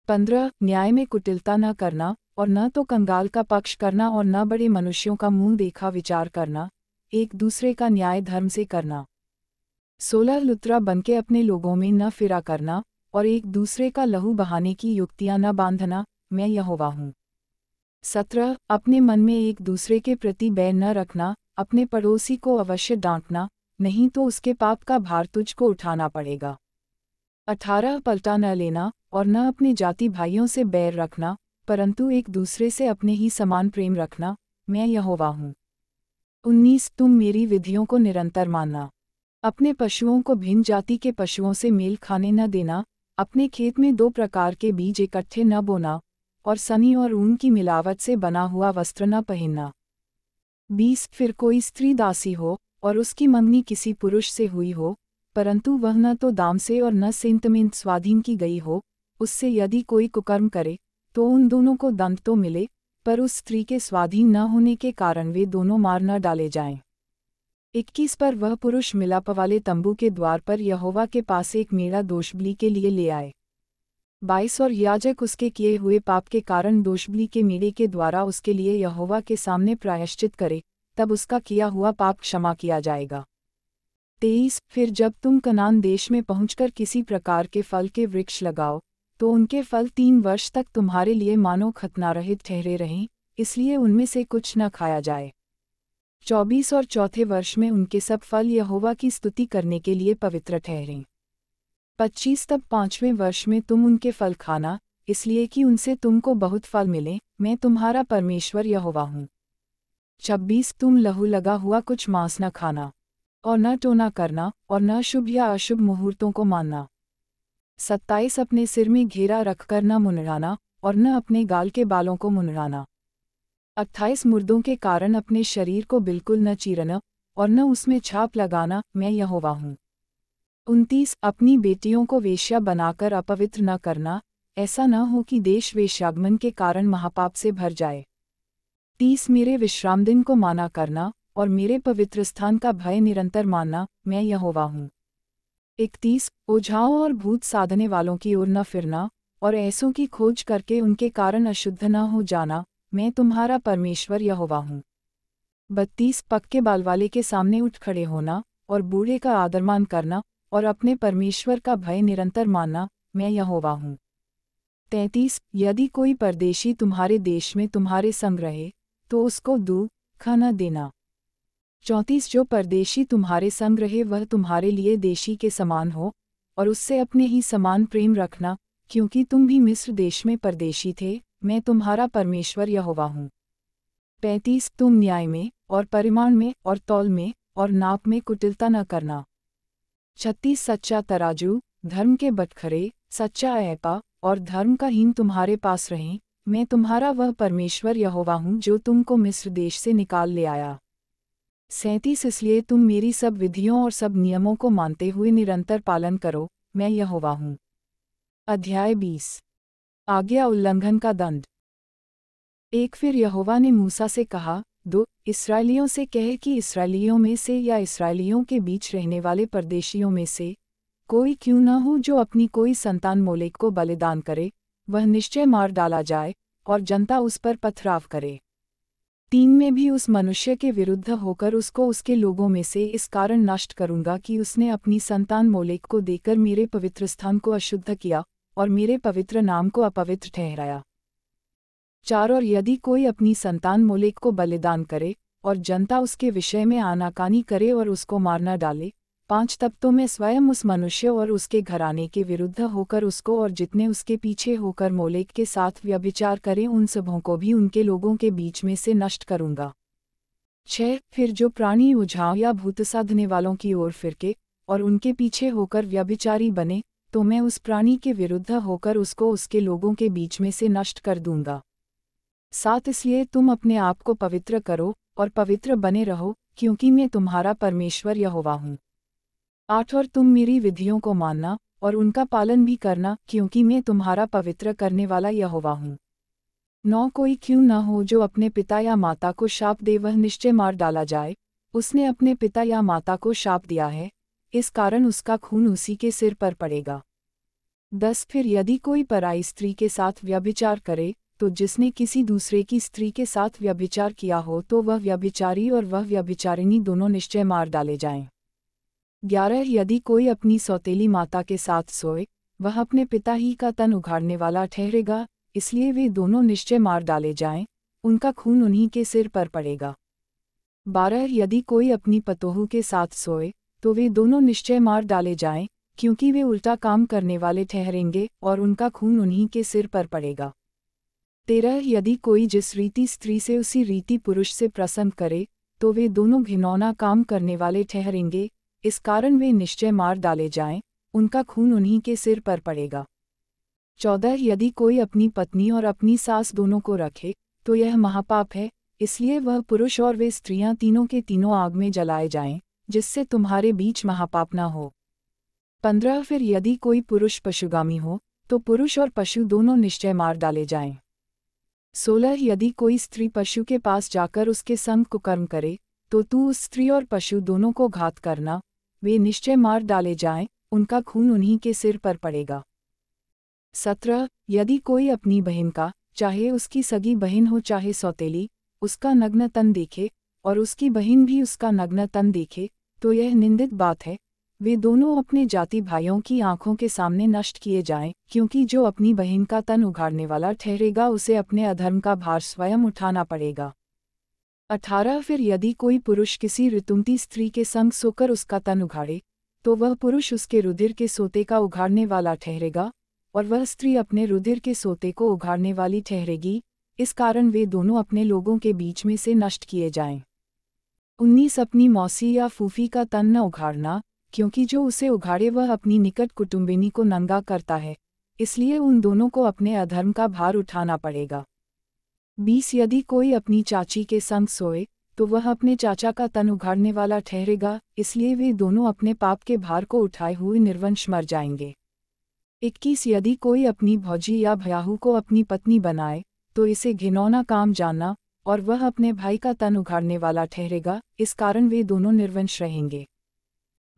पंद्रह न्याय में कुटिलता न करना और न तो कंगाल का पक्ष करना और न बड़े मनुष्यों का मुंह देखा विचार करना एक दूसरे का न्याय धर्म से करना सोलह लुतरा बनके अपने लोगों में न फिरा करना और एक दूसरे का लहू बहाने की युक्तियां न बांधना मैं यहोवा हूँ सत्रह अपने मन में एक दूसरे के प्रति बैर न रखना अपने पड़ोसी को अवश्य डांटना नहीं तो उसके पाप का भार तुझको उठाना पड़ेगा अठारह पलटा न लेना और न अपने जाति भाइयों से बैर रखना परंतु एक दूसरे से अपने ही समान प्रेम रखना मैं यहोवा हूँ उन्नीस तुम मेरी विधियों को निरंतर मानना अपने पशुओं को भिन्न जाति के पशुओं से मेल खाने न देना अपने खेत में दो प्रकार के बीज इकट्ठे न बोना और सनी और ऊन की मिलावट से बना हुआ वस्त्र न पहनना बीस फिर कोई स्त्री दासी हो और उसकी मंगनी किसी पुरुष से हुई हो परंतु वह न तो दाम से और न में स्वाधीन की गई हो उससे यदि कोई कुकर्म करे तो उन दोनों को दंत तो मिले पर उस स्त्री के स्वाधीन न होने के कारण वे दोनों मार न डाले जाएं। इक्कीस पर वह पुरुष मिलाप वाले तंबू के द्वार पर यहोवा के पास एक मेड़ा दोषबली के लिए ले आए बाईस और याजक उसके किए हुए पाप के कारण दोषबली के मेले के द्वारा उसके लिए यहोवा के सामने प्रायश्चित करे तब उसका किया हुआ पाप क्षमा किया जाएगा तेईस फिर जब तुम कनान देश में पहुंचकर किसी प्रकार के फल के वृक्ष लगाओ तो उनके फल तीन वर्ष तक तुम्हारे लिए मानो रहित ठहरे रहें इसलिए उनमें से कुछ न खाया जाए चौबीस और चौथे वर्ष में उनके सब फल यहोवा की स्तुति करने के लिए पवित्र ठहरें पच्चीस तब पाँचवें वर्ष में तुम उनके फल खाना इसलिए कि उनसे तुमको बहुत फल मिले मैं तुम्हारा परमेश्वर यहोवा हूँ छब्बीस तुम लहू लगा हुआ कुछ मांस न खाना और न टोना करना और न शुभ या अशुभ मुहूर्तों को मानना सत्ताईस अपने सिर में घेरा रखकर न मुनराना और न अपने गाल के बालों को मुनराना अट्ठाईस मुर्दों के कारण अपने शरीर को बिल्कुल न चीरना और न उसमें छाप लगाना मैं यहोवा हूँ उनतीस अपनी बेटियों को वेश्या बनाकर अपवित्र न करना ऐसा न हो कि देश वेश्यागमन के कारण महापाप से भर जाए तीस मेरे विश्राम दिन को माना करना और मेरे पवित्र स्थान का भय निरंतर मानना मैं यहोवा हूँ इकतीस ओझाओं और भूत साधने वालों की ओर न फिरना और ऐसों की खोज करके उनके कारण अशुद्ध न हो जाना मैं तुम्हारा परमेश्वर यहोवा हूँ बत्तीस पक्के बालवाले के सामने उठ खड़े होना और बूढ़े का आदरमान करना और अपने परमेश्वर का भय निरंतर मानना मैं यहोवा हूँ तैतीस यदि कोई परदेशी तुम्हारे देश में तुम्हारे संग रहे तो उसको दू खाना देना चौंतीस जो परदेशी तुम्हारे संग रहे वह तुम्हारे लिए देशी के समान हो और उससे अपने ही समान प्रेम रखना क्योंकि तुम भी मिस्र देश में परदेशी थे मैं तुम्हारा परमेश्वर यहोवा हूँ पैंतीस तुम न्याय में और परिमाण में और तौल में और नाप में कुटिलता न करना छत्तीस सच्चा तराजू धर्म के बटखरे सच्चा ऐपा और धर्म का हीन तुम्हारे पास रहें मैं तुम्हारा वह परमेश्वर यहोवा हूं जो तुमको मिस्र देश से निकाल ले आया सैंतीस इसलिए तुम मेरी सब विधियों और सब नियमों को मानते हुए निरंतर पालन करो मैं यहोवा हूँ अध्याय बीस आज्ञा उल्लंघन का दंड एक फिर यहोवा ने मूसा से कहा दो इसराइलियों से कहे कि इसराइलियों में से या इसराइलियों के बीच रहने वाले परदेशियों में से कोई क्यों न हो जो अपनी कोई संतान मोलेक को बलिदान करे वह निश्चय मार डाला जाए और जनता उस पर पथराव करे तीन में भी उस मनुष्य के विरुद्ध होकर उसको उसके लोगों में से इस कारण नष्ट करूंगा कि उसने अपनी संतान मोलेक को देकर मेरे पवित्र स्थान को अशुद्ध किया और मेरे पवित्र नाम को अपवित्र ठहराया चार और यदि कोई अपनी संतान मोलेक को बलिदान करे और जनता उसके विषय में आनाकानी करे और उसको मारना डाले पांच तब तो मैं स्वयं उस मनुष्य और उसके घराने के विरुद्ध होकर उसको और जितने उसके पीछे होकर मोलेक के साथ व्यभिचार करें उन सबों को भी उनके लोगों के बीच में से नष्ट करूंगा छह फिर जो प्राणी उझाव या भूत साधने वालों की ओर फिरके और उनके पीछे होकर व्यभिचारी बने तो मैं उस प्राणी के विरुद्ध होकर उसको उसके लोगों के बीच में से नष्ट कर दूंगा साथ इसलिए तुम अपने आप को पवित्र करो और पवित्र बने रहो क्योंकि मैं तुम्हारा परमेश्वर यहोवा हूँ आठ और तुम मेरी विधियों को मानना और उनका पालन भी करना क्योंकि मैं तुम्हारा पवित्र करने वाला यहोवा हूँ नौ कोई क्यों न हो जो अपने पिता या माता को शाप दे वह निश्चय मार डाला जाए उसने अपने पिता या माता को शाप दिया है इस कारण उसका खून उसी के सिर पर पड़ेगा दस फिर यदि कोई पराई स्त्री के साथ व्यभिचार करे तो जिसने किसी दूसरे की स्त्री के साथ व्यभिचार किया हो तो वह व्यभिचारी और वह व्यभिचारिणी दोनों निश्चय मार डाले जाएं। ग्यारह यदि कोई अपनी सौतेली माता के साथ सोए वह अपने पिता ही का तन उघाड़ने वाला ठहरेगा इसलिए वे दोनों निश्चय मार डाले जाएं, उनका खून उन्हीं के सिर पर पड़ेगा बारह यदि कोई अपनी पतोहू के साथ सोए तो वे दोनों निश्चय मार डाले जाएं, क्योंकि वे उल्टा काम करने वाले ठहरेंगे और उनका खून उन्हीं के सिर पर पड़ेगा तेरह यदि कोई जिस रीति स्त्री से उसी रीति पुरुष से प्रसन्न करे तो वे दोनों घिनौना काम करने वाले ठहरेंगे इस कारण वे निश्चय मार डाले जाएं उनका खून उन्हीं के सिर पर पड़ेगा चौदह यदि कोई अपनी पत्नी और अपनी सास दोनों को रखे तो यह महापाप है इसलिए वह पुरुष और वे स्त्रियां तीनों के तीनों आग में जलाए जाएं जिससे तुम्हारे बीच महापाप न हो पंद्रह फिर यदि कोई पुरुष पशुगामी हो तो पुरुष और पशु दोनों निश्चय मार डाले जाएं सोलह यदि कोई स्त्री पशु के पास जाकर उसके संग कुकर्म करे तो तू उस स्त्री और पशु दोनों को घात करना वे निश्चय मार डाले जाएं, उनका खून उन्हीं के सिर पर पड़ेगा सत्रह यदि कोई अपनी बहन का चाहे उसकी सगी बहन हो चाहे सौतेली उसका नग्न तन देखे और उसकी बहन भी उसका नग्न तन देखे तो यह निंदित बात है वे दोनों अपने जाति भाइयों की आंखों के सामने नष्ट किए जाएं, क्योंकि जो अपनी बहन का तन उघाड़ने वाला ठहरेगा उसे अपने अधर्म का भार स्वयं उठाना पड़ेगा अठारह फिर यदि कोई पुरुष किसी ऋतुमती स्त्री के संग सोकर उसका तन उघाड़े तो वह पुरुष उसके रुधिर के सोते का उघाड़ने वाला ठहरेगा और वह स्त्री अपने रुधिर के सोते को उघाड़ने वाली ठहरेगी इस कारण वे दोनों अपने लोगों के बीच में से नष्ट किए जाएं। उन्नीस अपनी मौसी या फूफी का तन न उघाड़ना क्योंकि जो उसे उघाड़े वह अपनी निकट कुटुंबिनी को नंगा करता है इसलिए उन दोनों को अपने अधर्म का भार उठाना पड़ेगा बीस यदि कोई अपनी चाची के संग सोए तो वह अपने चाचा का तन उघाड़ने वाला ठहरेगा इसलिए वे दोनों अपने पाप के भार को उठाए हुए निर्वंश मर जाएंगे इक्कीस यदि कोई अपनी भौजी या भयाहू को अपनी पत्नी बनाए तो इसे घिनौना काम जानना और वह अपने भाई का तन उघाड़ने वाला ठहरेगा इस कारण वे दोनों निर्वंश रहेंगे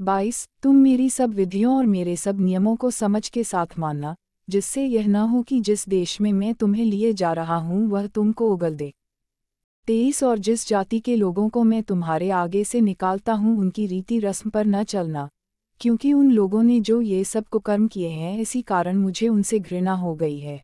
बाईस तुम मेरी सब विधियों और मेरे सब नियमों को समझ के साथ मानना जिससे यह न हो कि जिस देश में मैं तुम्हें लिए जा रहा हूँ वह तुमको उगल दे तेईस और जिस जाति के लोगों को मैं तुम्हारे आगे से निकालता हूँ उनकी रीति रस्म पर न चलना क्योंकि उन लोगों ने जो ये सब कुकर्म किए हैं इसी कारण मुझे उनसे घृणा हो गई है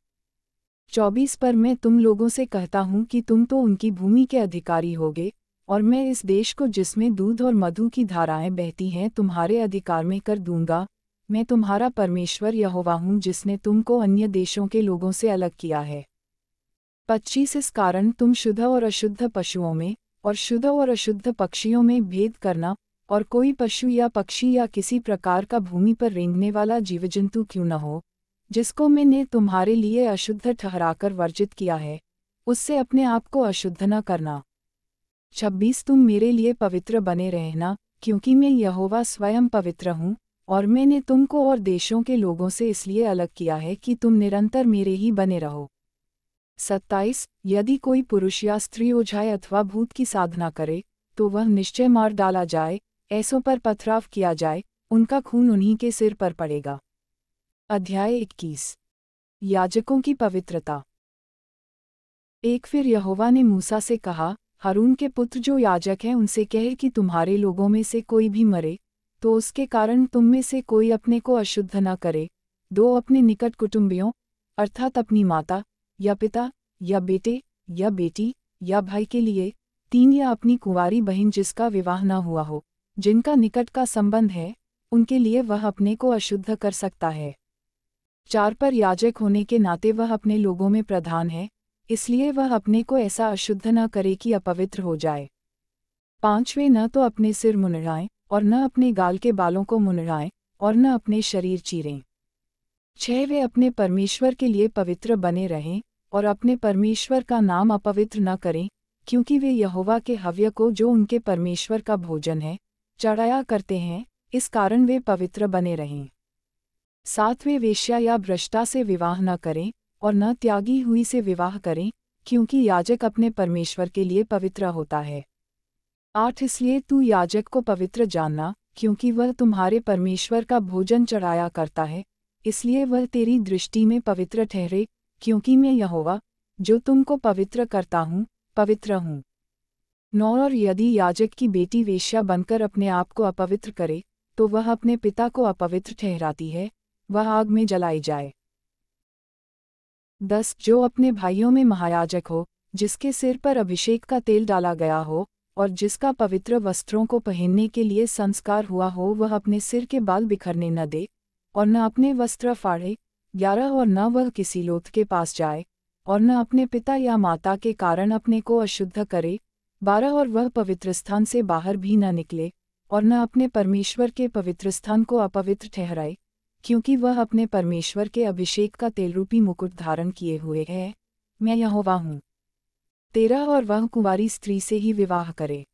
चौबीस पर मैं तुम लोगों से कहता हूँ कि तुम तो उनकी भूमि के अधिकारी होगे और मैं इस देश को जिसमें दूध और मधु की धाराएं बहती हैं तुम्हारे अधिकार में कर दूंगा मैं तुम्हारा परमेश्वर यहोवा हूं जिसने तुमको अन्य देशों के लोगों से अलग किया है पच्चीस इस कारण तुम शुद्ध और अशुद्ध पशुओं में और शुद्ध और अशुद्ध पक्षियों में भेद करना और कोई पशु या पक्षी या किसी प्रकार का भूमि पर रेंगने वाला जीव जंतु क्यों न हो जिसको मैंने तुम्हारे लिए अशुद्ध ठहराकर वर्जित किया है उससे अपने आप को अशुद्ध न करना छब्बीस तुम मेरे लिए पवित्र बने रहना क्योंकि मैं यहोवा स्वयं पवित्र हूँ और मैंने तुमको और देशों के लोगों से इसलिए अलग किया है कि तुम निरंतर मेरे ही बने रहो सत्ताईस यदि कोई पुरुष या स्त्री ओझाए अथवा भूत की साधना करे तो वह निश्चय मार डाला जाए ऐसों पर पथराव किया जाए उनका खून उन्हीं के सिर पर पड़ेगा अध्याय 21 याजकों की पवित्रता एक फिर यहोवा ने मूसा से कहा हारून के पुत्र जो याजक हैं उनसे कहे कि तुम्हारे लोगों में से कोई भी मरे तो उसके कारण तुम में से कोई अपने को अशुद्ध न करे दो अपने निकट कुटुंबियों अर्थात अपनी माता या पिता या बेटे या बेटी या भाई के लिए तीन या अपनी कुंवारी बहन जिसका विवाह न हुआ हो जिनका निकट का संबंध है उनके लिए वह अपने को अशुद्ध कर सकता है चार पर याजक होने के नाते वह अपने लोगों में प्रधान है इसलिए वह अपने को ऐसा अशुद्ध न करे कि अपवित्र हो जाए पांचवें न तो अपने सिर मुनराए और न अपने गाल के बालों को मुनराए और न अपने शरीर चीरें छह वे अपने परमेश्वर के लिए पवित्र बने रहें और अपने परमेश्वर का नाम अपवित्र न करें क्योंकि वे यहोवा के हव्य को जो उनके परमेश्वर का भोजन है चढ़ाया करते हैं इस कारण वे पवित्र बने रहें सातवें वेश्या या भ्रष्टा से विवाह न करें और न त्यागी हुई से विवाह करें क्योंकि याजक अपने परमेश्वर के लिए पवित्र होता है आठ इसलिए तू याजक को पवित्र जानना क्योंकि वह तुम्हारे परमेश्वर का भोजन चढ़ाया करता है इसलिए वह तेरी दृष्टि में पवित्र ठहरे क्योंकि मैं यहोवा जो तुमको पवित्र करता हूँ पवित्र हूँ नौ और यदि याजक की बेटी वेश्या बनकर अपने आप को अपवित्र करे तो वह अपने पिता को अपवित्र ठहराती है वह आग में जलाई जाए दस जो अपने भाइयों में महायाजक हो जिसके सिर पर अभिषेक का तेल डाला गया हो और जिसका पवित्र वस्त्रों को पहनने के लिए संस्कार हुआ हो वह अपने सिर के बाल बिखरने न दे और न अपने वस्त्र फाड़े ग्यारह और न वह किसी लोथ के पास जाए और न अपने पिता या माता के कारण अपने को अशुद्ध करे बारह और वह पवित्र स्थान से बाहर भी न निकले और न अपने परमेश्वर के पवित्र स्थान को अपवित्र ठहराए क्योंकि वह अपने परमेश्वर के अभिषेक का तेलरूपी मुकुट धारण किए हुए है मैं यहोवा हूँ तेरह और वह कुंवारी स्त्री से ही विवाह करे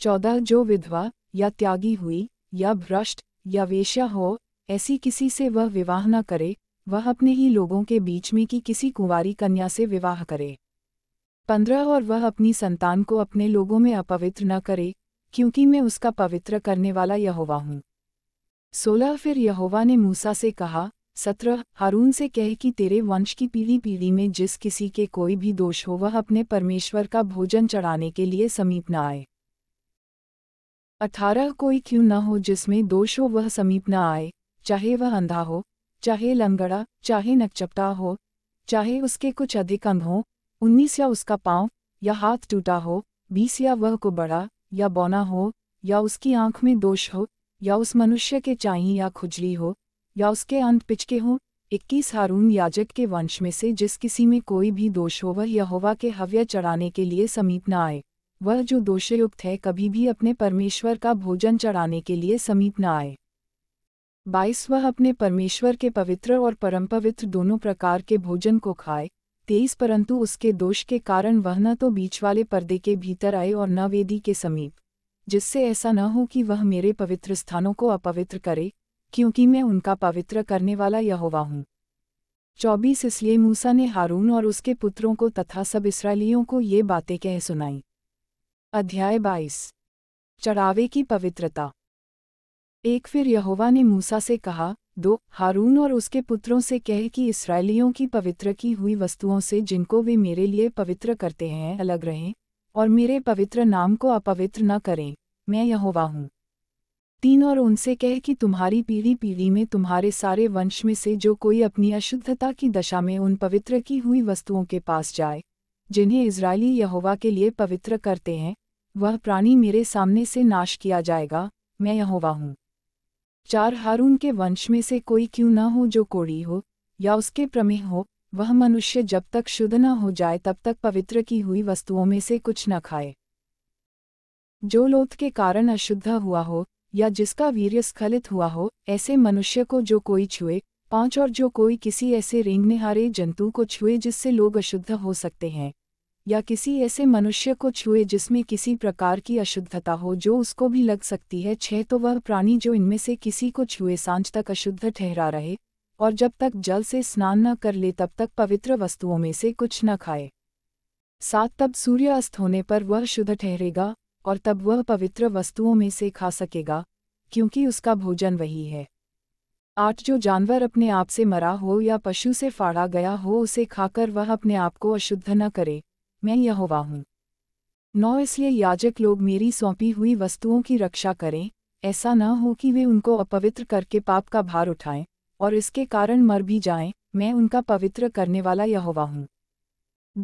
चौदह जो विधवा या त्यागी हुई या भ्रष्ट या वेश्या हो ऐसी किसी से वह विवाह न करे वह अपने ही लोगों के बीच में की किसी कुंवारी कन्या से विवाह करे पंद्रह और वह अपनी संतान को अपने लोगों में अपवित्र न करे क्योंकि मैं उसका पवित्र करने वाला यहोवा हूँ सोलह फिर यहोवा ने मूसा से कहा सत्रह हारून से कह कि तेरे वंश की पीढ़ी पीढ़ी में जिस किसी के कोई भी दोष हो वह अपने परमेश्वर का भोजन चढ़ाने के लिए समीप न आए अठारह कोई क्यों न हो जिसमें दोष हो वह समीप न आए चाहे वह अंधा हो चाहे लंगड़ा चाहे नकचपटा हो चाहे उसके कुछ अधिक अंग हो उन्नीस या उसका पांव या हाथ टूटा हो बीस या वह को बड़ा या बौना हो या उसकी आंख में दोष हो या उस मनुष्य के चाही या खुजली हो या उसके अंत पिचके हों इक्कीस हारून याजक के वंश में से जिस किसी में कोई भी दोष हो वह यहोवा के हव्य चढ़ाने के लिए समीप न आए वह जो दोषयुक्त है कभी भी अपने परमेश्वर का भोजन चढ़ाने के लिए समीप न आए बाईस वह अपने परमेश्वर के पवित्र और परम पवित्र दोनों प्रकार के भोजन को खाए तेईस परंतु उसके दोष के कारण वह न तो बीच वाले पर्दे के भीतर आए और न वेदी के समीप जिससे ऐसा न हो कि वह मेरे पवित्र स्थानों को अपवित्र करे क्योंकि मैं उनका पवित्र करने वाला यहोवा हूँ चौबीस इसलिए मूसा ने हारून और उसके पुत्रों को तथा सब इसराइलियों को ये बातें कह सुनाई अध्याय बाईस चढ़ावे की पवित्रता एक फिर यहोवा ने मूसा से कहा दो हारून और उसके पुत्रों से कह कि इसराइलियों की पवित्र की हुई वस्तुओं से जिनको वे मेरे लिए पवित्र करते हैं अलग रहें और मेरे पवित्र नाम को अपवित्र न करें मैं यहोवा हूँ तीन और उनसे कह कि तुम्हारी पीढ़ी पीढ़ी में तुम्हारे सारे वंश में से जो कोई अपनी अशुद्धता की दशा में उन पवित्र की हुई वस्तुओं के पास जाए जिन्हें इसराइली यहोवा के लिए पवित्र करते हैं वह प्राणी मेरे सामने से नाश किया जाएगा मैं यहोवा हूँ चार हारून के वंश में से कोई क्यों न हो जो कोड़ी हो या उसके प्रमेह हो वह मनुष्य जब तक शुद्ध न हो जाए तब तक पवित्र की हुई वस्तुओं में से कुछ न खाए जो लोथ के कारण अशुद्ध हुआ हो या जिसका वीर्य स्खलित हुआ हो ऐसे मनुष्य को जो कोई छुए पांच और जो कोई किसी ऐसे रेंगनेहारे जंतु को छुए जिससे लोग अशुद्ध हो सकते हैं या किसी ऐसे मनुष्य को छुए जिसमें किसी प्रकार की अशुद्धता हो जो उसको भी लग सकती है छह तो वह प्राणी जो इनमें से किसी को छुए सांझ तक अशुद्ध ठहरा रहे और जब तक जल से स्नान न कर ले तब तक पवित्र वस्तुओं में से कुछ न खाए सात तब सूर्य अस्त होने पर वह शुद्ध ठहरेगा और तब वह पवित्र वस्तुओं में से खा सकेगा क्योंकि उसका भोजन वही है आठ जो जानवर अपने आप से मरा हो या पशु से फाड़ा गया हो उसे खाकर वह अपने आप को अशुद्ध न करे मैं यहोवा हूं नौ इसलिए याजक लोग मेरी सौंपी हुई वस्तुओं की रक्षा करें ऐसा न हो कि वे उनको अपवित्र करके पाप का भार उठाएं और इसके कारण मर भी जाएं, मैं उनका पवित्र करने वाला यहोवा हूं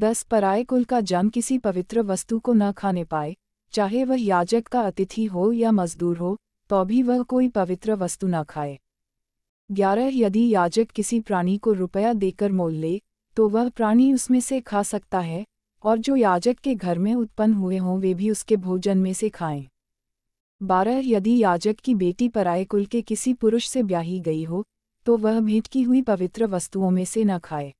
दस पराए कुल का जन्म किसी पवित्र वस्तु को न खाने पाए चाहे वह याजक का अतिथि हो या मजदूर हो तो भी वह कोई पवित्र वस्तु न खाए ग्यारह यदि याजक किसी प्राणी को रुपया देकर मोल ले तो वह प्राणी उसमें से खा सकता है और जो याजक के घर में उत्पन्न हुए हों वे भी उसके भोजन में से खाएं बारह यदि याजक की बेटी पराए कुल के किसी पुरुष से ब्याही गई हो तो वह भेंट की हुई पवित्र वस्तुओं में से न खाए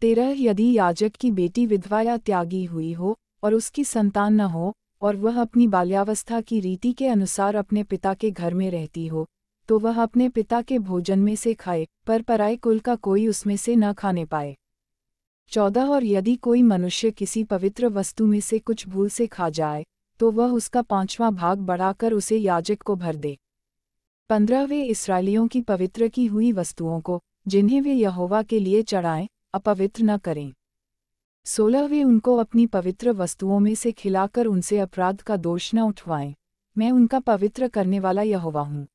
तेरह यदि याजक की बेटी विधवा या त्यागी हुई हो और उसकी संतान न हो और वह अपनी बाल्यावस्था की रीति के अनुसार अपने पिता के घर में रहती हो तो वह अपने पिता के भोजन में से खाए पर पराए कुल का कोई उसमें से न खाने पाए चौदह और यदि कोई मनुष्य किसी पवित्र वस्तु में से कुछ भूल से खा जाए तो वह उसका पांचवा भाग बढ़ाकर उसे याजक को भर दे पंद्रहवें इसराइलियों की पवित्र की हुई वस्तुओं को जिन्हें वे यहोवा के लिए चढ़ाएं अपवित्र न करें सोलहवें उनको अपनी पवित्र वस्तुओं में से खिलाकर उनसे अपराध का दोष न उठवाएं मैं उनका पवित्र करने वाला यहोवा हूँ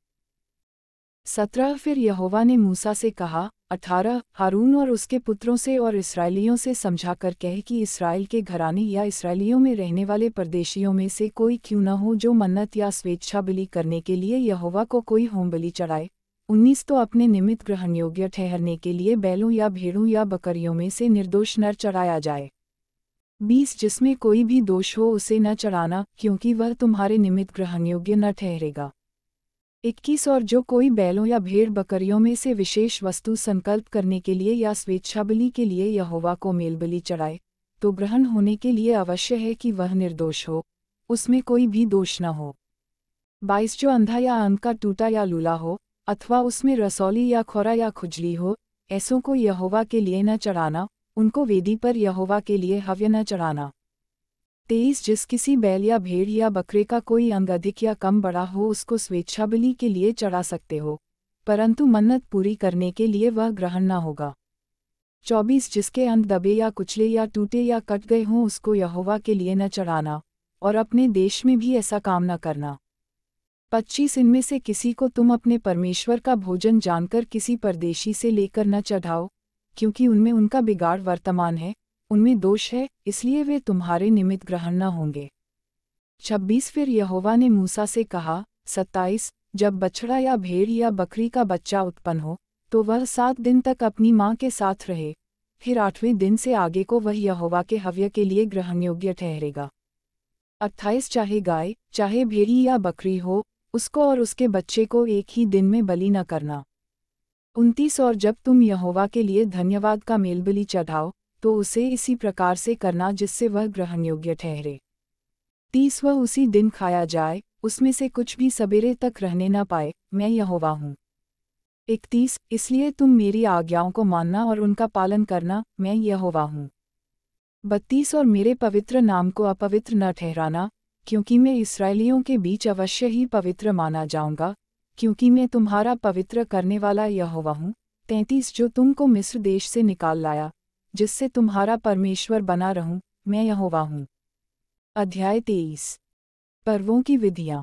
सत्रह फिर यहोवा ने मूसा से कहा अठारह हारून और उसके पुत्रों से और इसराइलियों से समझाकर कह कि इसराइल के घराने या इसराइलियों में रहने वाले परदेशियों में से कोई क्यों न हो जो मन्नत या स्वेच्छा बलि करने के लिए यहोवा को कोई होम बलि चढ़ाए उन्नीस तो अपने निमित्त ग्रहण योग्य ठहरने के लिए बैलों या भेड़ों या बकरियों में से निर्दोष नर चढ़ाया जाए बीस जिसमें कोई भी दोष हो उसे न चढ़ाना क्योंकि वह तुम्हारे निमित्त ग्रहण योग्य न ठहरेगा इक्कीस और जो कोई बैलों या भेड़ बकरियों में से विशेष वस्तु संकल्प करने के लिए या स्वेच्छाबली के लिए यहोवा को मेलबली चढ़ाए तो ग्रहण होने के लिए अवश्य है कि वह निर्दोष हो उसमें कोई भी दोष न हो बाईस जो अंधा या अंध का टूटा या लूला हो अथवा उसमें रसौली या खोरा या खुजली हो ऐसों को यहोवा के लिए न चढ़ाना उनको वेदी पर यहोवा के लिए हव्य न चढ़ाना तेईस जिस किसी बैल या भेड़ या बकरे का कोई अंग अधिक या कम बड़ा हो उसको स्वेच्छा के लिए चढ़ा सकते हो परंतु मन्नत पूरी करने के लिए वह ग्रहण न होगा चौबीस जिसके अंग दबे या कुचले या टूटे या कट गए हों उसको यहोवा के लिए न चढ़ाना और अपने देश में भी ऐसा काम न करना पच्चीस इनमें से किसी को तुम अपने परमेश्वर का भोजन जानकर किसी परदेशी से लेकर न चढ़ाओ क्योंकि उनमें उनका बिगाड़ वर्तमान है उनमें दोष है इसलिए वे तुम्हारे निमित्त ग्रहण न होंगे छब्बीस फिर यहोवा ने मूसा से कहा सत्ताईस जब बछड़ा या भेड़ या बकरी का बच्चा उत्पन्न हो तो वह सात दिन तक अपनी माँ के साथ रहे फिर आठवें दिन से आगे को वह यहोवा के हव्य के लिए ग्रहण योग्य ठहरेगा अट्ठाईस चाहे गाय चाहे भेड़ी या बकरी हो उसको और उसके बच्चे को एक ही दिन में बलि न करना उनतीस और जब तुम यहोवा के लिए धन्यवाद का मेलबली चढ़ाओ तो उसे इसी प्रकार से करना जिससे वह ग्रहण योग्य ठहरे तीस वह उसी दिन खाया जाए उसमें से कुछ भी सवेरे तक रहने न पाए मैं यहोवा हूँ इकतीस इसलिए तुम मेरी आज्ञाओं को मानना और उनका पालन करना मैं यहोवा हूँ बत्तीस और मेरे पवित्र नाम को अपवित्र न ठहराना क्योंकि मैं इसराइलियों के बीच अवश्य ही पवित्र माना जाऊंगा क्योंकि मैं तुम्हारा पवित्र करने वाला यहोवा हूँ तैंतीस जो तुमको मिस्र देश से निकाल लाया जिससे तुम्हारा परमेश्वर बना रहूं मैं यहोवा हूं अध्याय तेईस पर्वों की विधियां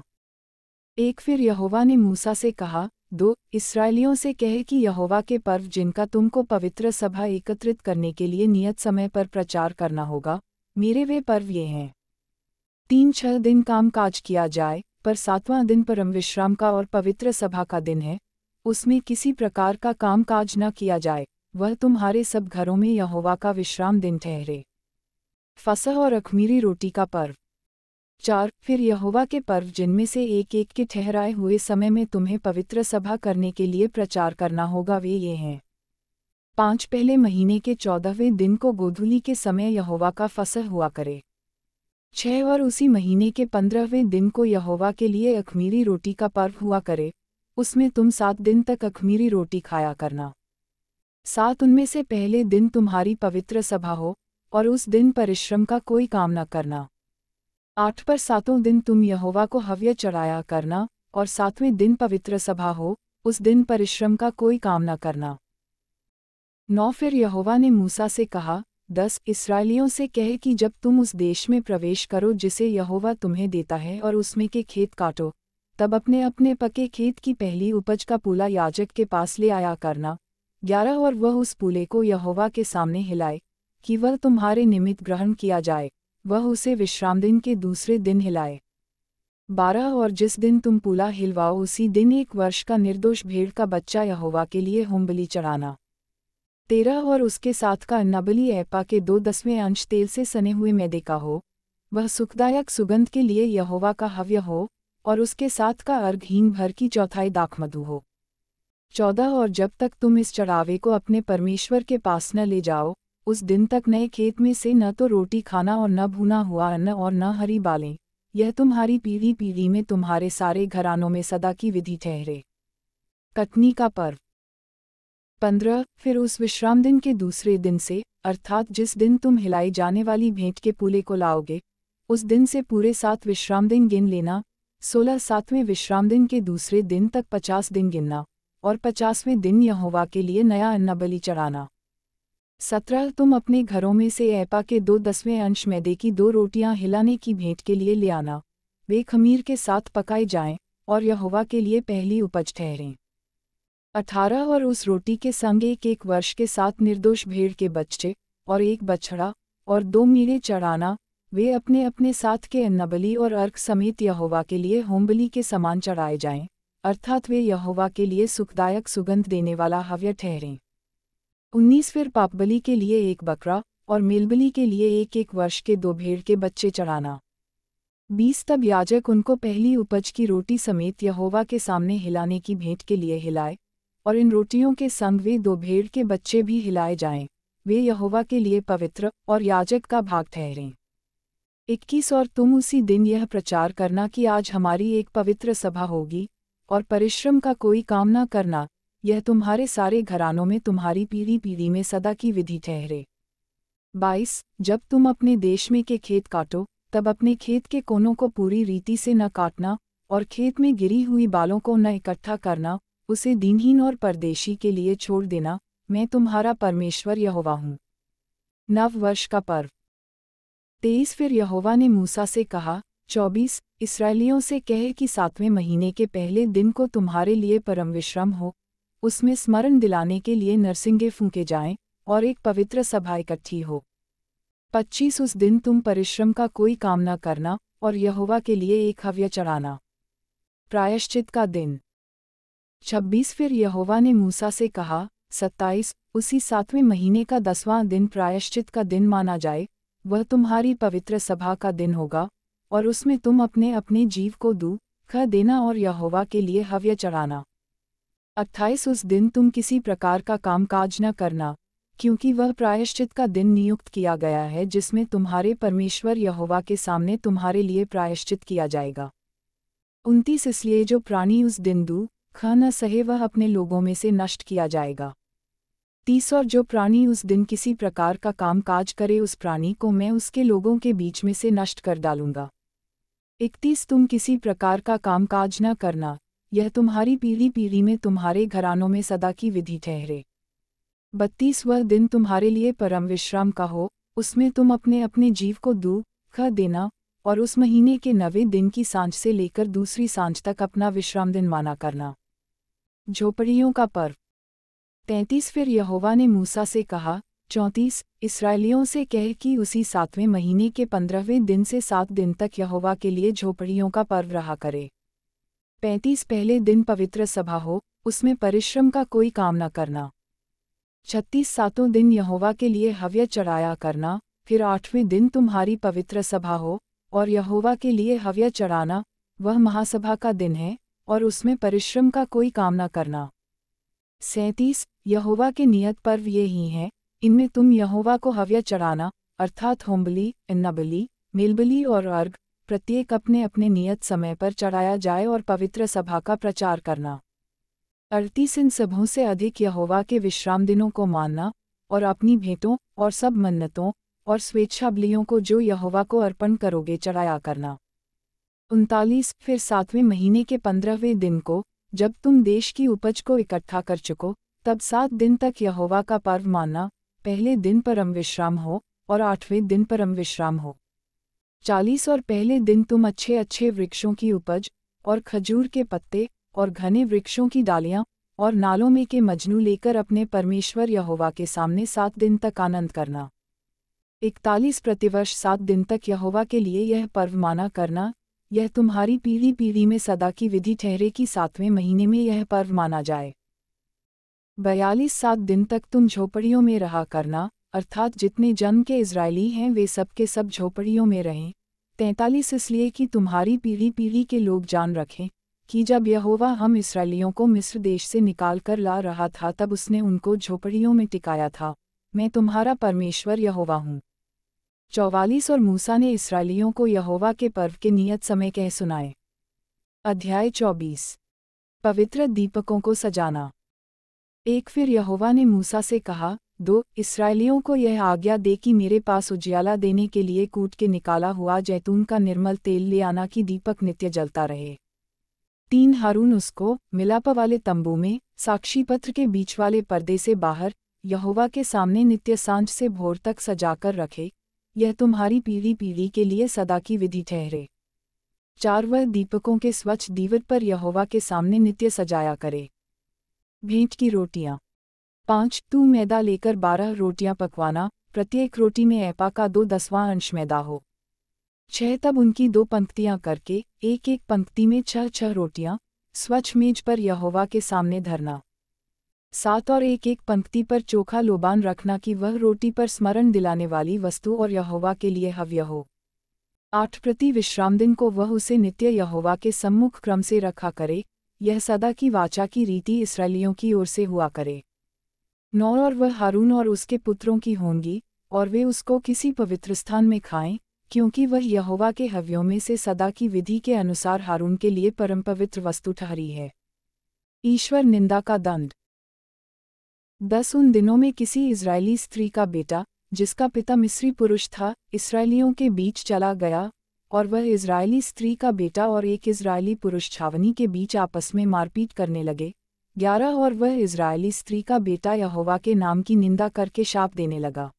एक फिर यहोवा ने मूसा से कहा दो इसराइलियों से कह कि यहोवा के पर्व जिनका तुमको पवित्र सभा एकत्रित करने के लिए नियत समय पर प्रचार करना होगा मेरे वे पर्व ये हैं तीन छह दिन काम काज किया जाए पर सातवां दिन परम विश्राम का और पवित्र सभा का दिन है उसमें किसी प्रकार का काम काज न किया जाए वह तुम्हारे सब घरों में यहोवा का विश्राम दिन ठहरे फसह और अखमीरी रोटी का पर्व चार फिर यहोवा के पर्व जिनमें से एक एक के ठहराए हुए समय में तुम्हें पवित्र सभा करने के लिए प्रचार करना होगा वे ये हैं पांच पहले महीने के चौदहवें दिन को गोधुली के समय यहोवा का फसह हुआ करे छह और उसी महीने के पंद्रहवें दिन को यहोवा के लिए अखमीरी रोटी का पर्व हुआ करे उसमें तुम सात दिन तक अखमीरी रोटी खाया करना सात उनमें से पहले दिन तुम्हारी पवित्र सभा हो और उस दिन परिश्रम का कोई काम न करना आठ पर सातों दिन तुम यहोवा को हव्य चढ़ाया करना और सातवें दिन पवित्र सभा हो उस दिन परिश्रम का कोई काम न करना नौ फिर यहोवा ने मूसा से कहा दस इसराइलियों से कह कि जब तुम उस देश में प्रवेश करो जिसे यहोवा तुम्हें देता है और उसमें के खेत काटो तब अपने अपने पके खेत की पहली उपज का पूला याजक के पास ले आया करना ग्यारह और वह उस पुले को यहोवा के सामने हिलाए कि वह तुम्हारे निमित्त ग्रहण किया जाए वह उसे विश्राम दिन के दूसरे दिन हिलाए बारह और जिस दिन तुम पुला हिलवाओ उसी दिन एक वर्ष का निर्दोष भेड़ का बच्चा यहोवा के लिए होमबली चढ़ाना तेरह और उसके साथ का नबली ऐपा के दो दसवें अंश तेल से सने हुए मैदे का हो वह सुखदायक सुगंध के लिए यहोवा का हव्य हो और उसके साथ का अर्घ भर की चौथाई दाखमधु हो चौदह और जब तक तुम इस चढ़ावे को अपने परमेश्वर के पास न ले जाओ उस दिन तक नए खेत में से न तो रोटी खाना और न भुना हुआ अन्न और न हरी बालें यह तुम्हारी पीढ़ी पीढ़ी में तुम्हारे सारे घरानों में सदा की विधि ठहरे कटनी का पर्व पंद्रह फिर उस विश्राम दिन के दूसरे दिन से अर्थात जिस दिन तुम हिलाई जाने वाली भेंट के पूले को लाओगे उस दिन से पूरे सात विश्राम दिन गिन लेना सोलह सातवें विश्राम दिन के दूसरे दिन तक पचास दिन गिनना और पचासवें दिन यहोवा के लिए नया अन्नाबली चढ़ाना सत्रह तुम अपने घरों में से ऐपा के दो दसवें अंश मैदे की दो रोटियां हिलाने की भेंट के लिए ले आना वे खमीर के साथ पकाए जाएं और यहोवा के लिए पहली उपज ठहरें अठारह और उस रोटी के संग एक एक वर्ष के साथ निर्दोष भेड़ के बच्चे और एक बछड़ा और दो मीड़े चढ़ाना वे अपने अपने साथ के अन्नबली और अर्क समेत यहोवा के लिए होमबली के समान चढ़ाए जाएं अर्थात वे यहोवा के लिए सुखदायक सुगंध देने वाला हव्य ठहरें उन्नीस फिर पापबली के लिए एक बकरा और मेलबली के लिए एक एक वर्ष के दो भेड़ के बच्चे चढ़ाना बीस तब याजक उनको पहली उपज की रोटी समेत यहोवा के सामने हिलाने की भेंट के लिए हिलाए और इन रोटियों के संग वे दो भेड़ के बच्चे भी हिलाए जाएं वे यहोवा के लिए पवित्र और याजक का भाग ठहरें इक्कीस और तुम उसी दिन यह प्रचार करना कि आज हमारी एक पवित्र सभा होगी और परिश्रम का कोई काम न करना यह तुम्हारे सारे घरानों में तुम्हारी पीढ़ी पीढ़ी में सदा की विधि ठहरे बाईस जब तुम अपने देश में के खेत काटो तब अपने खेत के कोनों को पूरी रीति से न काटना और खेत में गिरी हुई बालों को न इकट्ठा करना उसे दिनहीन और परदेशी के लिए छोड़ देना मैं तुम्हारा परमेश्वर यहोवा हूँ नव वर्ष का पर्व तेईस फिर यहोवा ने मूसा से कहा चौबीस इसराइलियों से कह कि सातवें महीने के पहले दिन को तुम्हारे लिए परम विश्रम हो उसमें स्मरण दिलाने के लिए नरसिंगे फूके जाएं और एक पवित्र सभा इकट्ठी हो पच्चीस उस दिन तुम परिश्रम का कोई काम न करना और यहोवा के लिए एक हव्य चढ़ाना प्रायश्चित का दिन छब्बीस फिर यहोवा ने मूसा से कहा सत्ताईस उसी सातवें महीने का दसवां दिन प्रायश्चित का दिन माना जाए वह तुम्हारी पवित्र सभा का दिन होगा और उसमें तुम अपने अपने जीव को दू ख देना और यहोवा के लिए हव्य चढ़ाना अट्ठाईस उस दिन तुम किसी प्रकार का कामकाज न करना क्योंकि वह प्रायश्चित का दिन नियुक्त किया गया है जिसमें तुम्हारे परमेश्वर यहोवा के सामने तुम्हारे लिए प्रायश्चित किया जाएगा उनतीस इसलिए जो प्राणी उस दिन दू ख न सहे वह अपने लोगों में से नष्ट किया जाएगा तीस और जो प्राणी उस दिन किसी प्रकार का कामकाज करे उस प्राणी को मैं उसके लोगों के बीच में से नष्ट कर डालूंगा इकतीस तुम किसी प्रकार का कामकाज न करना यह तुम्हारी पीढ़ी पीढ़ी में तुम्हारे घरानों में सदा की विधि ठहरे बत्तीस वह दिन तुम्हारे लिए परम विश्राम का हो उसमें तुम अपने अपने जीव को दू ख देना और उस महीने के नवे दिन की सांझ से लेकर दूसरी सांझ तक अपना विश्राम दिन माना करना झोपड़ियों का पर्व तैंतीस फिर यहोवा ने मूसा से कहा चौंतीस इसराइलियों से कह कि उसी सातवें महीने के पंद्रहवें दिन से सात दिन तक यहोवा के लिए झोपड़ियों का पर्व रहा करे पैंतीस पहले दिन पवित्र सभा हो उसमें परिश्रम का कोई काम न करना छत्तीस सातों दिन यहोवा के लिए हव्य चढ़ाया करना फिर आठवें दिन तुम्हारी पवित्र सभा हो और यहोवा के लिए हव्य चढ़ाना वह महासभा का दिन है और उसमें परिश्रम का कोई काम न करना सैंतीस यहोवा के नियत पर्व ये ही हैं इनमें तुम यहोवा को हव्य चढ़ाना अर्थात होम्बली इन्नाबली मेलबली और अर्घ प्रत्येक अपने अपने नियत समय पर चढ़ाया जाए और पवित्र सभा का प्रचार करना अड़तीस इन सबों से अधिक यहोवा के विश्राम दिनों को मानना और अपनी भेंटों और सब मन्नतों और स्वेच्छाबलियों को जो यहोवा को अर्पण करोगे चढ़ाया करना उनतालीस फिर सातवें महीने के पंद्रहवें दिन को जब तुम देश की उपज को इकट्ठा कर चुको तब सात दिन तक यहोवा का पर्व मानना पहले दिन परम विश्राम हो और आठवें दिन परम विश्राम हो चालीस और पहले दिन तुम अच्छे अच्छे वृक्षों की उपज और खजूर के पत्ते और घने वृक्षों की डालियाँ और नालों में के मजनू लेकर अपने परमेश्वर यहोवा के सामने सात दिन तक आनंद करना इकतालीस प्रतिवर्ष सात दिन तक यहोवा के लिए यह पर्व माना करना यह तुम्हारी पीढ़ी पीढ़ी में सदा की विधि ठहरे कि सातवें महीने में यह पर्व माना जाए बयालीस सात दिन तक तुम झोपड़ियों में रहा करना अर्थात जितने जन्म के इसराइली हैं वे सब के सब झोपड़ियों में रहें तैंतालीस इसलिए कि तुम्हारी पीढ़ी पीढ़ी के लोग जान रखें कि जब यहोवा हम इसराइलियों को मिस्र देश से निकाल कर ला रहा था तब उसने उनको झोपड़ियों में टिकाया था मैं तुम्हारा परमेश्वर यहोवा हूँ चौवालीस और मूसा ने इसराइलियों को यहोवा के पर्व के नियत समय कह सुनाए अध्याय चौबीस पवित्र दीपकों को सजाना एक फिर यहोवा ने मूसा से कहा दो इसराइलियों को यह आज्ञा दे कि मेरे पास उजियाला देने के लिए कूट के निकाला हुआ जैतून का निर्मल तेल ले आना कि दीपक नित्य जलता रहे तीन हारून उसको मिलाप वाले तंबू में साक्षी पत्र के बीच वाले पर्दे से बाहर यहोवा के सामने नित्य सांझ से भोर तक सजाकर रखे यह तुम्हारी पीढ़ी पीढ़ी के लिए सदा की विधि ठहरे चार वह दीपकों के स्वच्छ दीवर पर यहोवा के सामने नित्य सजाया करे भेंट की रोटियां पाँच तू मैदा लेकर बारह रोटियां पकवाना प्रत्येक रोटी में ऐपा का दो दसवां अंश मैदा हो छह तब उनकी दो पंक्तियां करके एक एक पंक्ति में छह छह रोटियां स्वच्छ मेज पर यहोवा के सामने धरना सात और एक एक पंक्ति पर चोखा लोबान रखना कि वह रोटी पर स्मरण दिलाने वाली वस्तु और यहोवा के लिए हव्य हो आठ प्रति विश्राम दिन को वह उसे नित्य यहोवा के सम्मुख क्रम से रखा करे यह सदा की वाचा की रीति इसराइलियों की ओर से हुआ करे नौ और वह हारून और उसके पुत्रों की होंगी और वे उसको किसी पवित्र स्थान में खाएं क्योंकि वह यहोवा के हव्यों में से सदा की विधि के अनुसार हारून के लिए परम पवित्र वस्तु ठहरी है ईश्वर निंदा का दंड दस उन दिनों में किसी इसराइली स्त्री का बेटा जिसका पिता मिस्री पुरुष था इसराइलियों के बीच चला गया और वह इसराइली स्त्री का बेटा और एक इसराइली पुरुष छावनी के बीच आपस में मारपीट करने लगे ग्यारह और वह इसराइली स्त्री का बेटा यहोवा के नाम की निंदा करके शाप देने लगा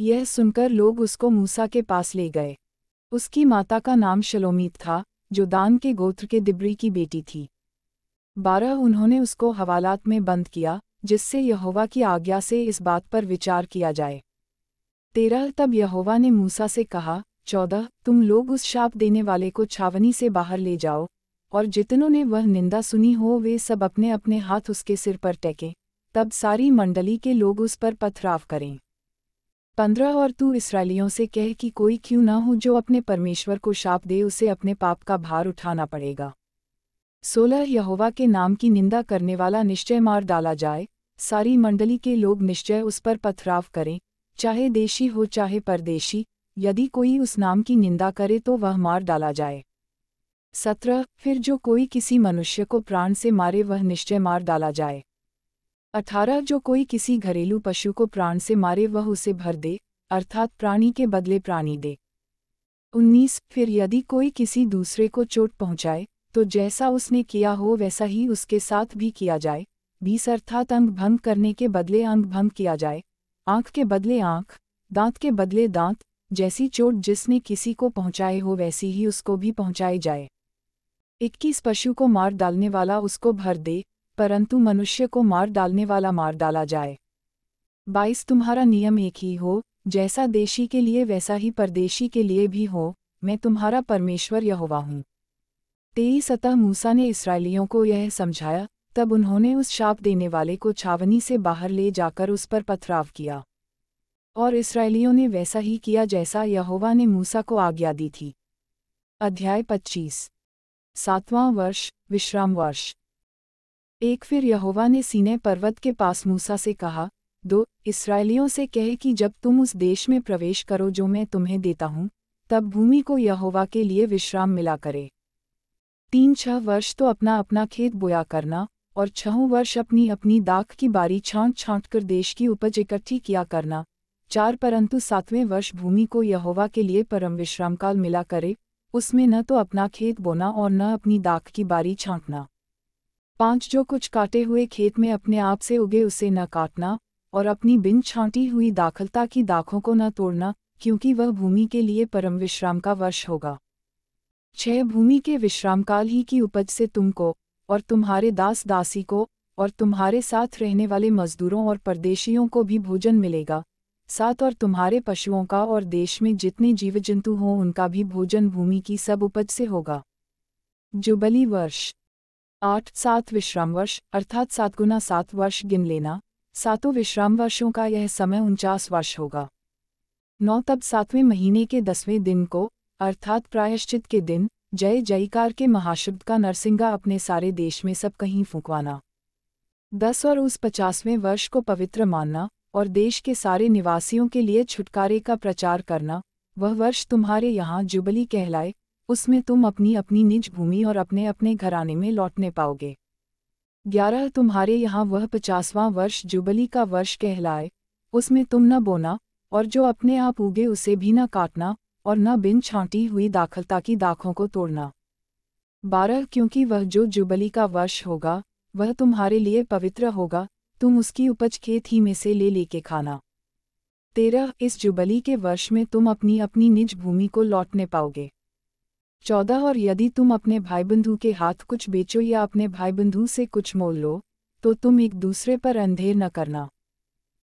यह सुनकर लोग उसको मूसा के पास ले गए उसकी माता का नाम शलोमीत था जो दान के गोत्र के दिब्री की बेटी थी बारह उन्होंने उसको हवालात में बंद किया जिससे यहोवा की आज्ञा से इस बात पर विचार किया जाए तेरह तब यहोवा ने मूसा से कहा चौदह तुम लोग उस शाप देने वाले को छावनी से बाहर ले जाओ और जितनों ने वह निंदा सुनी हो वे सब अपने अपने हाथ उसके सिर पर टेके तब सारी मंडली के लोग उस पर पथराव करें पंद्रह और तू इसराइलियों से कह कि कोई क्यों ना हो जो अपने परमेश्वर को शाप दे उसे अपने पाप का भार उठाना पड़ेगा सोलह यहोवा के नाम की निंदा करने वाला निश्चय मार डाला जाए सारी मंडली के लोग निश्चय उस पर पथराव करें चाहे देशी हो चाहे परदेशी यदि कोई उस नाम की निंदा करे तो वह मार डाला जाए सत्रह फिर जो कोई किसी मनुष्य को प्राण से मारे वह निश्चय मार डाला जाए अठारह जो कोई किसी घरेलू पशु को प्राण से मारे वह उसे भर दे अर्थात प्राणी के बदले प्राणी दे उन्नीस फिर यदि कोई किसी दूसरे को चोट पहुंचाए तो जैसा उसने किया हो वैसा ही उसके साथ भी किया जाए बीस अर्थात अंग भंग करने के बदले अंग भंग किया जाए आंख के बदले आंख दांत के बदले दांत जैसी चोट जिसने किसी को पहुंचाए हो वैसी ही उसको भी पहुंचाई जाए इक्कीस पशु को मार डालने वाला उसको भर दे परंतु मनुष्य को मार डालने वाला मार डाला जाए बाईस तुम्हारा नियम एक ही हो जैसा देशी के लिए वैसा ही परदेशी के लिए भी हो मैं तुम्हारा परमेश्वर यहोवा हूं तेईस अतः मूसा ने इसराइलियों को यह समझाया तब उन्होंने उस शाप देने वाले को छावनी से बाहर ले जाकर उस पर पथराव किया और इसराइलियों ने वैसा ही किया जैसा यहोवा ने मूसा को आज्ञा दी थी अध्याय 25 सातवां वर्ष विश्राम वर्ष एक फिर यहोवा ने सीने पर्वत के पास मूसा से कहा दो इसराइलियों से कह कि जब तुम उस देश में प्रवेश करो जो मैं तुम्हें देता हूँ तब भूमि को यहोवा के लिए विश्राम मिला करे तीन छह वर्ष तो अपना अपना खेत बोया करना और छहों वर्ष अपनी अपनी दाख की बारी छांट छांट कर देश की उपज इकट्ठी किया करना चार परंतु सातवें वर्ष भूमि को यहोवा के लिए परम विश्रामकाल मिला करे उसमें न तो अपना खेत बोना और न अपनी दाख की बारी छांटना पाँच जो कुछ काटे हुए खेत में अपने आप से उगे उसे न काटना और अपनी बिन छांटी हुई दाखलता की दाखों को न तोड़ना क्योंकि वह भूमि के लिए परम विश्राम का वर्ष होगा छह भूमि के विश्रामकाल ही की उपज से तुमको और तुम्हारे दास दासी को और तुम्हारे साथ रहने वाले मजदूरों और परदेशियों को भी भोजन मिलेगा साथ और तुम्हारे पशुओं का और देश में जितने जीव जंतु हों उनका भी भोजन भूमि की सब उपज से होगा जुबली वर्ष आठ सात विश्राम वर्ष अर्थात सात गुना सात वर्ष गिन लेना सातों विश्राम वर्षों का यह समय उनचास वर्ष होगा नौ तब सातवें महीने के दसवें दिन को अर्थात प्रायश्चित के दिन जय जयकार के महाशब्द का नरसिंगा अपने सारे देश में सब कहीं फूकवाना दस और उस पचासवें वर्ष को पवित्र मानना और देश के सारे निवासियों के लिए छुटकारे का प्रचार करना वह वर्ष तुम्हारे यहाँ जुबली कहलाए उसमें तुम अपनी अपनी निज भूमि और अपने अपने घराने में लौटने पाओगे ग्यारह तुम्हारे यहाँ वह पचासवां वर्ष जुबली का वर्ष कहलाए उसमें तुम न बोना और जो अपने आप उगे उसे भी न काटना और न बिन छांटी हुई दाखलता की दाखों को तोड़ना बारह क्योंकि वह जो जुबली का वर्ष होगा वह तुम्हारे लिए पवित्र होगा तुम उसकी उपज खेत ही में से ले लेके खाना तेरह इस जुबली के वर्ष में तुम अपनी अपनी निज भूमि को लौटने पाओगे चौदह और यदि तुम अपने भाई बंधु के हाथ कुछ बेचो या अपने भाई बंधु से कुछ मोल लो तो तुम एक दूसरे पर अंधेर न करना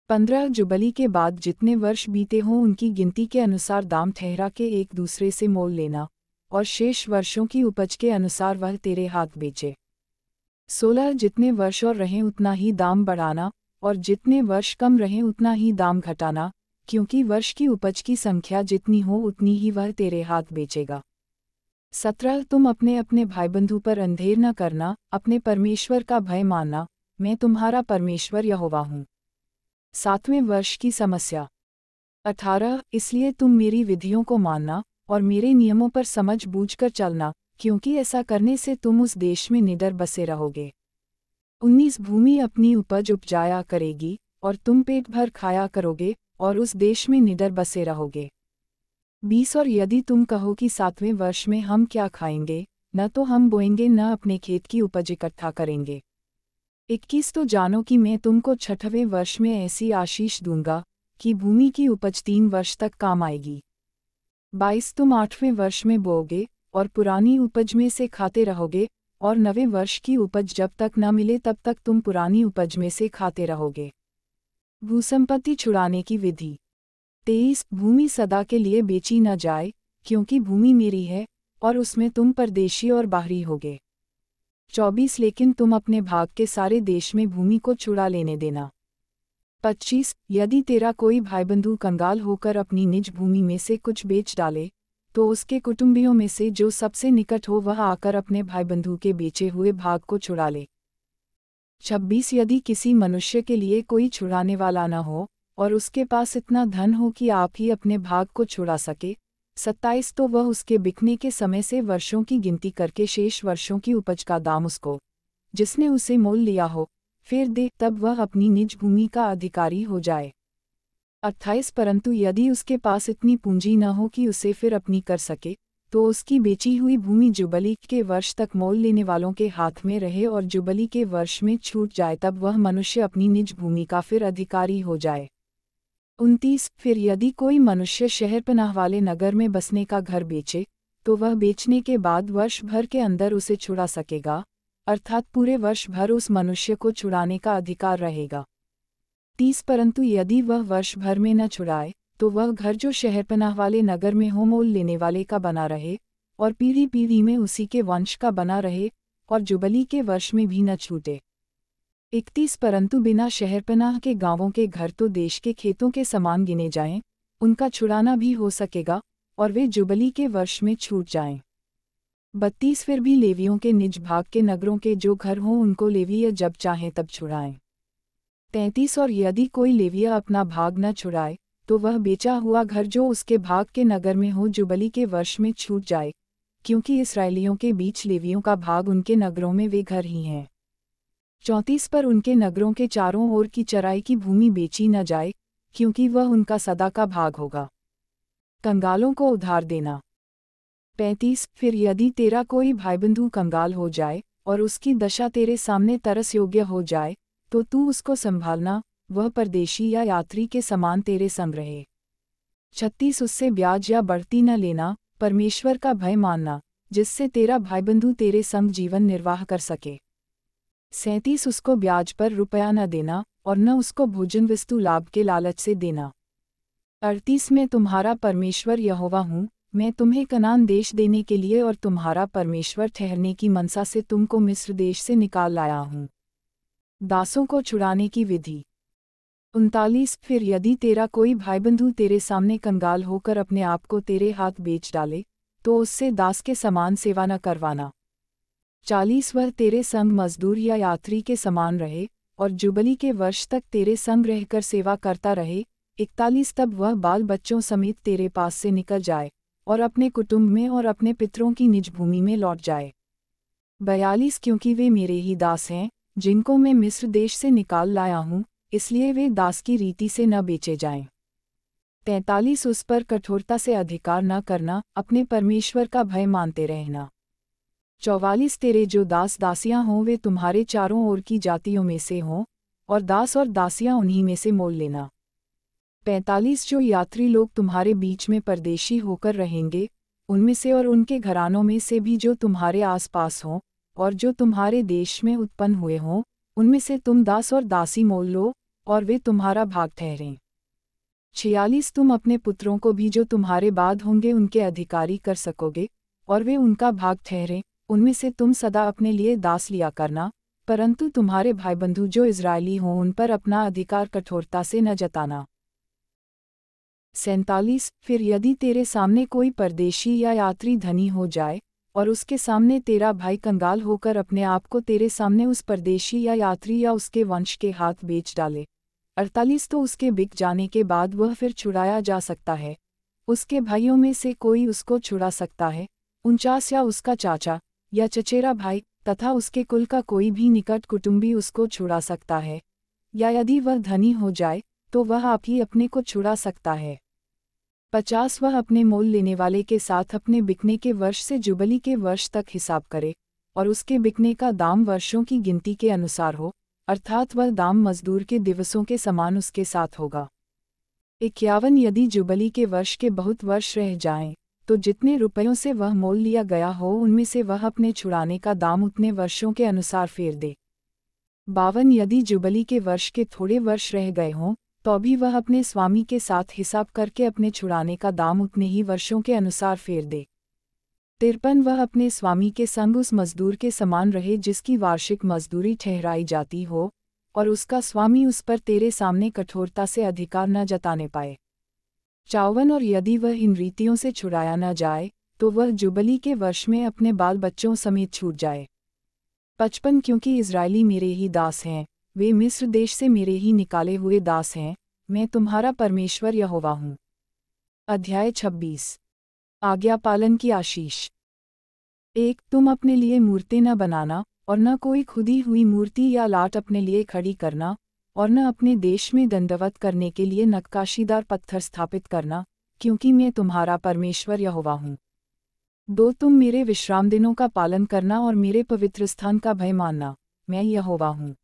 पंद्रह जुबली के बाद जितने वर्ष बीते हों उनकी गिनती के अनुसार दाम ठहरा के एक दूसरे से मोल लेना और शेष वर्षों की उपज के अनुसार वह तेरे हाथ बेचे सोलर जितने वर्ष और रहें उतना ही दाम बढ़ाना और जितने वर्ष कम रहें उतना ही दाम घटाना क्योंकि वर्ष की उपज की संख्या जितनी हो उतनी ही वह तेरे हाथ बेचेगा सत्रह तुम अपने अपने भाईबंधु पर अंधेर न करना अपने परमेश्वर का भय मानना मैं तुम्हारा परमेश्वर यहोवा हूँ सातवें वर्ष की समस्या अठारह इसलिए तुम मेरी विधियों को मानना और मेरे नियमों पर समझ बूझ कर चलना क्योंकि ऐसा करने से तुम उस देश में निडर बसे रहोगे उन्नीस भूमि अपनी उपज उपजाया करेगी और तुम पेट भर खाया करोगे और उस देश में निडर बसे रहोगे बीस और यदि तुम कहो कि सातवें वर्ष में हम क्या खाएंगे न तो हम बोएंगे न अपने खेत की उपज इकट्ठा करेंगे इक्कीस तो जानो कि मैं तुमको छठवें वर्ष में ऐसी आशीष दूंगा कि भूमि की उपज तीन वर्ष तक काम आएगी बाईस तुम आठवें वर्ष में बोओगे और पुरानी उपज में से खाते रहोगे और नवे वर्ष की उपज जब तक न मिले तब तक तुम पुरानी उपज में से खाते रहोगे भूसंपत्ति छुड़ाने की विधि तेईस भूमि सदा के लिए बेची न जाए क्योंकि भूमि मेरी है और उसमें तुम परदेशी और बाहरी होगे चौबीस लेकिन तुम अपने भाग के सारे देश में भूमि को छुड़ा लेने देना पच्चीस यदि तेरा कोई भाईबंधु कंगाल होकर अपनी निज भूमि में से कुछ बेच डाले तो उसके कुटुंबियों में से जो सबसे निकट हो वह आकर अपने भाई बंधु के बेचे हुए भाग को छुड़ा ले छब्बीस यदि किसी मनुष्य के लिए कोई छुड़ाने वाला न हो और उसके पास इतना धन हो कि आप ही अपने भाग को छुड़ा सके सत्ताईस तो वह उसके बिकने के समय से वर्षों की गिनती करके शेष वर्षों की उपज का दाम उसको जिसने उसे मोल लिया हो फिर दे तब वह अपनी निज भूमि का अधिकारी हो जाए अट्ठाईस परंतु यदि उसके पास इतनी पूंजी न हो कि उसे फिर अपनी कर सके तो उसकी बेची हुई भूमि जुबली के वर्ष तक मोल लेने वालों के हाथ में रहे और जुबली के वर्ष में छूट जाए तब वह मनुष्य अपनी निज भूमि का फिर अधिकारी हो जाए उनतीस फिर यदि कोई मनुष्य शहर पनाह वाले नगर में बसने का घर बेचे तो वह बेचने के बाद वर्ष भर के अंदर उसे छुड़ा सकेगा अर्थात पूरे वर्ष भर उस मनुष्य को छुड़ाने का अधिकार रहेगा तीस परंतु यदि वह वर्ष भर में न छुड़ाए तो वह घर जो शहरपनाह वाले नगर में होमोल लेने वाले का बना रहे और पीढ़ी पीढ़ी में उसी के वंश का बना रहे और जुबली के वर्ष में भी न छूटे इकतीस परंतु बिना शहरपनाह के गांवों के घर तो देश के खेतों के समान गिने जाएं, उनका छुड़ाना भी हो सकेगा और वे जुबली के वर्ष में छूट जाएं। बत्तीस फिर भी लेवियों के निज भाग के नगरों के जो घर हों उनको लेवीय जब चाहें तब छुड़ाएं तैंतीस और यदि कोई लेविया अपना भाग न छुड़ाए तो वह बेचा हुआ घर जो उसके भाग के नगर में हो जुबली के वर्ष में छूट जाए क्योंकि इसराइलियों के बीच लेवियों का भाग उनके नगरों में वे घर ही हैं चौंतीस पर उनके नगरों के चारों ओर की चराई की भूमि बेची न जाए क्योंकि वह उनका सदा का भाग होगा कंगालों को उधार देना पैंतीस फिर यदि तेरा कोई भाईबंधु कंगाल हो जाए और उसकी दशा तेरे सामने तरस योग्य हो जाए तो तू उसको संभालना वह परदेशी या यात्री के समान तेरे संग रहे छत्तीस उससे ब्याज या बढ़ती न लेना परमेश्वर का भय मानना जिससे तेरा भाईबंधु तेरे संग जीवन निर्वाह कर सके सैंतीस उसको ब्याज पर रुपया न देना और न उसको भोजन वस्तु लाभ के लालच से देना अड़तीस में तुम्हारा परमेश्वर यहोवा हूँ मैं तुम्हें कनान देश देने के लिए और तुम्हारा परमेश्वर ठहरने की मनसा से तुमको मिस्र देश से निकाल लाया हूँ दासों को छुड़ाने की विधि उनतालीस फिर यदि तेरा कोई भाईबंधु तेरे सामने कंगाल होकर अपने आप को तेरे हाथ बेच डाले तो उससे दास के समान सेवा न करवाना चालीस वह तेरे संग मजदूर या यात्री के समान रहे और जुबली के वर्ष तक तेरे संग रहकर सेवा करता रहे इकतालीस तब वह बाल बच्चों समेत तेरे पास से निकल जाए और अपने कुटुंब में और अपने पितरों की निज भूमि में लौट जाए बयालीस क्योंकि वे मेरे ही दास हैं जिनको मैं मिस्र देश से निकाल लाया हूँ इसलिए वे दास की रीति से न बेचे जाएं। तैतालीस उस पर कठोरता से अधिकार न करना अपने परमेश्वर का भय मानते रहना चौवालीस तेरे जो दास दासियां हों वे तुम्हारे चारों ओर की जातियों में से हों और दास और दासियां उन्हीं में से मोल लेना पैंतालीस जो यात्री लोग तुम्हारे बीच में परदेशी होकर रहेंगे उनमें से और उनके घरानों में से भी जो तुम्हारे आसपास हों और जो तुम्हारे देश में उत्पन्न हुए हों उनमें से तुम दास और दासी मोल लो और वे तुम्हारा भाग ठहरें छियालीस तुम अपने पुत्रों को भी जो तुम्हारे बाद होंगे उनके अधिकारी कर सकोगे और वे उनका भाग ठहरें उनमें से तुम सदा अपने लिए दास लिया करना परंतु तुम्हारे भाईबंधु जो इसराइली हों उन पर अपना अधिकार कठोरता से न जताना सैंतालीस फिर यदि तेरे सामने कोई परदेशी या यात्री धनी हो जाए और उसके सामने तेरा भाई कंगाल होकर अपने आप को तेरे सामने उस परदेशी या यात्री या उसके वंश के हाथ बेच डाले अड़तालीस तो उसके बिक जाने के बाद वह फिर छुड़ाया जा सकता है उसके भाइयों में से कोई उसको छुड़ा सकता है उनचास या उसका चाचा या चचेरा भाई तथा उसके कुल का कोई भी निकट कुटुंबी उसको छुड़ा सकता है या यदि वह धनी हो जाए तो वह आप ही अपने को छुड़ा सकता है पचास वह अपने मोल लेने वाले के साथ अपने बिकने के वर्ष से जुबली के वर्ष तक हिसाब करे और उसके बिकने का दाम वर्षों की गिनती के अनुसार हो अर्थात वह दाम मजदूर के दिवसों के समान उसके साथ होगा इक्यावन यदि जुबली के वर्ष के बहुत वर्ष रह जाएं, तो जितने रुपयों से वह मोल लिया गया हो उनमें से वह अपने छुड़ाने का दाम उतने वर्षों के अनुसार फेर दे बावन यदि जुबली के वर्ष के थोड़े वर्ष रह गए हों तो भी वह अपने स्वामी के साथ हिसाब करके अपने छुड़ाने का दाम उतने ही वर्षों के अनुसार फेर दे तिरपन वह अपने स्वामी के संग उस मजदूर के समान रहे जिसकी वार्षिक मजदूरी ठहराई जाती हो और उसका स्वामी उस पर तेरे सामने कठोरता से अधिकार न जताने पाए चावन और यदि वह इन रीतियों से छुड़ाया न जाए तो वह जुबली के वर्ष में अपने बाल बच्चों समेत छूट जाए पचपन क्योंकि इसराइली मेरे ही दास हैं वे मिस्र देश से मेरे ही निकाले हुए दास हैं मैं तुम्हारा परमेश्वर यहोवा हूँ अध्याय 26 आज्ञा पालन की आशीष एक तुम अपने लिए मूर्ति न बनाना और न कोई खुदी हुई मूर्ति या लाट अपने लिए खड़ी करना और न अपने देश में दंडवत करने के लिए नक्काशीदार पत्थर स्थापित करना क्योंकि मैं तुम्हारा परमेश्वर यहोवा हूँ दो तुम मेरे विश्राम दिनों का पालन करना और मेरे पवित्र स्थान का भय मानना मैं यहोवा हूँ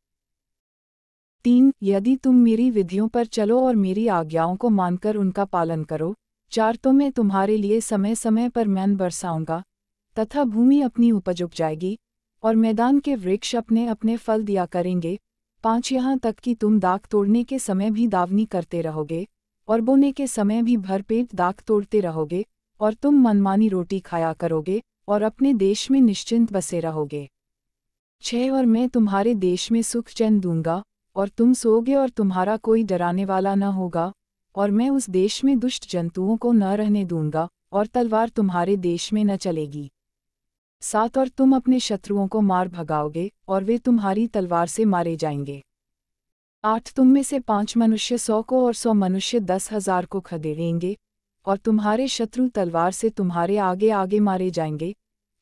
तीन यदि तुम मेरी विधियों पर चलो और मेरी आज्ञाओं को मानकर उनका पालन करो चार तो मैं तुम्हारे लिए समय समय पर मैन बरसाऊंगा तथा भूमि अपनी उपज जाएगी और मैदान के वृक्ष अपने अपने फल दिया करेंगे पाँच यहाँ तक कि तुम दाग तोड़ने के समय भी दावनी करते रहोगे और बोने के समय भी भरपेट दाग तोड़ते रहोगे और तुम मनमानी रोटी खाया करोगे और अपने देश में निश्चिंत बसे रहोगे छह और मैं तुम्हारे देश में सुख चैन दूंगा और तुम सोगे और तुम्हारा कोई डराने वाला न होगा और मैं उस देश में दुष्ट जंतुओं को न रहने दूंगा और तलवार तुम्हारे देश में न चलेगी सात और तुम अपने शत्रुओं को मार भगाओगे और वे तुम्हारी तलवार से मारे जाएंगे आठ तुम में से पांच मनुष्य सौ को और सौ मनुष्य दस हजार को खदेड़ेंगे और तुम्हारे शत्रु तलवार से तुम्हारे आगे आगे मारे जाएंगे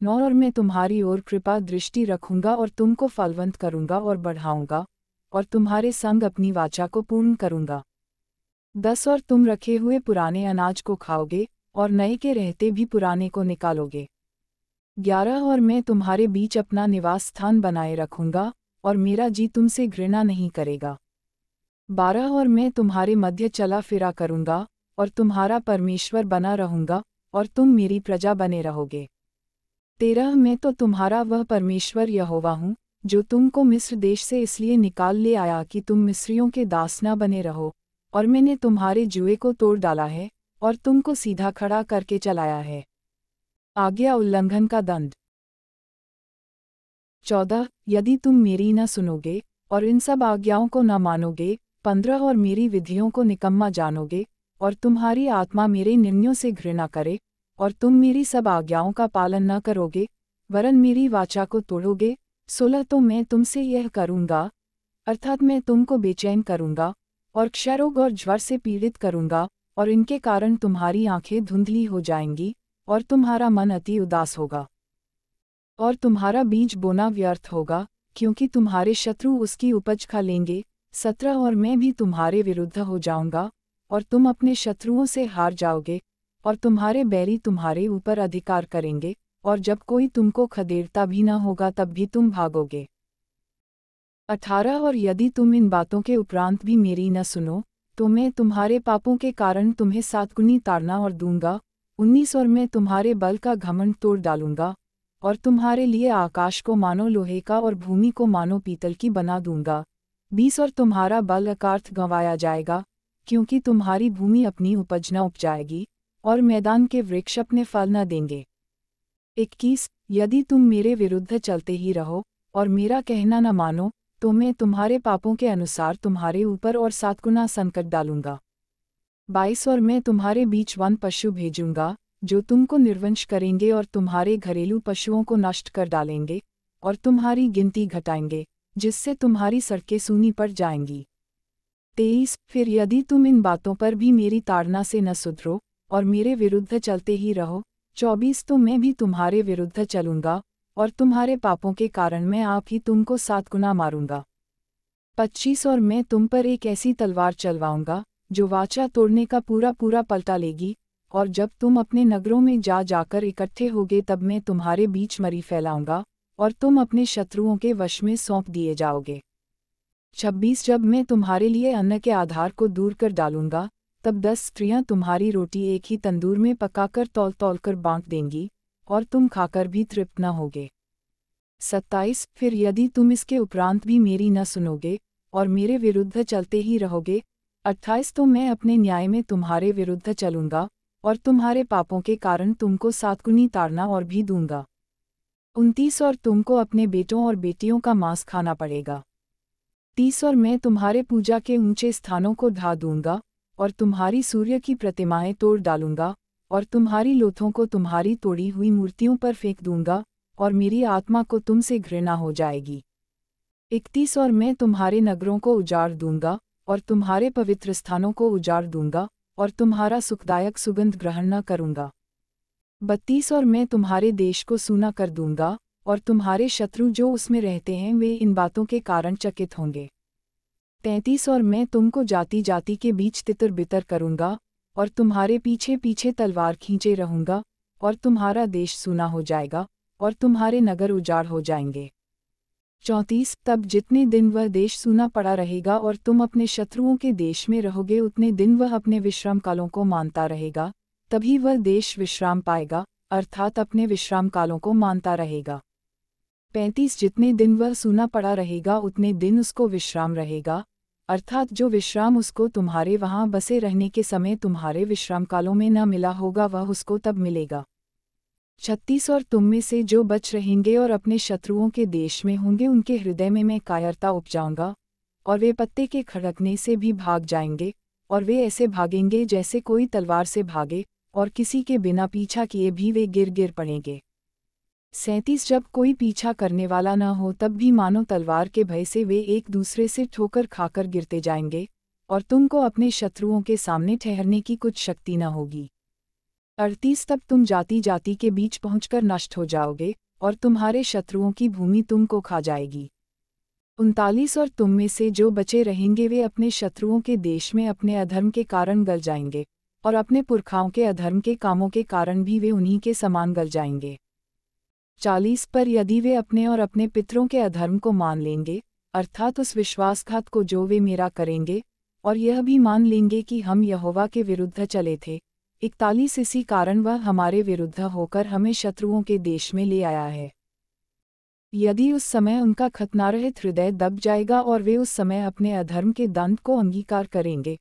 नौ और मैं तुम्हारी ओर कृपा दृष्टि रखूंगा और तुमको फलवंत करूंगा और बढ़ाऊंगा और तुम्हारे संग अपनी वाचा को पूर्ण करूंगा दस और तुम रखे हुए पुराने अनाज को खाओगे और नए के रहते भी पुराने को निकालोगे ग्यारह और मैं तुम्हारे बीच अपना निवास स्थान बनाए रखूंगा और मेरा जी तुमसे घृणा नहीं करेगा बारह और मैं तुम्हारे मध्य चला फिरा करूंगा और तुम्हारा परमेश्वर बना रहूंगा और तुम मेरी प्रजा बने रहोगे तेरह मैं तो तुम्हारा वह परमेश्वर यहोवा हूँ जो तुमको मिस्र देश से इसलिए निकाल ले आया कि तुम मिस्रियों के दास न बने रहो और मैंने तुम्हारे जुए को तोड़ डाला है और तुमको सीधा खड़ा करके चलाया है आज्ञा उल्लंघन का दंड चौदह यदि तुम मेरी न सुनोगे और इन सब आज्ञाओं को न मानोगे पंद्रह और मेरी विधियों को निकम्मा जानोगे और तुम्हारी आत्मा मेरे निर्णयों से घृणा करे और तुम मेरी सब आज्ञाओं का पालन न करोगे वरन मेरी वाचा को तोड़ोगे सोलह तो मैं तुमसे यह करूँगा अर्थात मैं तुमको बेचैन करूँगा और क्षरोग और ज्वर से पीड़ित करूँगा और इनके कारण तुम्हारी आंखें धुंधली हो जाएंगी और तुम्हारा मन अति उदास होगा और तुम्हारा बीज बोना व्यर्थ होगा क्योंकि तुम्हारे शत्रु उसकी उपज खा लेंगे सत्रह और मैं भी तुम्हारे विरुद्ध हो जाऊंगा और तुम अपने शत्रुओं से हार जाओगे और तुम्हारे बैरी तुम्हारे ऊपर अधिकार करेंगे और जब कोई तुमको खदेड़ता भी न होगा तब भी तुम भागोगे अठारह और यदि तुम इन बातों के उपरांत भी मेरी न सुनो तो मैं तुम्हारे पापों के कारण तुम्हें सातगुनी ताड़ना और दूंगा उन्नीस और मैं तुम्हारे बल का घमंड तोड़ डालूंगा और तुम्हारे लिए आकाश को मानो लोहे का और भूमि को मानो पीतल की बना दूंगा बीस और तुम्हारा बल अकार्थ गंवाया जाएगा क्योंकि तुम्हारी भूमि अपनी उपज न उपजाएगी और मैदान के वृक्ष अपने फल न देंगे इक्कीस यदि तुम मेरे विरुद्ध चलते ही रहो और मेरा कहना न मानो तो मैं तुम्हारे पापों के अनुसार तुम्हारे ऊपर और सातगुना संकट डालूंगा बाईस और मैं तुम्हारे बीच वन पशु भेजूंगा जो तुमको निर्वंश करेंगे और तुम्हारे घरेलू पशुओं को नष्ट कर डालेंगे और तुम्हारी गिनती घटाएंगे जिससे तुम्हारी सड़कें सूनी पड़ जाएंगी तेईस फिर यदि तुम इन बातों पर भी मेरी ताड़ना से न सुधरो और मेरे विरुद्ध चलते ही रहो चौबीस तो मैं भी तुम्हारे विरुद्ध चलूंगा और तुम्हारे पापों के कारण मैं आप ही तुमको सात गुना मारूंगा पच्चीस और मैं तुम पर एक ऐसी तलवार चलवाऊंगा जो वाचा तोड़ने का पूरा पूरा पलटा लेगी और जब तुम अपने नगरों में जा जाकर इकट्ठे होगे तब मैं तुम्हारे बीच मरी फैलाऊंगा और तुम अपने शत्रुओं के वश में सौंप दिए जाओगे छब्बीस जब मैं तुम्हारे लिए अन्न के आधार को दूर कर डालूंगा तब दस स्त्रियां तुम्हारी रोटी एक ही तंदूर में पकाकर तौल तोल कर बांट देंगी और तुम खाकर भी तृप्त न होगे सत्ताईस फिर यदि तुम इसके उपरांत भी मेरी न सुनोगे और मेरे विरुद्ध चलते ही रहोगे अट्ठाईस तो मैं अपने न्याय में तुम्हारे विरुद्ध चलूंगा और तुम्हारे पापों के कारण तुमको सातगुनी ताड़ना और भी दूंगा उनतीस और तुमको अपने बेटों और बेटियों का मांस खाना पड़ेगा तीस और मैं तुम्हारे पूजा के ऊंचे स्थानों को ढा दूंगा और तुम्हारी सूर्य की प्रतिमाएं तोड़ डालूंगा और तुम्हारी लोथों को तुम्हारी तोड़ी हुई मूर्तियों पर फेंक दूंगा और मेरी आत्मा को तुमसे घृणा हो जाएगी इकतीस और मैं तुम्हारे नगरों को उजाड़ दूंगा और तुम्हारे पवित्र स्थानों को उजाड़ दूंगा और तुम्हारा सुखदायक सुगंध ग्रहण न करूंगा बत्तीस और मैं तुम्हारे देश को सूना कर दूंगा और तुम्हारे शत्रु जो उसमें रहते हैं वे इन बातों के कारण चकित होंगे तैंतीस और मैं तुमको जाति जाति के बीच तितर बितर करूंगा और तुम्हारे पीछे पीछे तलवार खींचे रहूंगा और तुम्हारा देश सुना हो जाएगा और तुम्हारे नगर उजाड़ हो जाएंगे चौंतीस तब जितने दिन वह देश सूना पड़ा रहेगा और तुम अपने शत्रुओं के देश में रहोगे उतने दिन वह अपने विश्राम कालों को मानता रहेगा तभी वह देश विश्राम पाएगा अर्थात अपने विश्राम कालों को मानता रहेगा पैंतीस जितने दिन वह सूना पड़ा रहेगा उतने दिन उसको विश्राम रहेगा अर्थात जो विश्राम उसको तुम्हारे वहां बसे रहने के समय तुम्हारे विश्रामकालों में न मिला होगा वह उसको तब मिलेगा छत्तीस और तुम में से जो बच रहेंगे और अपने शत्रुओं के देश में होंगे उनके हृदय में मैं कायरता उपजाऊंगा और वे पत्ते के खड़कने से भी भाग जाएंगे और वे ऐसे भागेंगे जैसे कोई तलवार से भागे और किसी के बिना पीछा किए भी वे गिर गिर पड़ेंगे सैंतीस जब कोई पीछा करने वाला न हो तब भी मानो तलवार के भय से वे एक दूसरे से ठोकर खाकर गिरते जाएंगे और तुमको अपने शत्रुओं के सामने ठहरने की कुछ शक्ति न होगी अड़तीस तब तुम जाति जाति के बीच पहुंचकर नष्ट हो जाओगे और तुम्हारे शत्रुओं की भूमि तुमको खा जाएगी उनतालीस और तुम में से जो बचे रहेंगे वे अपने शत्रुओं के देश में अपने अधर्म के कारण गल जाएंगे और अपने पुरखाओं के अधर्म के कामों के कारण भी वे उन्हीं के समान गल जाएंगे चालीस पर यदि वे अपने और अपने पितरों के अधर्म को मान लेंगे अर्थात उस विश्वासघात को जो वे मेरा करेंगे और यह भी मान लेंगे कि हम यहोवा के विरुद्ध चले थे इकतालीस इसी कारण वह हमारे विरुद्ध होकर हमें शत्रुओं के देश में ले आया है यदि उस समय उनका खतनारहित हृदय दब जाएगा और वे उस समय अपने अधर्म के दंत को अंगीकार करेंगे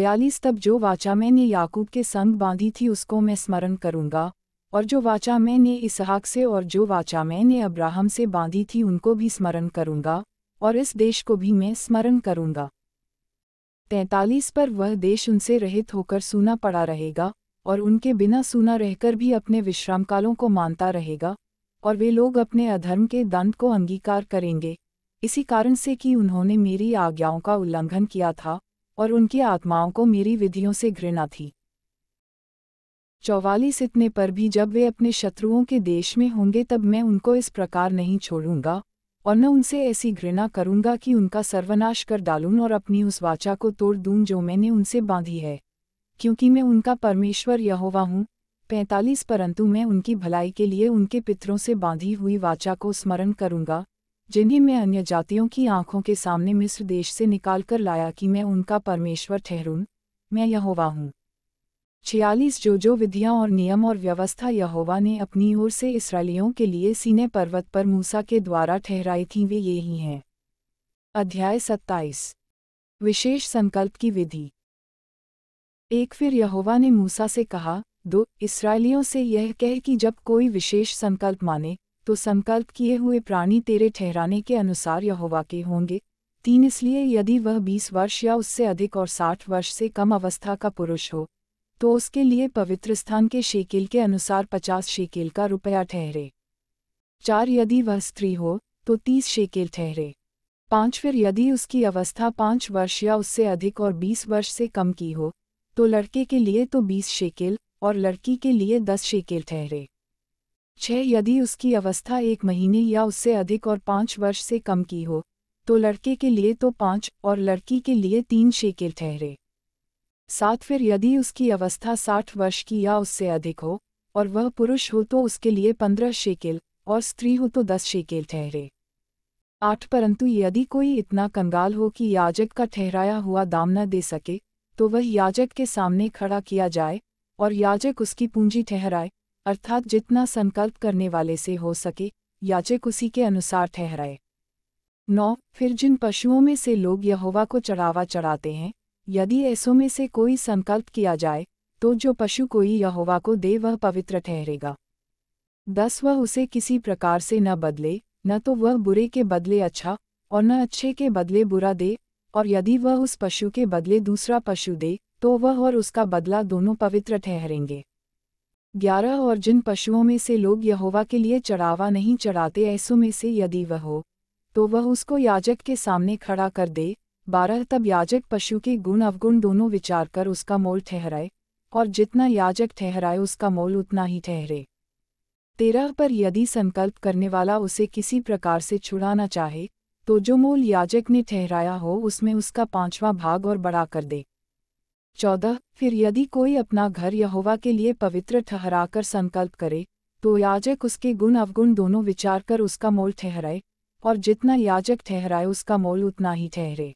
बयालीस तब जो वाचा मैंने याकूब के संग बांधी थी उसको मैं स्मरण करूंगा और जो वाचा मैंने इसहाक से और जो वाचा मैंने अब्राहम से बांधी थी उनको भी स्मरण करूंगा और इस देश को भी मैं स्मरण करूंगा तैंतालीस पर वह देश उनसे रहित होकर सूना पड़ा रहेगा और उनके बिना सूना रहकर भी अपने विश्रामकालों को मानता रहेगा और वे लोग अपने अधर्म के दंड को अंगीकार करेंगे इसी कारण से कि उन्होंने मेरी आज्ञाओं का उल्लंघन किया था और उनकी आत्माओं को मेरी विधियों से घृणा थी चौवालीस इतने पर भी जब वे अपने शत्रुओं के देश में होंगे तब मैं उनको इस प्रकार नहीं छोड़ूंगा और न उनसे ऐसी घृणा करूंगा कि उनका सर्वनाश कर डालूं और अपनी उस वाचा को तोड़ दूं जो मैंने उनसे बांधी है क्योंकि मैं उनका परमेश्वर यहोवा हूं पैंतालीस परंतु मैं उनकी भलाई के लिए उनके पितरों से बांधी हुई वाचा को स्मरण करूंगा जिन्हें मैं अन्य जातियों की आंखों के सामने मिस्र देश से निकाल कर लाया कि मैं उनका परमेश्वर ठहरूं मैं यहोवा हूँ छियालीस जो जो विधियां और नियम और व्यवस्था यहोवा ने अपनी ओर से इसराइलियों के लिए सीने पर्वत पर मूसा के द्वारा ठहराई थीं वे यही हैं अध्याय सत्ताईस विशेष संकल्प की विधि एक फिर यहोवा ने मूसा से कहा दो इसराइलियों से यह कह कि जब कोई विशेष संकल्प माने तो संकल्प किए हुए प्राणी तेरे ठहराने के अनुसार यहोवा के होंगे तीन इसलिए यदि वह बीस वर्ष या उससे अधिक और साठ वर्ष से कम अवस्था का पुरुष हो तो उसके लिए पवित्र स्थान के शेकिल के अनुसार पचास शेकिल का रुपया ठहरे चार यदि वह स्त्री हो तो तीस शेकिल ठहरे पांच फिर यदि उसकी अवस्था पांच वर्ष या उससे अधिक और बीस वर्ष से कम की हो तो लड़के के लिए तो बीस शेकिल और लड़की के लिए दस शेकिल ठहरे छह यदि उसकी अवस्था एक महीने या उससे अधिक और पांच वर्ष से कम की हो तो लड़के के लिए तो पांच और लड़की के लिए तीन शेकिल ठहरे साथ फिर यदि उसकी अवस्था साठ वर्ष की या उससे अधिक हो और वह पुरुष हो तो उसके लिए पंद्रह शेकेल और स्त्री हो तो दस शेकेल ठहरे आठ परंतु यदि कोई इतना कंगाल हो कि याजक का ठहराया हुआ दाम न दे सके तो वह याजक के सामने खड़ा किया जाए और याजक उसकी पूंजी ठहराए अर्थात जितना संकल्प करने वाले से हो सके याचक उसी के अनुसार ठहराए नौ फिर जिन पशुओं में से लोग यहोवा को चढ़ावा चढ़ाते हैं यदि ऐसों में से कोई संकल्प किया जाए तो जो पशु कोई यहोवा को दे वह पवित्र ठहरेगा दस वह उसे किसी प्रकार से न बदले न तो वह बुरे के बदले अच्छा और न अच्छे के बदले बुरा दे और यदि वह उस पशु के बदले दूसरा पशु दे तो वह और उसका बदला दोनों पवित्र ठहरेंगे ग्यारह और जिन पशुओं में से लोग यहोवा के लिए चढ़ावा नहीं चढ़ाते ऐसों में से यदि वह हो तो वह उसको याजक के सामने खड़ा कर दे बारह तब याजक पशु के गुण अवगुण दोनों विचार कर उसका मोल ठहराए और जितना याजक ठहराए उसका मोल उतना ही ठहरे तेरह पर यदि संकल्प करने वाला उसे किसी प्रकार से छुड़ाना चाहे तो जो मोल याजक ने ठहराया हो उसमें उसका पांचवा भाग और बड़ा कर दे चौदह फिर यदि कोई अपना घर यहोवा के लिए पवित्र ठहराकर संकल्प करे तो याजक उसके गुण अवगुण दोनों विचार कर उसका मोल ठहराए और जितना याजक ठहराए उसका मोल उतना ही ठहरे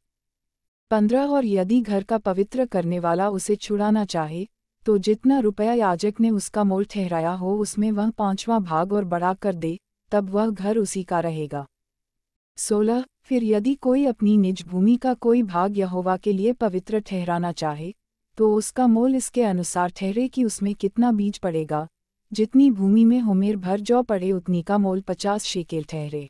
पंद्रह और यदि घर का पवित्र करने वाला उसे छुड़ाना चाहे तो जितना रुपया याजक ने उसका मोल ठहराया हो उसमें वह पांचवा भाग और बढ़ा कर दे तब वह घर उसी का रहेगा सोलह फिर यदि कोई अपनी निज भूमि का कोई भाग यहोवा के लिए पवित्र ठहराना चाहे तो उसका मोल इसके अनुसार ठहरे कि उसमें कितना बीज पड़ेगा जितनी भूमि में होमेर भर जौ पड़े उतनी का मोल पचास शेकेल ठहरे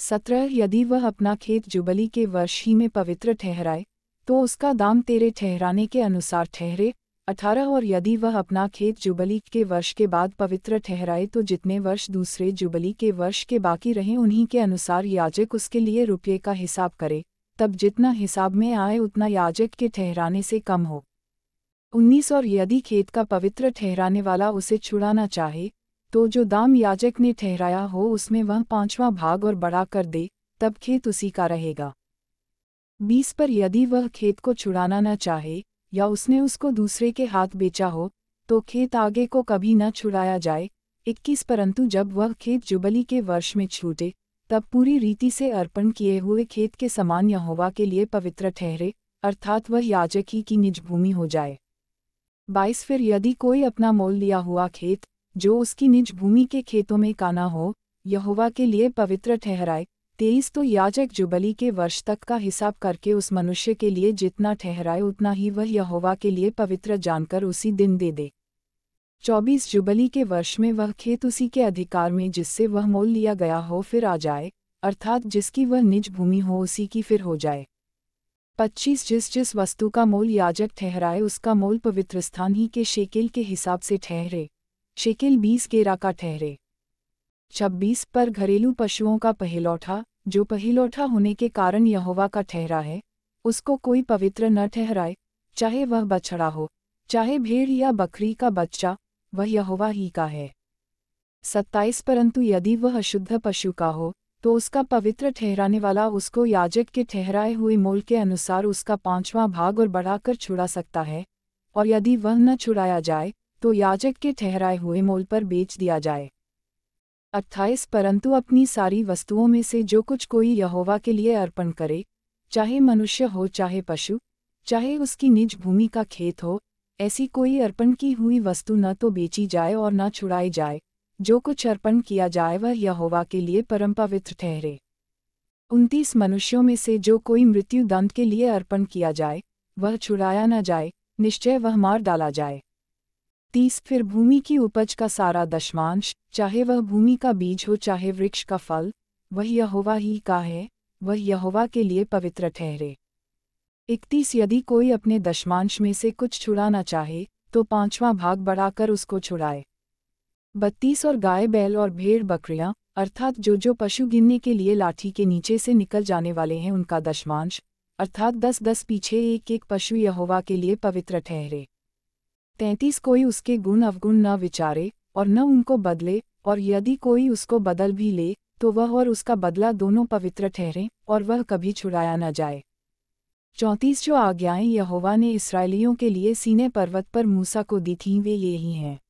सत्रह यदि वह अपना खेत जुबली के वर्ष ही में पवित्र ठहराए तो उसका दाम तेरे ठहराने के अनुसार ठहरे अठारह और यदि वह अपना खेत जुबली के वर्ष के बाद पवित्र ठहराए तो जितने वर्ष दूसरे जुबली के वर्ष के बाकी रहें उन्हीं के अनुसार याजक उसके लिए रुपये का हिसाब करे तब जितना हिसाब में आए उतना याजक के ठहराने से कम हो उन्नीस और यदि खेत का पवित्र ठहराने वाला उसे छुड़ाना चाहे तो जो दाम याजक ने ठहराया हो उसमें वह पांचवा भाग और बड़ा कर दे तब खेत उसी का रहेगा बीस पर यदि वह खेत को छुड़ाना न चाहे या उसने उसको दूसरे के हाथ बेचा हो तो खेत आगे को कभी न छुड़ाया जाए इक्कीस परंतु जब वह खेत जुबली के वर्ष में छूटे तब पूरी रीति से अर्पण किए हुए खेत के समान यहोवा के लिए पवित्र ठहरे अर्थात वह याजक ही की निज भूमि हो जाए बाईस फिर यदि कोई अपना मोल लिया हुआ खेत जो उसकी निज भूमि के खेतों में काना हो यहोवा के लिए पवित्र ठहराए तेईस तो याजक जुबली के वर्ष तक का हिसाब करके उस मनुष्य के लिए जितना ठहराए उतना ही वह यहोवा के लिए पवित्र जानकर उसी दिन दे दे चौबीस जुबली के वर्ष में वह खेत उसी के अधिकार में जिससे वह मोल लिया गया हो फिर आ जाए अर्थात जिसकी वह निज भूमि हो उसी की फिर हो जाए पच्चीस जिस जिस वस्तु का मोल याजक ठहराए उसका मोल पवित्र स्थान ही के शेकिल के हिसाब से ठहरे शेकिल बीस केरा का ठहरे छब्बीस पर घरेलू पशुओं का पहलौठा जो पहलौठा होने के कारण यहोवा का ठहरा है उसको कोई पवित्र न ठहराए चाहे वह बछड़ा हो चाहे भेड़ या बकरी का बच्चा वह यहोवा ही का है सत्ताईस परंतु यदि वह अशुद्ध पशु का हो तो उसका पवित्र ठहराने वाला उसको याजक के ठहराए हुए मोल के अनुसार उसका पांचवां भाग और बढ़ाकर छुड़ा सकता है और यदि वह न छुड़ाया जाए तो याजक के ठहराए हुए मोल पर बेच दिया जाए अट्ठाईस परंतु अपनी सारी वस्तुओं में से जो कुछ कोई यहोवा के लिए अर्पण करे चाहे मनुष्य हो चाहे पशु चाहे उसकी निज भूमि का खेत हो ऐसी कोई अर्पण की हुई वस्तु न तो बेची जाए और न छुड़ाई जाए जो कुछ अर्पण किया जाए वह यहोवा के लिए परम पवित्र ठहरे उनतीस मनुष्यों में से जो कोई मृत्यु के लिए अर्पण किया जाए वह छुड़ाया न जाए निश्चय वह मार डाला जाए तीस फिर भूमि की उपज का सारा दशमांश चाहे वह भूमि का बीज हो चाहे वृक्ष का फल वह यहोवा ही का है वह यहोवा के लिए पवित्र ठहरे इकतीस यदि कोई अपने दशमांश में से कुछ छुड़ाना चाहे तो पांचवां भाग बढ़ाकर उसको छुड़ाए बत्तीस और गाय बैल और भेड़ बकरियां अर्थात जो जो पशु गिनने के लिए लाठी के नीचे से निकल जाने वाले हैं उनका दशमांश अर्थात दस दस पीछे एक एक पशु यहोवा के लिए पवित्र ठहरे तैंतीस कोई उसके गुण अवगुण न विचारे और न उनको बदले और यदि कोई उसको बदल भी ले तो वह और उसका बदला दोनों पवित्र ठहरे और वह कभी छुड़ाया न जाए चौंतीस जो आज्ञाएं यहोवा ने इसराइलियों के लिए सीने पर्वत पर मूसा को दी थीं वे यही हैं